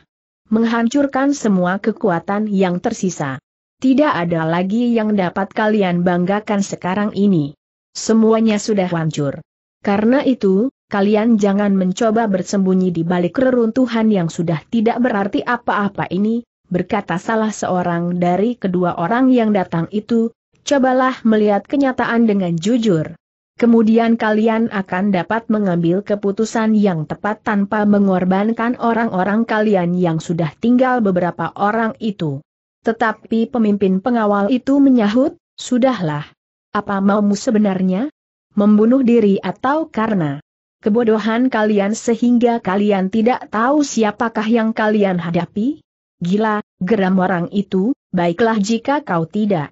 menghancurkan semua kekuatan yang tersisa. Tidak ada lagi yang dapat kalian banggakan sekarang ini. Semuanya sudah hancur. Karena itu, kalian jangan mencoba bersembunyi di balik reruntuhan yang sudah tidak berarti apa-apa ini, berkata salah seorang dari kedua orang yang datang itu, cobalah melihat kenyataan dengan jujur. Kemudian kalian akan dapat mengambil keputusan yang tepat tanpa mengorbankan orang-orang kalian yang sudah tinggal beberapa orang itu. Tetapi pemimpin pengawal itu menyahut, Sudahlah. Apa maumu sebenarnya? Membunuh diri atau karena kebodohan kalian sehingga kalian tidak tahu siapakah yang kalian hadapi? Gila, geram orang itu, baiklah jika kau tidak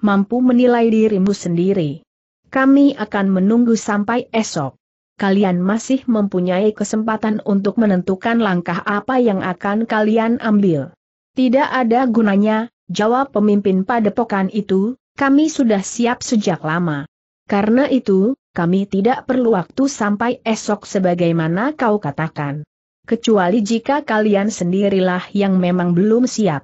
mampu menilai dirimu sendiri. Kami akan menunggu sampai esok. Kalian masih mempunyai kesempatan untuk menentukan langkah apa yang akan kalian ambil. Tidak ada gunanya, jawab pemimpin padepokan itu, kami sudah siap sejak lama. Karena itu, kami tidak perlu waktu sampai esok sebagaimana kau katakan kecuali jika kalian sendirilah yang memang belum siap.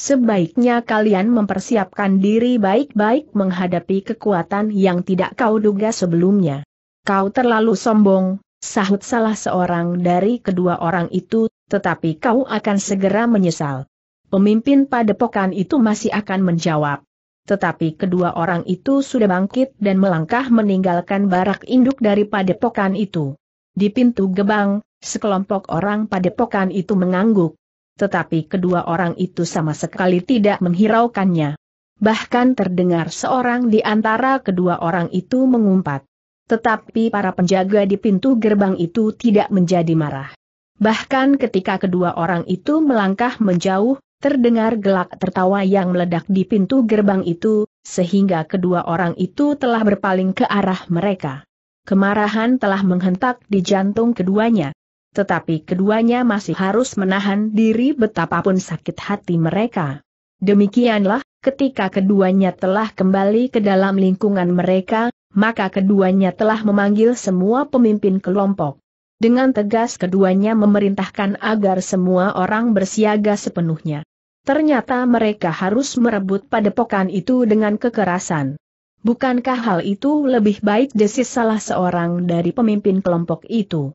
Sebaiknya kalian mempersiapkan diri baik-baik menghadapi kekuatan yang tidak kau duga sebelumnya. Kau terlalu sombong, sahut salah seorang dari kedua orang itu, tetapi kau akan segera menyesal. Pemimpin padepokan itu masih akan menjawab. Tetapi kedua orang itu sudah bangkit dan melangkah meninggalkan barak induk dari padepokan itu. Di pintu gebang, Sekelompok orang padepokan itu mengangguk. Tetapi kedua orang itu sama sekali tidak menghiraukannya. Bahkan terdengar seorang di antara kedua orang itu mengumpat. Tetapi para penjaga di pintu gerbang itu tidak menjadi marah. Bahkan ketika kedua orang itu melangkah menjauh, terdengar gelak tertawa yang meledak di pintu gerbang itu, sehingga kedua orang itu telah berpaling ke arah mereka. Kemarahan telah menghentak di jantung keduanya. Tetapi keduanya masih harus menahan diri betapapun sakit hati mereka. Demikianlah, ketika keduanya telah kembali ke dalam lingkungan mereka, maka keduanya telah memanggil semua pemimpin kelompok. Dengan tegas keduanya memerintahkan agar semua orang bersiaga sepenuhnya. Ternyata mereka harus merebut padepokan itu dengan kekerasan. Bukankah hal itu lebih baik desis salah seorang dari pemimpin kelompok itu?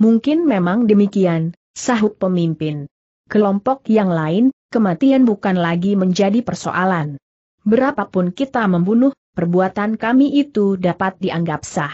Mungkin memang demikian, sahut pemimpin. Kelompok yang lain, kematian bukan lagi menjadi persoalan. Berapapun kita membunuh, perbuatan kami itu dapat dianggap sah.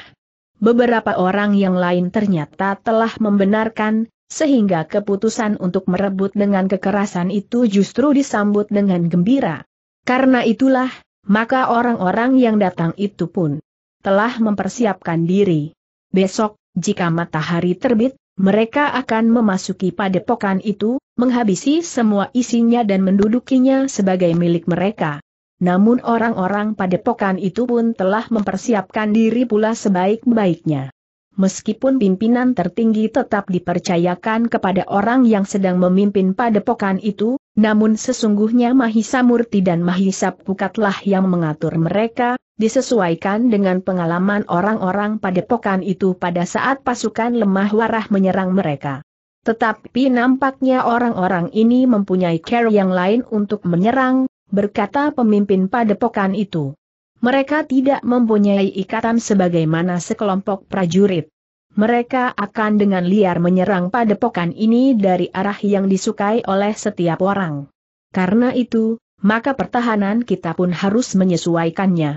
Beberapa orang yang lain ternyata telah membenarkan, sehingga keputusan untuk merebut dengan kekerasan itu justru disambut dengan gembira. Karena itulah, maka orang-orang yang datang itu pun telah mempersiapkan diri. Besok, jika matahari terbit, mereka akan memasuki padepokan itu, menghabisi semua isinya dan mendudukinya sebagai milik mereka. Namun orang-orang padepokan itu pun telah mempersiapkan diri pula sebaik-baiknya. Meskipun pimpinan tertinggi tetap dipercayakan kepada orang yang sedang memimpin padepokan itu, namun sesungguhnya Mahisa Murti dan Mahisa Pukatlah yang mengatur mereka, disesuaikan dengan pengalaman orang-orang padepokan itu pada saat pasukan lemah warah menyerang mereka. Tetapi nampaknya orang-orang ini mempunyai care yang lain untuk menyerang, berkata pemimpin padepokan itu. Mereka tidak mempunyai ikatan sebagaimana sekelompok prajurit. Mereka akan dengan liar menyerang padepokan ini dari arah yang disukai oleh setiap orang. Karena itu, maka pertahanan kita pun harus menyesuaikannya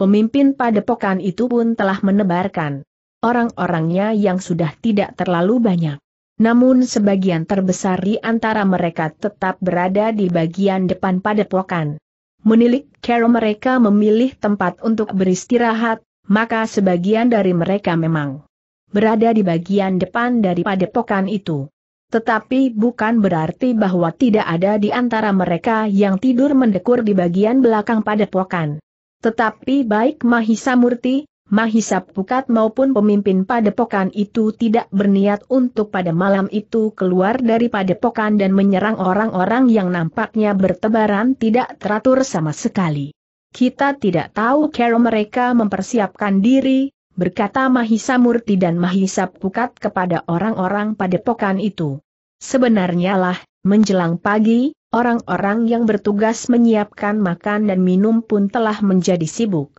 pemimpin padepokan itu pun telah menebarkan orang-orangnya yang sudah tidak terlalu banyak. Namun sebagian terbesar di antara mereka tetap berada di bagian depan padepokan. Menilik cara mereka memilih tempat untuk beristirahat, maka sebagian dari mereka memang berada di bagian depan dari padepokan itu. Tetapi bukan berarti bahwa tidak ada di antara mereka yang tidur mendekur di bagian belakang padepokan. Tetapi baik Mahisa Murti, Mahisa Pukat maupun pemimpin padepokan itu tidak berniat untuk pada malam itu keluar dari padepokan dan menyerang orang-orang yang nampaknya bertebaran tidak teratur sama sekali. Kita tidak tahu cara mereka mempersiapkan diri, berkata Mahisa Murti dan Mahisa Pukat kepada orang-orang padepokan itu. Sebenarnya lah, menjelang pagi, Orang-orang yang bertugas menyiapkan makan dan minum pun telah menjadi sibuk.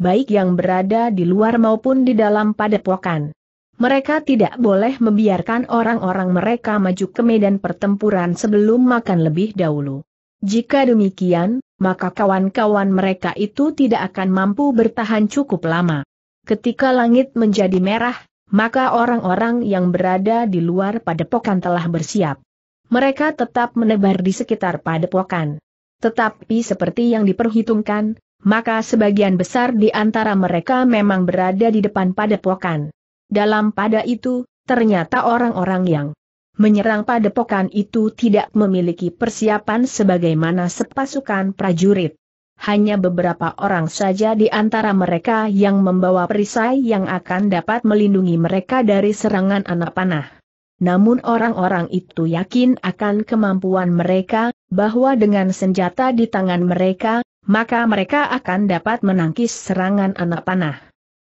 Baik yang berada di luar maupun di dalam padepokan. Mereka tidak boleh membiarkan orang-orang mereka maju ke medan pertempuran sebelum makan lebih dahulu. Jika demikian, maka kawan-kawan mereka itu tidak akan mampu bertahan cukup lama. Ketika langit menjadi merah, maka orang-orang yang berada di luar padepokan telah bersiap mereka tetap menebar di sekitar padepokan. Tetapi seperti yang diperhitungkan, maka sebagian besar di antara mereka memang berada di depan padepokan. Dalam pada itu, ternyata orang-orang yang menyerang padepokan itu tidak memiliki persiapan sebagaimana sepasukan prajurit. Hanya beberapa orang saja di antara mereka yang membawa perisai yang akan dapat melindungi mereka dari serangan anak panah namun orang-orang itu yakin akan kemampuan mereka, bahwa dengan senjata di tangan mereka, maka mereka akan dapat menangkis serangan anak panah.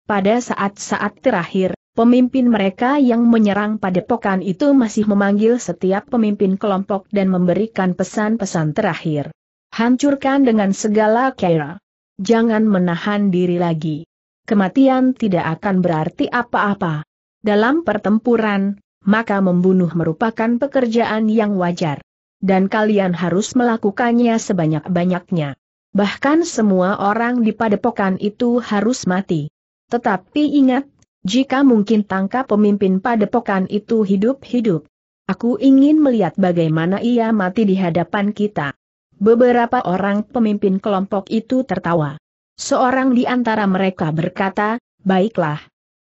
Pada saat-saat terakhir, pemimpin mereka yang menyerang padepokan itu masih memanggil setiap pemimpin kelompok dan memberikan pesan-pesan terakhir. Hancurkan dengan segala cara. Jangan menahan diri lagi. Kematian tidak akan berarti apa-apa. Dalam pertempuran, maka membunuh merupakan pekerjaan yang wajar. Dan kalian harus melakukannya sebanyak-banyaknya. Bahkan semua orang di padepokan itu harus mati. Tetapi ingat, jika mungkin tangkap pemimpin padepokan itu hidup-hidup. Aku ingin melihat bagaimana ia mati di hadapan kita. Beberapa orang pemimpin kelompok itu tertawa. Seorang di antara mereka berkata, baiklah.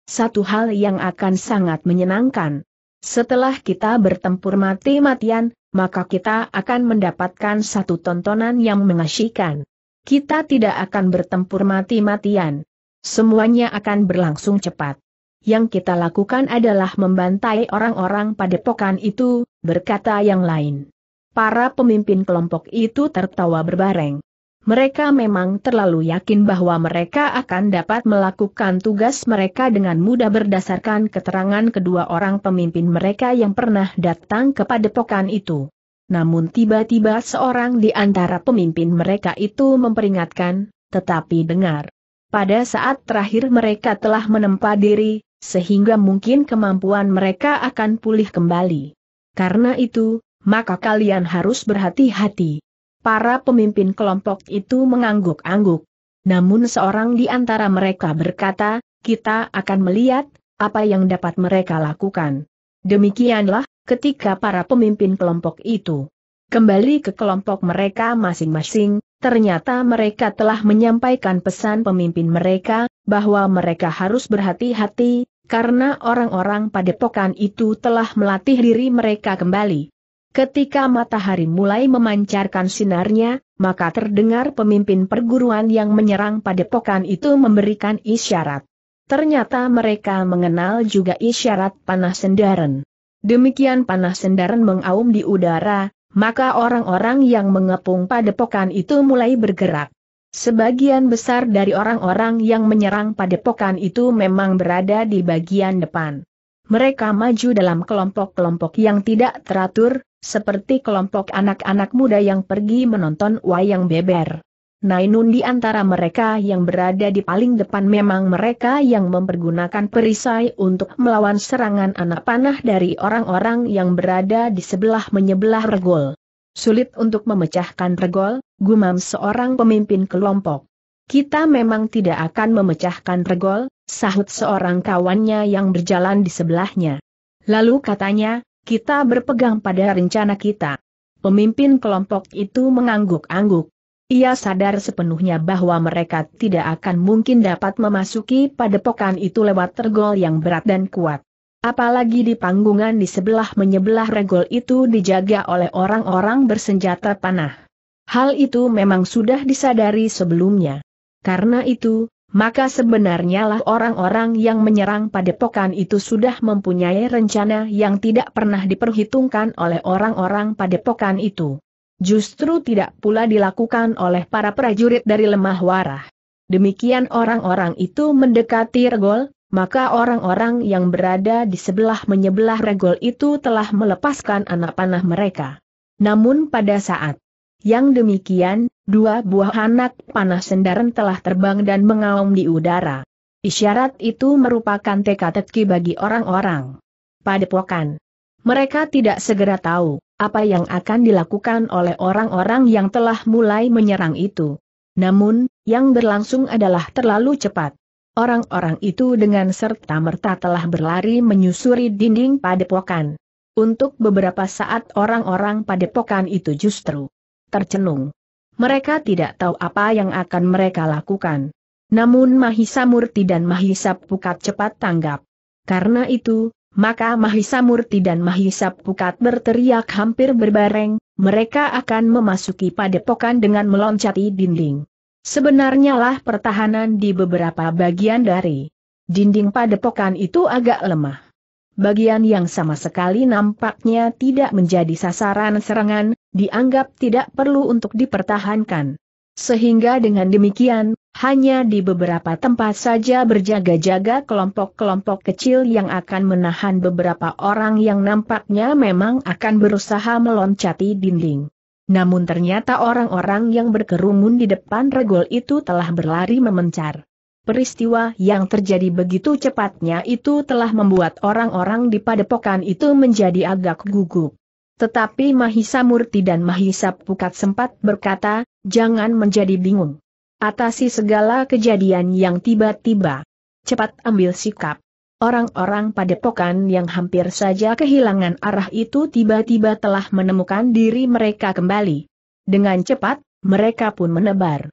Satu hal yang akan sangat menyenangkan, setelah kita bertempur mati-matian, maka kita akan mendapatkan satu tontonan yang mengasyikan. Kita tidak akan bertempur mati-matian. Semuanya akan berlangsung cepat. Yang kita lakukan adalah membantai orang-orang padepokan itu, berkata yang lain. Para pemimpin kelompok itu tertawa berbareng. Mereka memang terlalu yakin bahwa mereka akan dapat melakukan tugas mereka dengan mudah berdasarkan keterangan kedua orang pemimpin mereka yang pernah datang kepada pokan itu. Namun tiba-tiba seorang di antara pemimpin mereka itu memperingatkan, tetapi dengar. Pada saat terakhir mereka telah menempa diri, sehingga mungkin kemampuan mereka akan pulih kembali. Karena itu, maka kalian harus berhati-hati para pemimpin kelompok itu mengangguk-angguk. Namun seorang di antara mereka berkata, kita akan melihat apa yang dapat mereka lakukan. Demikianlah, ketika para pemimpin kelompok itu kembali ke kelompok mereka masing-masing, ternyata mereka telah menyampaikan pesan pemimpin mereka, bahwa mereka harus berhati-hati, karena orang-orang padepokan itu telah melatih diri mereka kembali. Ketika matahari mulai memancarkan sinarnya, maka terdengar pemimpin perguruan yang menyerang padepokan itu memberikan isyarat. Ternyata mereka mengenal juga isyarat panah sendaren. Demikian panah sendaren mengaum di udara, maka orang-orang yang mengepung padepokan itu mulai bergerak. Sebagian besar dari orang-orang yang menyerang padepokan itu memang berada di bagian depan. Mereka maju dalam kelompok-kelompok yang tidak teratur, seperti kelompok anak-anak muda yang pergi menonton wayang beber. Nainun di antara mereka yang berada di paling depan memang mereka yang mempergunakan perisai untuk melawan serangan anak panah dari orang-orang yang berada di sebelah menyebelah regol. Sulit untuk memecahkan regol, gumam seorang pemimpin kelompok. Kita memang tidak akan memecahkan regol, sahut seorang kawannya yang berjalan di sebelahnya. Lalu katanya, kita berpegang pada rencana kita. Pemimpin kelompok itu mengangguk-angguk. Ia sadar sepenuhnya bahwa mereka tidak akan mungkin dapat memasuki padepokan itu lewat tergol yang berat dan kuat. Apalagi di panggungan di sebelah menyebelah regol itu dijaga oleh orang-orang bersenjata panah. Hal itu memang sudah disadari sebelumnya. Karena itu, maka sebenarnya lah orang-orang yang menyerang padepokan itu sudah mempunyai rencana yang tidak pernah diperhitungkan oleh orang-orang padepokan itu. Justru tidak pula dilakukan oleh para prajurit dari lemah warah. Demikian orang-orang itu mendekati regol, maka orang-orang yang berada di sebelah menyebelah regol itu telah melepaskan anak panah mereka. Namun pada saat yang demikian, Dua buah anak panah sendaran telah terbang dan mengaum di udara. Isyarat itu merupakan teka-teki bagi orang-orang. Padepokan. Mereka tidak segera tahu apa yang akan dilakukan oleh orang-orang yang telah mulai menyerang itu. Namun, yang berlangsung adalah terlalu cepat. Orang-orang itu dengan serta-merta telah berlari menyusuri dinding padepokan. Untuk beberapa saat orang-orang padepokan itu justru tercenung mereka tidak tahu apa yang akan mereka lakukan. Namun Mahisa Murti dan Mahisa Pukat cepat tanggap. Karena itu, maka Mahisa Murti dan Mahisa Pukat berteriak hampir berbareng, mereka akan memasuki padepokan dengan meloncati dinding. Sebenarnya lah pertahanan di beberapa bagian dari dinding padepokan itu agak lemah bagian yang sama sekali nampaknya tidak menjadi sasaran serangan, dianggap tidak perlu untuk dipertahankan. Sehingga dengan demikian, hanya di beberapa tempat saja berjaga-jaga kelompok-kelompok kecil yang akan menahan beberapa orang yang nampaknya memang akan berusaha meloncati dinding. Namun ternyata orang-orang yang berkerumun di depan regol itu telah berlari memencar. Peristiwa yang terjadi begitu cepatnya itu telah membuat orang-orang di padepokan itu menjadi agak gugup. Tetapi Mahisa Murti dan Mahisa Pukat sempat berkata, jangan menjadi bingung. Atasi segala kejadian yang tiba-tiba. Cepat ambil sikap. Orang-orang padepokan yang hampir saja kehilangan arah itu tiba-tiba telah menemukan diri mereka kembali. Dengan cepat, mereka pun menebar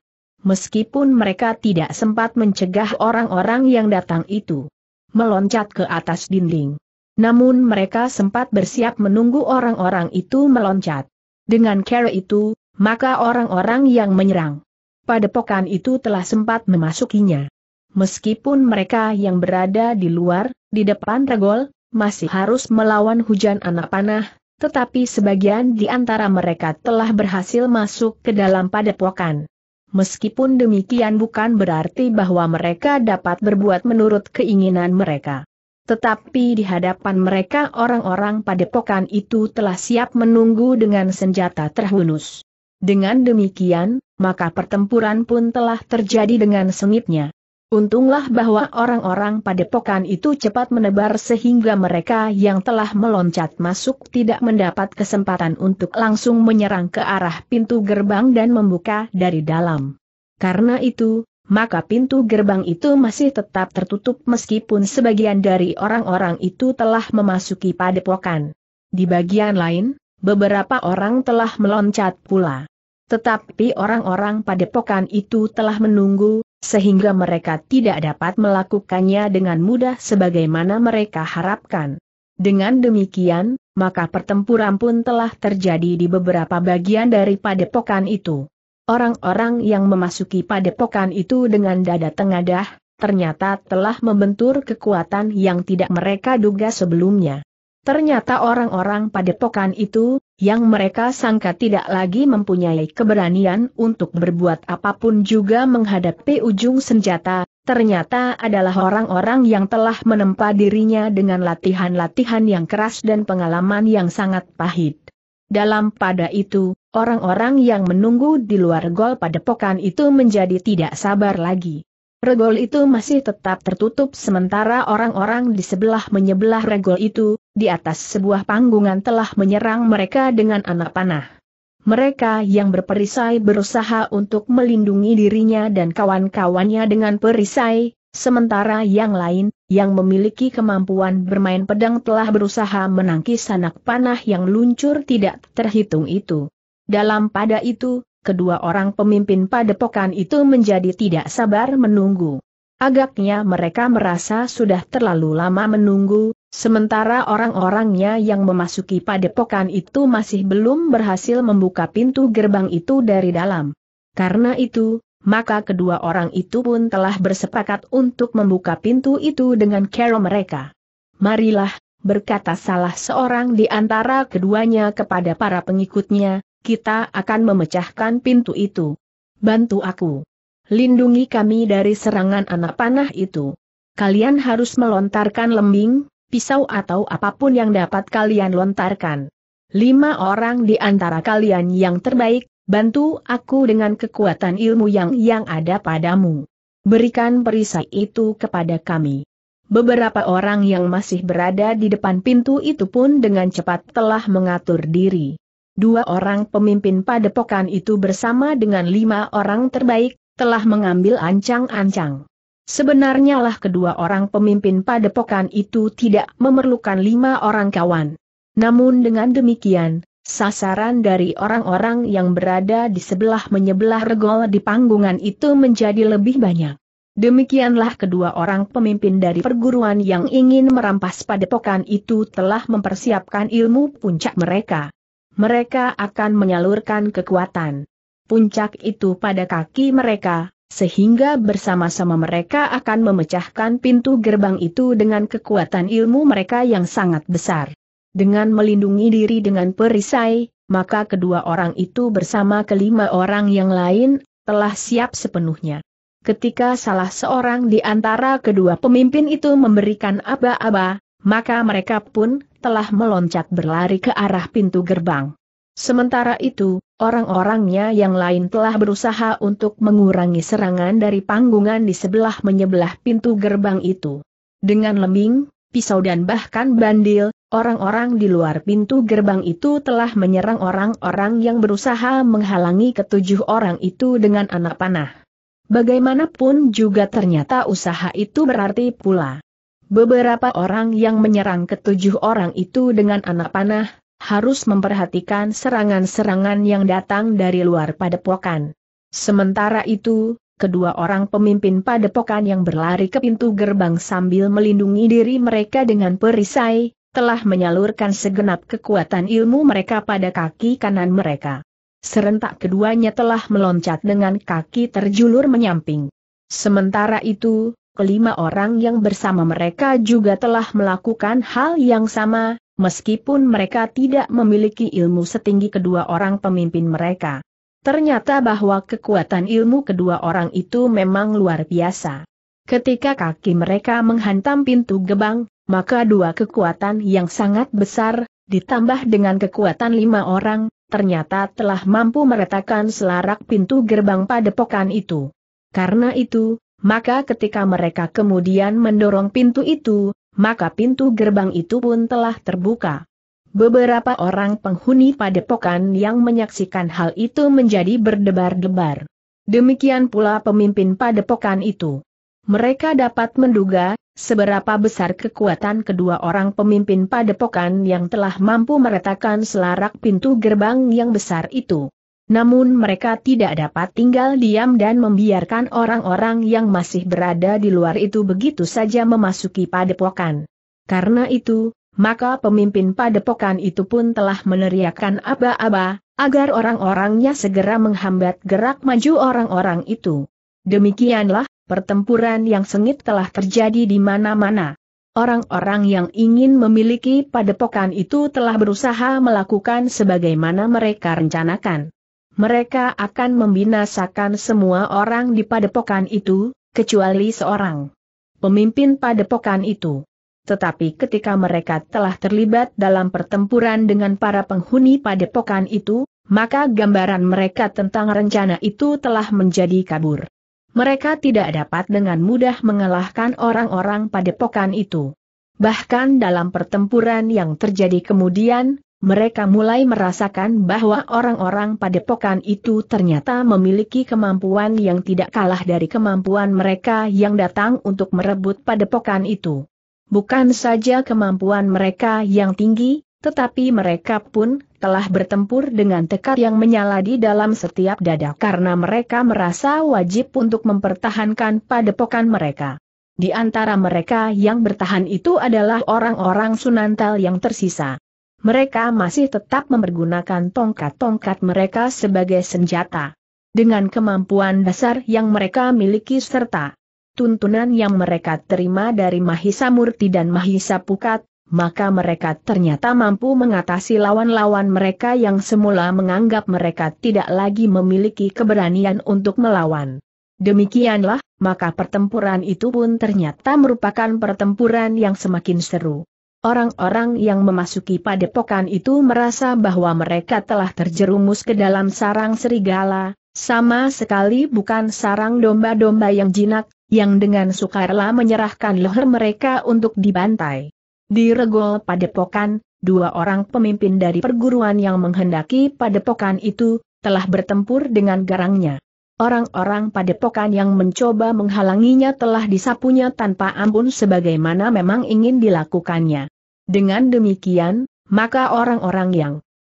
meskipun mereka tidak sempat mencegah orang-orang yang datang itu meloncat ke atas dinding. Namun mereka sempat bersiap menunggu orang-orang itu meloncat. Dengan cara itu, maka orang-orang yang menyerang pada padepokan itu telah sempat memasukinya. Meskipun mereka yang berada di luar, di depan regol, masih harus melawan hujan anak panah, tetapi sebagian di antara mereka telah berhasil masuk ke dalam padepokan meskipun demikian bukan berarti bahwa mereka dapat berbuat menurut keinginan mereka. Tetapi di hadapan mereka orang-orang padepokan itu telah siap menunggu dengan senjata terhunus. Dengan demikian, maka pertempuran pun telah terjadi dengan sengitnya. Untunglah bahwa orang-orang padepokan itu cepat menebar sehingga mereka yang telah meloncat masuk tidak mendapat kesempatan untuk langsung menyerang ke arah pintu gerbang dan membuka dari dalam. Karena itu, maka pintu gerbang itu masih tetap tertutup meskipun sebagian dari orang-orang itu telah memasuki padepokan. Di bagian lain, beberapa orang telah meloncat pula. Tetapi orang-orang padepokan itu telah menunggu, sehingga mereka tidak dapat melakukannya dengan mudah sebagaimana mereka harapkan. Dengan demikian, maka pertempuran pun telah terjadi di beberapa bagian dari padepokan itu. Orang-orang yang memasuki padepokan itu dengan dada tengadah, ternyata telah membentur kekuatan yang tidak mereka duga sebelumnya. Ternyata orang-orang padepokan itu, yang mereka sangka tidak lagi mempunyai keberanian untuk berbuat apapun juga menghadapi ujung senjata, ternyata adalah orang-orang yang telah menempa dirinya dengan latihan-latihan yang keras dan pengalaman yang sangat pahit. Dalam pada itu, orang-orang yang menunggu di luar gol pada pokan itu menjadi tidak sabar lagi. Regol itu masih tetap tertutup sementara orang-orang di sebelah menyebelah regol itu, di atas sebuah panggungan telah menyerang mereka dengan anak panah. Mereka yang berperisai berusaha untuk melindungi dirinya dan kawan-kawannya dengan perisai, sementara yang lain, yang memiliki kemampuan bermain pedang telah berusaha menangkis anak panah yang luncur tidak terhitung itu. Dalam pada itu, kedua orang pemimpin padepokan itu menjadi tidak sabar menunggu. Agaknya mereka merasa sudah terlalu lama menunggu, Sementara orang-orangnya yang memasuki padepokan itu masih belum berhasil membuka pintu gerbang itu dari dalam. Karena itu, maka kedua orang itu pun telah bersepakat untuk membuka pintu itu dengan cara mereka. Marilah, berkata salah seorang di antara keduanya kepada para pengikutnya, kita akan memecahkan pintu itu. Bantu aku. Lindungi kami dari serangan anak panah itu. Kalian harus melontarkan lembing, pisau atau apapun yang dapat kalian lontarkan. Lima orang di antara kalian yang terbaik, bantu aku dengan kekuatan ilmu yang yang ada padamu. Berikan perisai itu kepada kami. Beberapa orang yang masih berada di depan pintu itu pun dengan cepat telah mengatur diri. Dua orang pemimpin padepokan itu bersama dengan lima orang terbaik, telah mengambil ancang-ancang. Sebenarnya lah kedua orang pemimpin padepokan itu tidak memerlukan lima orang kawan. Namun dengan demikian, sasaran dari orang-orang yang berada di sebelah menyebelah regol di panggungan itu menjadi lebih banyak. Demikianlah kedua orang pemimpin dari perguruan yang ingin merampas padepokan itu telah mempersiapkan ilmu puncak mereka. Mereka akan menyalurkan kekuatan puncak itu pada kaki mereka, sehingga bersama-sama mereka akan memecahkan pintu gerbang itu dengan kekuatan ilmu mereka yang sangat besar. Dengan melindungi diri dengan perisai, maka kedua orang itu bersama kelima orang yang lain, telah siap sepenuhnya. Ketika salah seorang di antara kedua pemimpin itu memberikan aba-aba, maka mereka pun telah meloncat berlari ke arah pintu gerbang. Sementara itu, orang-orangnya yang lain telah berusaha untuk mengurangi serangan dari panggungan di sebelah menyebelah pintu gerbang itu. Dengan lembing, pisau dan bahkan bandil, orang-orang di luar pintu gerbang itu telah menyerang orang-orang yang berusaha menghalangi ketujuh orang itu dengan anak panah. Bagaimanapun juga ternyata usaha itu berarti pula. Beberapa orang yang menyerang ketujuh orang itu dengan anak panah, harus memperhatikan serangan-serangan yang datang dari luar padepokan. Sementara itu, kedua orang pemimpin padepokan yang berlari ke pintu gerbang sambil melindungi diri mereka dengan perisai, telah menyalurkan segenap kekuatan ilmu mereka pada kaki kanan mereka. Serentak keduanya telah meloncat dengan kaki terjulur menyamping. Sementara itu, kelima orang yang bersama mereka juga telah melakukan hal yang sama, meskipun mereka tidak memiliki ilmu setinggi kedua orang pemimpin mereka. Ternyata bahwa kekuatan ilmu kedua orang itu memang luar biasa. Ketika kaki mereka menghantam pintu gebang, maka dua kekuatan yang sangat besar, ditambah dengan kekuatan lima orang, ternyata telah mampu meretakkan selarak pintu gerbang padepokan itu. Karena itu, maka ketika mereka kemudian mendorong pintu itu, maka pintu gerbang itu pun telah terbuka. Beberapa orang penghuni padepokan yang menyaksikan hal itu menjadi berdebar-debar. Demikian pula pemimpin padepokan itu. Mereka dapat menduga, seberapa besar kekuatan kedua orang pemimpin padepokan yang telah mampu meretakan selarak pintu gerbang yang besar itu. Namun mereka tidak dapat tinggal diam dan membiarkan orang-orang yang masih berada di luar itu begitu saja memasuki padepokan. Karena itu, maka pemimpin padepokan itu pun telah meneriakkan aba-aba, agar orang-orangnya segera menghambat gerak maju orang-orang itu. Demikianlah, pertempuran yang sengit telah terjadi di mana-mana. Orang-orang yang ingin memiliki padepokan itu telah berusaha melakukan sebagaimana mereka rencanakan mereka akan membinasakan semua orang di padepokan itu, kecuali seorang pemimpin padepokan itu. Tetapi ketika mereka telah terlibat dalam pertempuran dengan para penghuni padepokan itu, maka gambaran mereka tentang rencana itu telah menjadi kabur. Mereka tidak dapat dengan mudah mengalahkan orang-orang padepokan itu. Bahkan dalam pertempuran yang terjadi kemudian, mereka mulai merasakan bahwa orang-orang padepokan itu ternyata memiliki kemampuan yang tidak kalah dari kemampuan mereka yang datang untuk merebut padepokan itu. Bukan saja kemampuan mereka yang tinggi, tetapi mereka pun telah bertempur dengan tekad yang menyala di dalam setiap dada karena mereka merasa wajib untuk mempertahankan padepokan mereka. Di antara mereka yang bertahan itu adalah orang-orang Sunantal yang tersisa mereka masih tetap mempergunakan tongkat-tongkat mereka sebagai senjata. Dengan kemampuan dasar yang mereka miliki serta tuntunan yang mereka terima dari Mahisa Murti dan Mahisa Pukat, maka mereka ternyata mampu mengatasi lawan-lawan mereka yang semula menganggap mereka tidak lagi memiliki keberanian untuk melawan. Demikianlah, maka pertempuran itu pun ternyata merupakan pertempuran yang semakin seru. Orang-orang yang memasuki padepokan itu merasa bahwa mereka telah terjerumus ke dalam sarang serigala, sama sekali bukan sarang domba-domba yang jinak, yang dengan sukarela menyerahkan leher mereka untuk dibantai. Di regol padepokan, dua orang pemimpin dari perguruan yang menghendaki padepokan itu, telah bertempur dengan garangnya. Orang-orang padepokan yang mencoba menghalanginya telah disapunya tanpa ampun sebagaimana memang ingin dilakukannya. Dengan demikian, maka orang-orang yang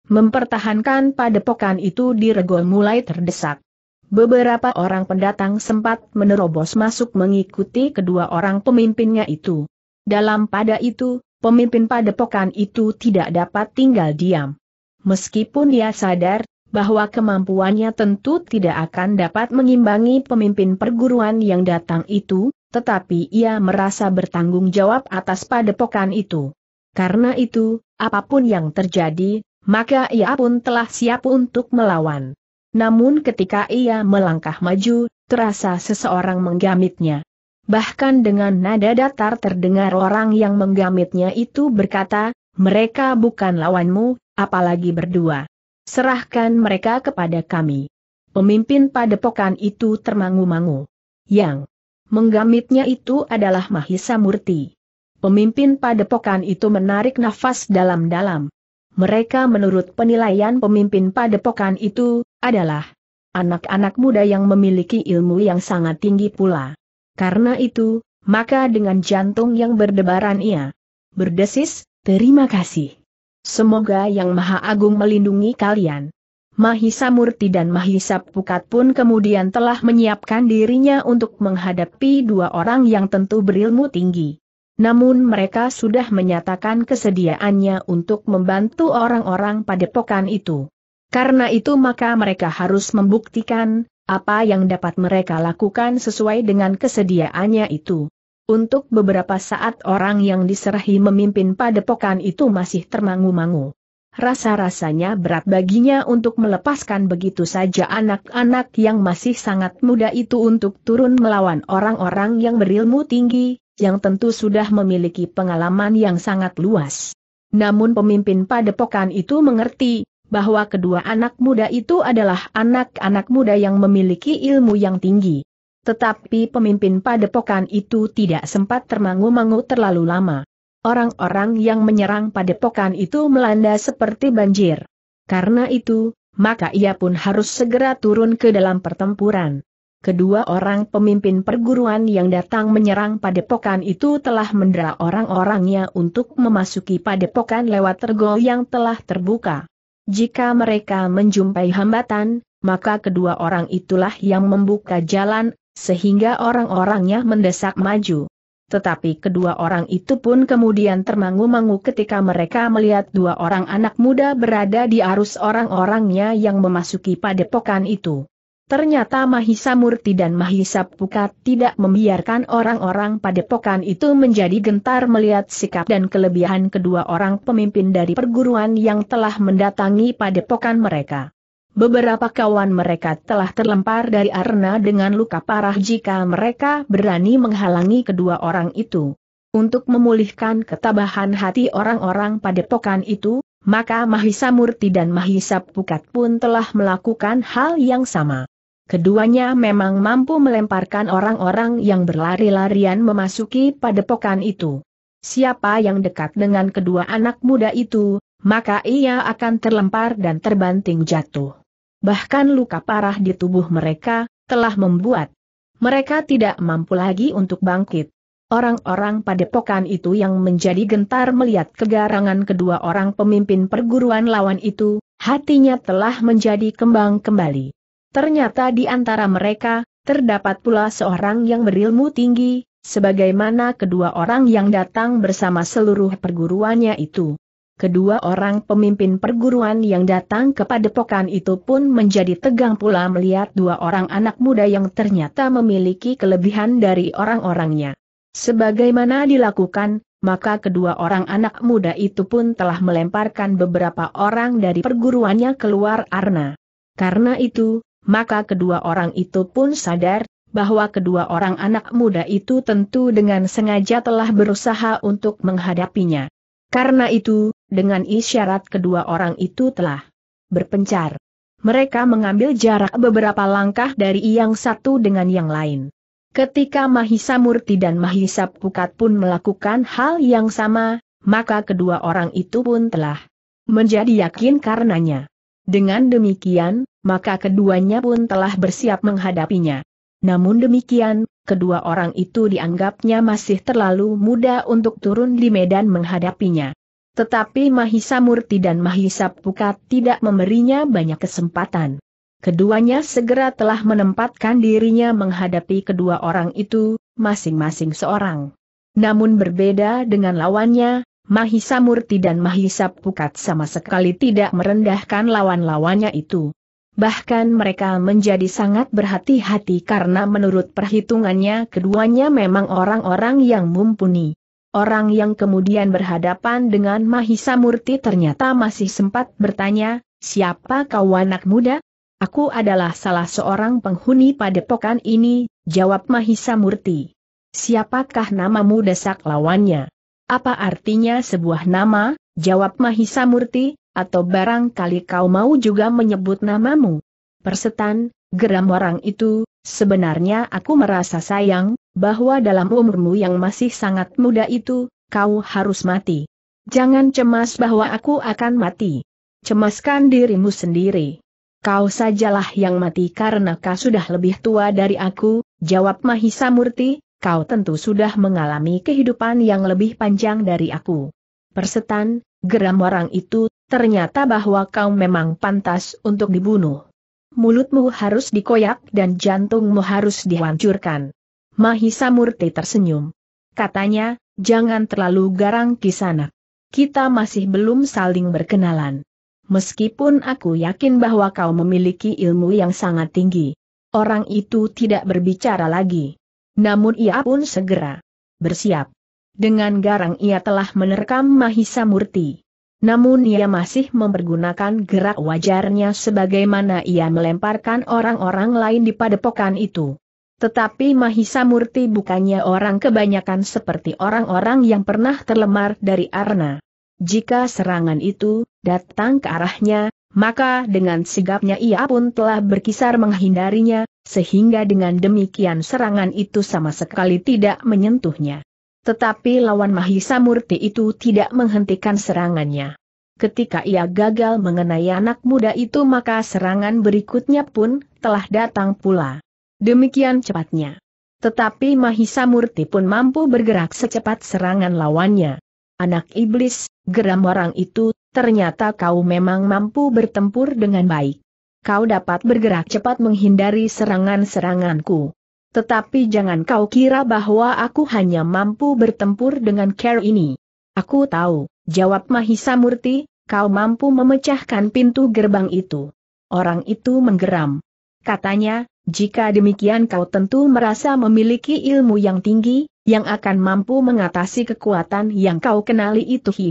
mempertahankan padepokan itu diregol mulai terdesak. Beberapa orang pendatang sempat menerobos masuk mengikuti kedua orang pemimpinnya itu. Dalam pada itu, pemimpin padepokan itu tidak dapat tinggal diam. Meskipun dia sadar bahwa kemampuannya tentu tidak akan dapat mengimbangi pemimpin perguruan yang datang itu, tetapi ia merasa bertanggung jawab atas padepokan itu. Karena itu, apapun yang terjadi, maka ia pun telah siap untuk melawan. Namun ketika ia melangkah maju, terasa seseorang menggamitnya. Bahkan dengan nada datar terdengar orang yang menggamitnya itu berkata, mereka bukan lawanmu, apalagi berdua. Serahkan mereka kepada kami. Pemimpin padepokan itu termangu-mangu. Yang menggamitnya itu adalah Mahisa Murti. Pemimpin padepokan itu menarik nafas dalam-dalam. Mereka menurut penilaian pemimpin padepokan itu, adalah anak-anak muda yang memiliki ilmu yang sangat tinggi pula. Karena itu, maka dengan jantung yang berdebaran ia berdesis, terima kasih. Semoga Yang Maha Agung melindungi kalian. Mahisa Murti dan Mahisa Pukat pun kemudian telah menyiapkan dirinya untuk menghadapi dua orang yang tentu berilmu tinggi. Namun mereka sudah menyatakan kesediaannya untuk membantu orang-orang padepokan itu. Karena itu maka mereka harus membuktikan, apa yang dapat mereka lakukan sesuai dengan kesediaannya itu. Untuk beberapa saat orang yang diserahi memimpin padepokan itu masih termangu-mangu. Rasa-rasanya berat baginya untuk melepaskan begitu saja anak-anak yang masih sangat muda itu untuk turun melawan orang-orang yang berilmu tinggi, yang tentu sudah memiliki pengalaman yang sangat luas. Namun pemimpin padepokan itu mengerti, bahwa kedua anak muda itu adalah anak-anak muda yang memiliki ilmu yang tinggi. Tetapi pemimpin padepokan itu tidak sempat termangu-mangu terlalu lama. Orang-orang yang menyerang padepokan itu melanda seperti banjir. Karena itu, maka ia pun harus segera turun ke dalam pertempuran. Kedua orang pemimpin perguruan yang datang menyerang padepokan itu telah mendera orang-orangnya untuk memasuki padepokan lewat tergol yang telah terbuka. Jika mereka menjumpai hambatan, maka kedua orang itulah yang membuka jalan, sehingga orang-orangnya mendesak maju. Tetapi kedua orang itu pun kemudian termangu-mangu ketika mereka melihat dua orang anak muda berada di arus orang-orangnya yang memasuki padepokan itu. Ternyata Mahisa Murti dan Mahisa Pukat tidak membiarkan orang-orang padepokan itu menjadi gentar melihat sikap dan kelebihan kedua orang pemimpin dari perguruan yang telah mendatangi padepokan mereka. Beberapa kawan mereka telah terlempar dari arena dengan luka parah jika mereka berani menghalangi kedua orang itu. Untuk memulihkan ketabahan hati orang-orang padepokan itu, maka Mahisa Murti dan Mahisa Pukat pun telah melakukan hal yang sama. Keduanya memang mampu melemparkan orang-orang yang berlari-larian memasuki padepokan itu. Siapa yang dekat dengan kedua anak muda itu, maka ia akan terlempar dan terbanting jatuh. Bahkan luka parah di tubuh mereka, telah membuat mereka tidak mampu lagi untuk bangkit. Orang-orang padepokan itu yang menjadi gentar melihat kegarangan kedua orang pemimpin perguruan lawan itu, hatinya telah menjadi kembang kembali. Ternyata di antara mereka, terdapat pula seorang yang berilmu tinggi, sebagaimana kedua orang yang datang bersama seluruh perguruannya itu. Kedua orang pemimpin perguruan yang datang kepada padepokan itu pun menjadi tegang pula melihat dua orang anak muda yang ternyata memiliki kelebihan dari orang-orangnya. Sebagaimana dilakukan, maka kedua orang anak muda itu pun telah melemparkan beberapa orang dari perguruannya keluar arna. Karena itu, maka kedua orang itu pun sadar bahwa kedua orang anak muda itu tentu dengan sengaja telah berusaha untuk menghadapinya. Karena itu, dengan isyarat kedua orang itu telah berpencar. Mereka mengambil jarak beberapa langkah dari yang satu dengan yang lain. Ketika Mahisa Murti dan Mahisa Pukat pun melakukan hal yang sama, maka kedua orang itu pun telah menjadi yakin karenanya. Dengan demikian, maka keduanya pun telah bersiap menghadapinya. Namun demikian, kedua orang itu dianggapnya masih terlalu muda untuk turun di medan menghadapinya. Tetapi Mahisa Murti dan Mahisa Pukat tidak memberinya banyak kesempatan. Keduanya segera telah menempatkan dirinya menghadapi kedua orang itu, masing-masing seorang. Namun berbeda dengan lawannya, Mahisa Murti dan Mahisa Pukat sama sekali tidak merendahkan lawan-lawannya itu. Bahkan mereka menjadi sangat berhati-hati karena menurut perhitungannya keduanya memang orang-orang yang mumpuni. Orang yang kemudian berhadapan dengan Mahisa Murti ternyata masih sempat bertanya, siapa kau anak muda? Aku adalah salah seorang penghuni padepokan ini, jawab Mahisa Murti. Siapakah namamu desak lawannya? Apa artinya sebuah nama, jawab Mahisa Murti, atau barangkali kau mau juga menyebut namamu? Persetan, geram orang itu, sebenarnya aku merasa sayang, bahwa dalam umurmu yang masih sangat muda itu, kau harus mati. Jangan cemas bahwa aku akan mati. Cemaskan dirimu sendiri. Kau sajalah yang mati karena kau sudah lebih tua dari aku, jawab Mahisa Murti, kau tentu sudah mengalami kehidupan yang lebih panjang dari aku. Persetan, geram orang itu, ternyata bahwa kau memang pantas untuk dibunuh. Mulutmu harus dikoyak dan jantungmu harus dihancurkan. Mahisa Murti tersenyum. Katanya, jangan terlalu garang di sana. Kita masih belum saling berkenalan. Meskipun aku yakin bahwa kau memiliki ilmu yang sangat tinggi. Orang itu tidak berbicara lagi. Namun ia pun segera bersiap. Dengan garang ia telah menerkam Mahisa Murti. Namun ia masih mempergunakan gerak wajarnya sebagaimana ia melemparkan orang-orang lain di padepokan itu. Tetapi Mahisa Murti bukannya orang kebanyakan seperti orang-orang yang pernah terlemar dari Arna. Jika serangan itu datang ke arahnya, maka dengan sigapnya ia pun telah berkisar menghindarinya, sehingga dengan demikian serangan itu sama sekali tidak menyentuhnya. Tetapi lawan Mahisa Murti itu tidak menghentikan serangannya. Ketika ia gagal mengenai anak muda itu maka serangan berikutnya pun telah datang pula. Demikian cepatnya. Tetapi Mahisa Murti pun mampu bergerak secepat serangan lawannya. Anak iblis, geram orang itu, ternyata kau memang mampu bertempur dengan baik kau dapat bergerak cepat menghindari serangan-seranganku. Tetapi jangan kau kira bahwa aku hanya mampu bertempur dengan care ini. Aku tahu, jawab Mahisa Murti, kau mampu memecahkan pintu gerbang itu. Orang itu menggeram. Katanya, jika demikian kau tentu merasa memiliki ilmu yang tinggi, yang akan mampu mengatasi kekuatan yang kau kenali itu. Hi.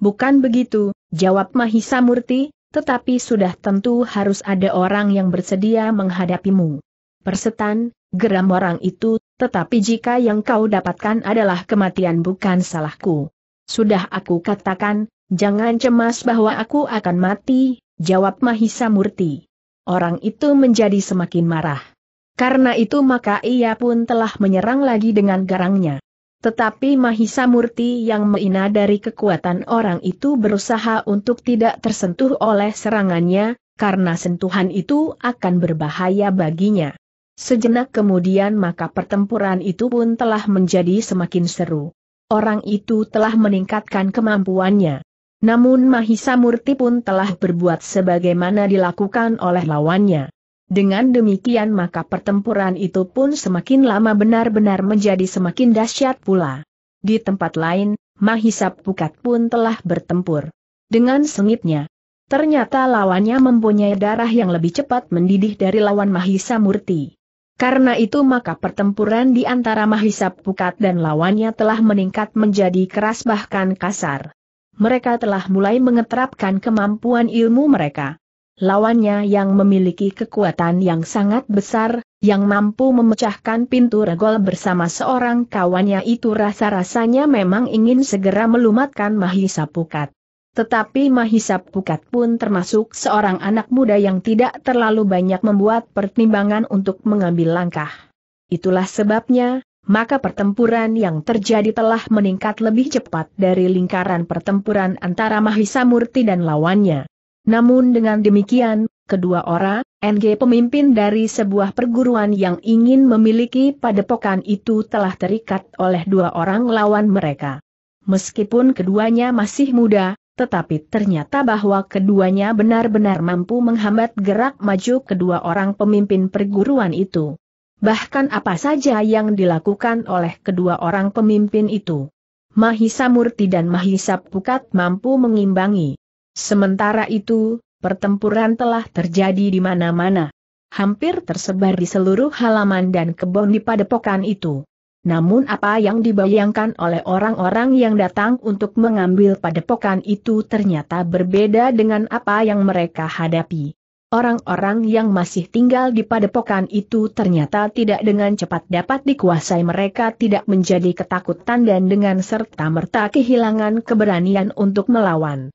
Bukan begitu, jawab Mahisa Murti, tetapi sudah tentu harus ada orang yang bersedia menghadapimu. Persetan, geram orang itu, tetapi jika yang kau dapatkan adalah kematian bukan salahku. Sudah aku katakan, jangan cemas bahwa aku akan mati, jawab Mahisa Murti. Orang itu menjadi semakin marah. Karena itu maka ia pun telah menyerang lagi dengan garangnya. Tetapi Mahisa Murti yang meina dari kekuatan orang itu berusaha untuk tidak tersentuh oleh serangannya, karena sentuhan itu akan berbahaya baginya. Sejenak kemudian maka pertempuran itu pun telah menjadi semakin seru. Orang itu telah meningkatkan kemampuannya. Namun Mahisa Murti pun telah berbuat sebagaimana dilakukan oleh lawannya. Dengan demikian maka pertempuran itu pun semakin lama benar-benar menjadi semakin dahsyat pula. Di tempat lain, Mahisap Pukat pun telah bertempur. Dengan sengitnya, ternyata lawannya mempunyai darah yang lebih cepat mendidih dari lawan Mahisa Murti. Karena itu maka pertempuran di antara Mahisa Pukat dan lawannya telah meningkat menjadi keras bahkan kasar. Mereka telah mulai mengeterapkan kemampuan ilmu mereka lawannya yang memiliki kekuatan yang sangat besar, yang mampu memecahkan pintu regol bersama seorang kawannya itu rasa-rasanya memang ingin segera melumatkan Mahisa Pukat. Tetapi Mahisa Pukat pun termasuk seorang anak muda yang tidak terlalu banyak membuat pertimbangan untuk mengambil langkah. Itulah sebabnya, maka pertempuran yang terjadi telah meningkat lebih cepat dari lingkaran pertempuran antara Mahisa Murti dan lawannya. Namun dengan demikian, kedua orang, NG pemimpin dari sebuah perguruan yang ingin memiliki padepokan itu telah terikat oleh dua orang lawan mereka. Meskipun keduanya masih muda, tetapi ternyata bahwa keduanya benar-benar mampu menghambat gerak maju kedua orang pemimpin perguruan itu. Bahkan apa saja yang dilakukan oleh kedua orang pemimpin itu. Mahisa Murti dan Mahisa Pukat mampu mengimbangi. Sementara itu, pertempuran telah terjadi di mana-mana. Hampir tersebar di seluruh halaman dan kebun di padepokan itu. Namun apa yang dibayangkan oleh orang-orang yang datang untuk mengambil padepokan itu ternyata berbeda dengan apa yang mereka hadapi. Orang-orang yang masih tinggal di padepokan itu ternyata tidak dengan cepat dapat dikuasai mereka tidak menjadi ketakutan dan dengan serta merta kehilangan keberanian untuk melawan.